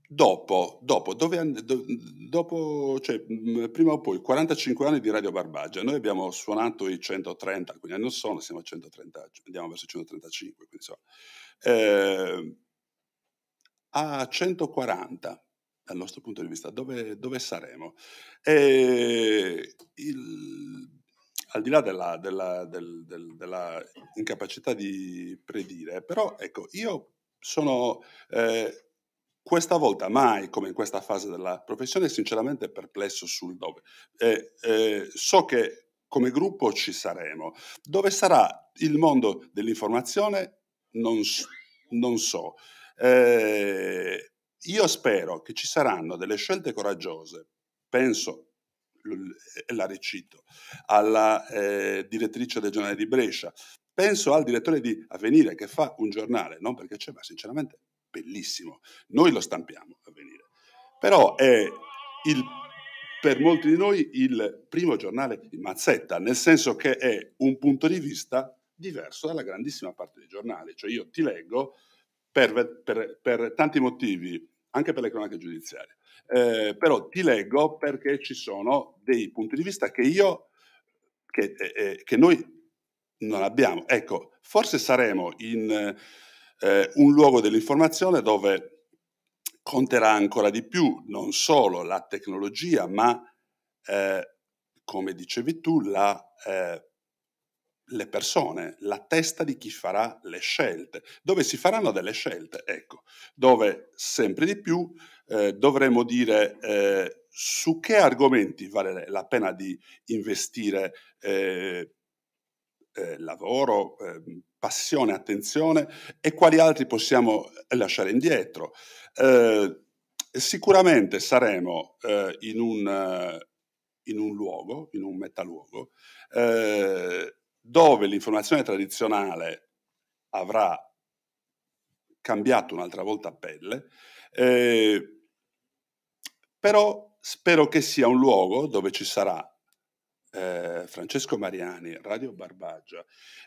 Speaker 8: dopo, dopo, dove, dopo cioè, mhmm, prima o poi, 45 anni di Radio Barbagia, noi abbiamo suonato i 130, quindi non sono, siamo a 130, andiamo verso i 135, quindi insomma. Eh, a 140 dal nostro punto di vista, dove, dove saremo. E ehm, il, al di là della, della, del, del, della, incapacità di predire, però ecco, io sono eh, questa volta mai come in questa fase della professione sinceramente perplesso sul dove. Eh, eh, so che come gruppo ci saremo. Dove sarà il mondo dell'informazione? Non, non so. Eh, io spero che ci saranno delle scelte coraggiose, penso, la recito, alla eh, direttrice del giornale di Brescia, penso al direttore di Avvenire che fa un giornale, non perché c'è, ma sinceramente bellissimo, noi lo stampiamo Avvenire, però è il, per molti di noi il primo giornale di mazzetta, nel senso che è un punto di vista diverso dalla grandissima parte dei giornali, cioè io ti leggo per, per, per tanti motivi anche per le cronache giudiziarie. Eh, però ti leggo perché ci sono dei punti di vista che io, che, eh, eh, che noi non abbiamo. Ecco, forse saremo in eh, un luogo dell'informazione dove conterà ancora di più non solo la tecnologia, ma, eh, come dicevi tu, la eh, le persone, la testa di chi farà le scelte, dove si faranno delle scelte, ecco, dove sempre di più eh, dovremo dire eh, su che argomenti vale la pena di investire eh, eh lavoro, ehm, passione, attenzione e quali altri possiamo lasciare indietro. Eh, sicuramente saremo eh, in un, in, un, luogo, in un metaluogo, eh, dove l'informazione tradizionale avrà cambiato un'altra volta a pelle, eh, però spero che sia un luogo dove ci sarà eh, Francesco Mariani, Radio Barbaggia,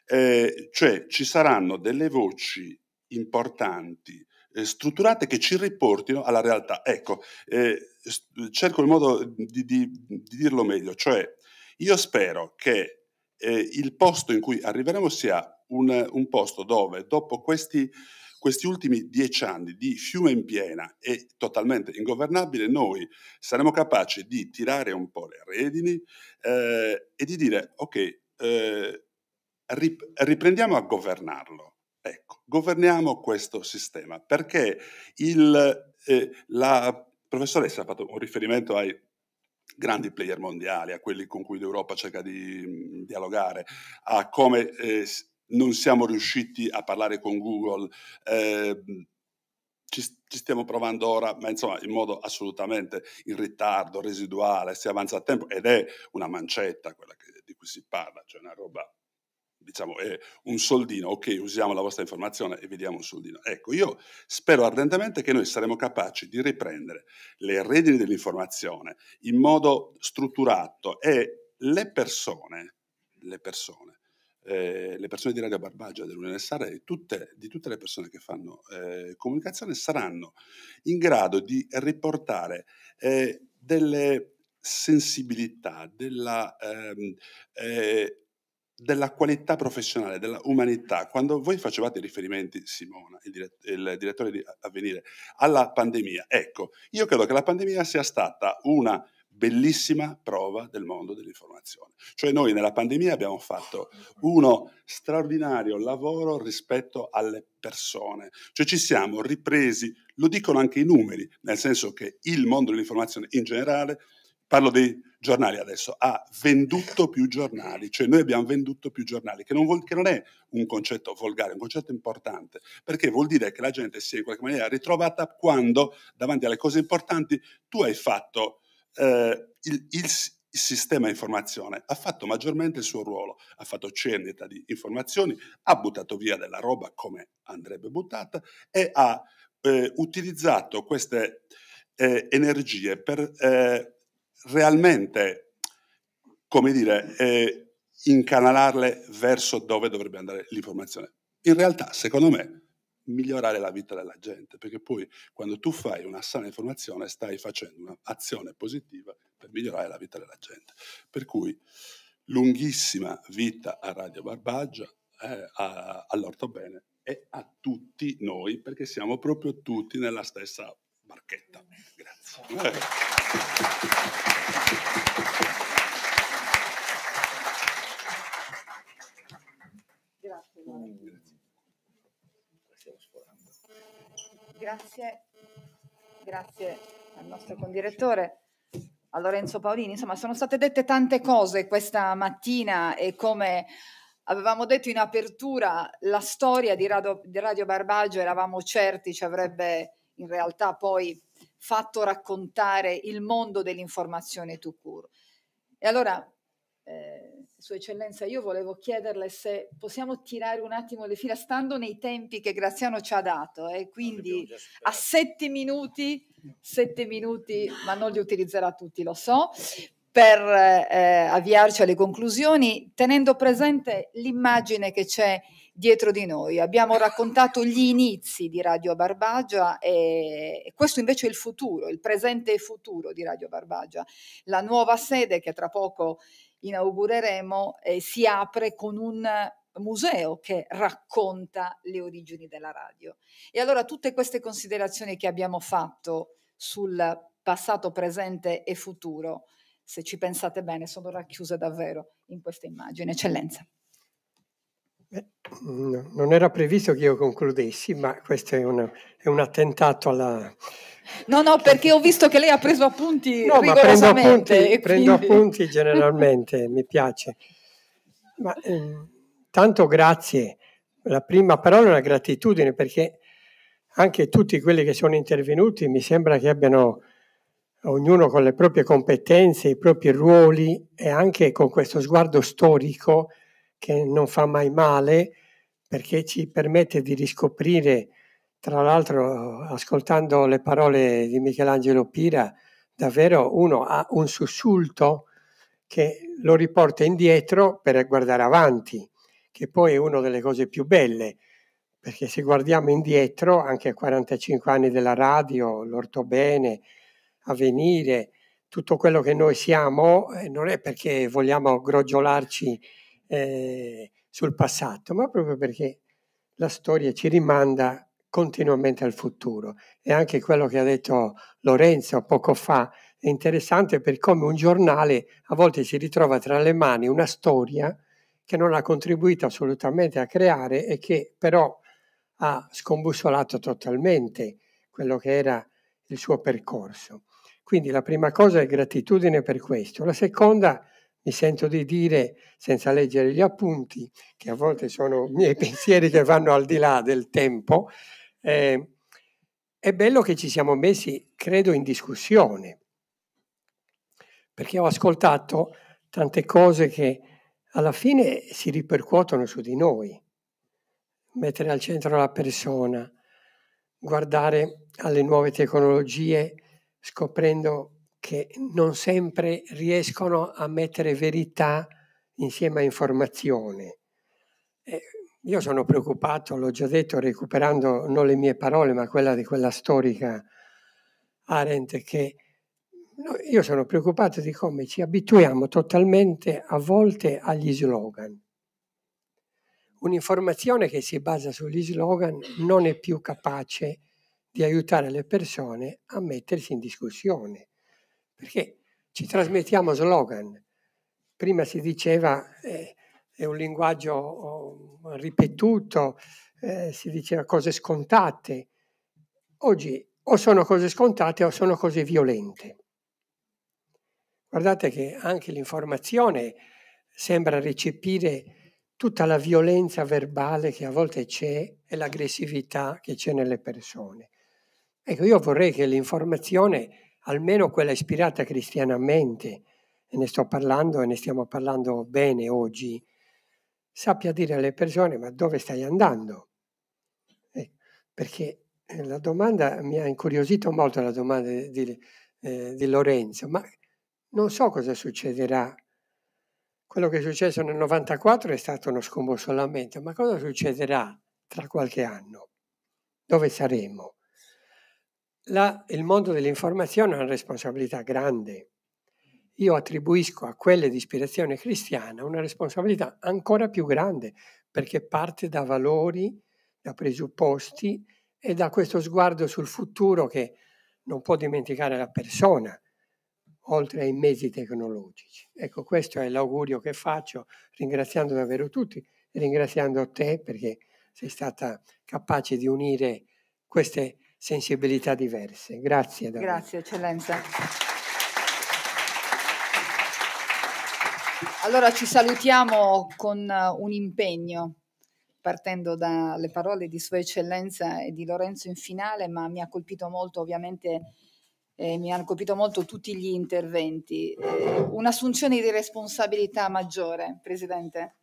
Speaker 8: eh, cioè ci saranno delle voci importanti, eh, strutturate che ci riportino alla realtà. Ecco, eh, cerco il modo di, di, di dirlo meglio, cioè io spero che eh, il posto in cui arriveremo sia un, un posto dove dopo questi, questi, ultimi dieci anni di fiume in piena e totalmente ingovernabile, noi saremo capaci di tirare un po' le redini eh, e di dire ok, eh, rip- riprendiamo a governarlo. Ecco, governiamo questo sistema perché il, eh, la professoressa ha fatto un riferimento ai grandi player mondiali, a quelli con cui l'Europa cerca di mh, mm, dialogare, a come eh, non siamo riusciti a parlare con Google. Eh, ci, stiamo provando ora, ma insomma in modo assolutamente in ritardo, residuale, si avanza a tempo ed è una mancetta quella che, di cui si parla, cioè una roba diciamo, è un soldino, ok, usiamo la vostra informazione e vediamo un soldino. Ecco, io spero ardentemente che noi saremo capaci di riprendere le redini dell'informazione in modo strutturato e le persone, le persone, eh, le persone di Radio Barbagia dell'UNSR e tutte, di tutte le persone che fanno eh, comunicazione saranno in grado di riportare eh, delle sensibilità, della, ehm, eh, della qualità professionale, della umanità. Quando voi facevate riferimenti, Simona, il, dire- il direttore di Avvenire, alla pandemia, ecco, io credo che la pandemia sia stata una bellissima prova del mondo dell'informazione. Cioè noi nella pandemia abbiamo fatto uno straordinario lavoro rispetto alle persone, cioè ci siamo ripresi, lo dicono anche i numeri, nel senso che il mondo dell'informazione in generale parlo dei giornali adesso, ha venduto più giornali, cioè noi abbiamo venduto più giornali, che non, vuol, che non, è un concetto volgare, è un concetto importante, perché vuol dire che la gente si è in qualche maniera ritrovata quando davanti alle cose importanti tu hai fatto eh, il, il, il sistema informazione ha fatto maggiormente il suo ruolo, ha fatto cernita di informazioni, ha buttato via della roba come andrebbe buttata e ha eh, utilizzato queste eh, energie per eh, realmente, come dire, eh, incanalarle verso dove dovrebbe andare l'informazione. In realtà, secondo me, migliorare la vita della gente, perché poi quando tu fai una sana informazione stai facendo un'azione positiva per migliorare la vita della gente. Per cui lunghissima vita a Radio Barbaggia, eh, all'Orto Bene e a tutti noi, perché siamo proprio tutti nella stessa Marchetta. Grazie. Mm.
Speaker 1: Grazie. Grazie. al nostro condirettore a Lorenzo Paolini. Insomma, sono state dette tante cose questa mattina e come avevamo detto in apertura, la storia di Radio, di Radio Barbagio eravamo certi ci avrebbe in realtà poi fatto raccontare il mondo dell'informazione to cure. E allora, eh, Sua Eccellenza, io volevo chiederle se possiamo tirare un attimo le fila, stando nei tempi che Graziano ci ha dato, eh, quindi a sette minuti, sette minuti, ma non li utilizzerà tutti, lo so, per eh, avviarci alle conclusioni, tenendo presente l'immagine che c'è dietro di noi. Abbiamo raccontato gli inizi di Radio Barbagia e questo invece è il futuro, il presente e futuro di Radio Barbagia. La nuova sede che tra poco inaugureremo eh, si apre con un museo che racconta le origini della radio. E allora tutte queste considerazioni che abbiamo fatto sul passato, presente e futuro, se ci pensate bene, sono racchiuse davvero in questa immagine. Eccellenza.
Speaker 3: Eh, non era previsto che io concludessi, ma questo è un, è un, attentato alla...
Speaker 1: No, no, perché ho visto che lei ha preso appunti no, Ma prendo appunti, quindi... prendo
Speaker 3: appunti generalmente, mi piace. Ma, eh, tanto grazie. La prima parola è una gratitudine perché anche tutti quelli che sono intervenuti mi sembra che abbiano ognuno con le proprie competenze, i propri ruoli e anche con questo sguardo storico che non fa mai male perché ci permette di riscoprire, tra l'altro ascoltando le parole di Michelangelo Pira, davvero uno ha un sussulto che lo riporta indietro per guardare avanti, che poi è una delle cose più belle, perché se guardiamo indietro, anche a 45 anni della radio, l'ortobene, avvenire, tutto quello che noi siamo, eh, non è perché vogliamo grogiolarci eh, sul passato, ma proprio perché la storia ci rimanda continuamente al futuro. E anche quello che ha detto Lorenzo poco fa è interessante per come un giornale a volte si ritrova tra le mani una storia che non ha contribuito assolutamente a creare e che però ha scombussolato totalmente quello che era il suo percorso. Quindi la prima cosa è gratitudine per questo. La seconda è mi sento di dire, senza leggere gli appunti, che a volte sono miei pensieri che vanno al di là del tempo, eh, è bello che ci siamo messi, credo, in discussione, perché ho ascoltato tante cose che alla fine si ripercuotono su di noi. Mettere al centro la persona, guardare alle nuove tecnologie scoprendo che non sempre riescono a mettere verità insieme a informazione. Eh, io sono preoccupato, l'ho già detto, recuperando non le mie parole, ma quella di quella storica Arendt, che no, io sono preoccupato di come ci abituiamo totalmente a volte agli slogan. Un'informazione che si basa sugli slogan non è più capace di aiutare le persone a mettersi in discussione, perché ci trasmettiamo slogan. Prima si diceva, eh, è un linguaggio oh, ripetuto, eh, si diceva cose scontate. Oggi o sono cose scontate o sono cose violente. Guardate che anche l'informazione sembra recepire tutta la violenza verbale che a volte c'è e l'aggressività che c'è nelle persone. Ecco, io vorrei che l'informazione almeno quella ispirata cristianamente, e ne sto parlando e ne stiamo parlando bene oggi, sappia dire alle persone ma dove stai andando? Eh, perché eh, la domanda mi ha incuriosito molto la domanda di, eh, di Lorenzo, ma non so cosa succederà quello che è successo nel 94 è stato uno scombussolamento, ma cosa succederà tra qualche anno? Dove saremo? la, il mondo dell'informazione ha una responsabilità grande. Io attribuisco a quelle di ispirazione cristiana una responsabilità ancora più grande perché parte da valori, da presupposti e da questo sguardo sul futuro che non può dimenticare la persona, oltre ai mezzi tecnologici. Ecco, questo è l'augurio che faccio, ringraziando davvero tutti, ringraziando te perché sei stata capace di unire queste sensibilità diverse. Grazie. Davvero.
Speaker 1: Grazie, eccellenza. Allora ci salutiamo con eh, un impegno, partendo dalle parole di Sua Eccellenza e di Lorenzo in finale, ma mi ha colpito molto ovviamente eh, mi hanno colpito molto tutti gli interventi. Eh, un'assunzione di responsabilità maggiore, Presidente.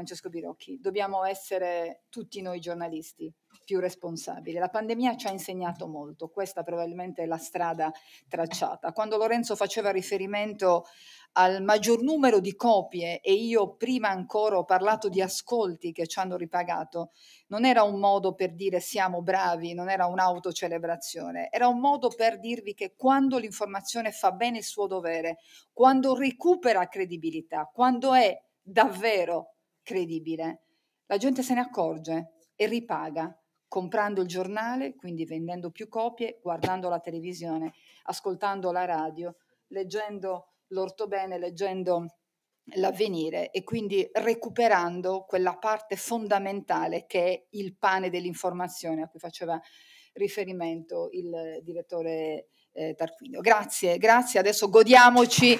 Speaker 1: Francesco Birocchi, dobbiamo essere tutti noi giornalisti più responsabili. La pandemia ci ha insegnato molto, questa probabilmente è la strada tracciata. Quando Lorenzo faceva riferimento al maggior numero di copie e io prima ancora ho parlato di ascolti che ci hanno ripagato, non era un modo per dire siamo bravi, non era un'autocelebrazione, era un modo per dirvi che quando l'informazione fa bene il suo dovere, quando recupera credibilità, quando è davvero credibile. La gente se ne accorge e ripaga comprando il giornale, quindi vendendo più copie, guardando la televisione, ascoltando la radio, leggendo l'ortobene, leggendo l'avvenire e quindi recuperando quella parte fondamentale che è il pane dell'informazione a cui faceva riferimento il direttore eh, Tarquinio. Grazie, grazie, adesso godiamoci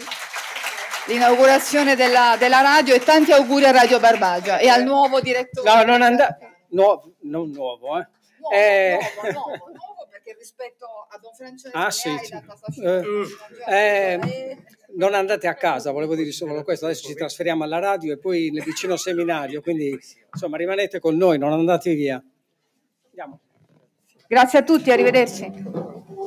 Speaker 1: l'inaugurazione della, della, radio e tanti auguri a Radio Barbagia e al eh. nuovo direttore. No, non andare,
Speaker 2: nuovo, non nuovo, eh. Nuovo, eh. nuovo, nuovo,
Speaker 1: nuovo perché rispetto a Don Francesco ah, sì, sì. Eh.
Speaker 2: eh. Eh. non andate a casa, volevo dire solo questo, adesso ci trasferiamo alla radio e poi nel vicino seminario, quindi insomma rimanete con noi, non andate via.
Speaker 1: Andiamo. Grazie a tutti, arrivederci.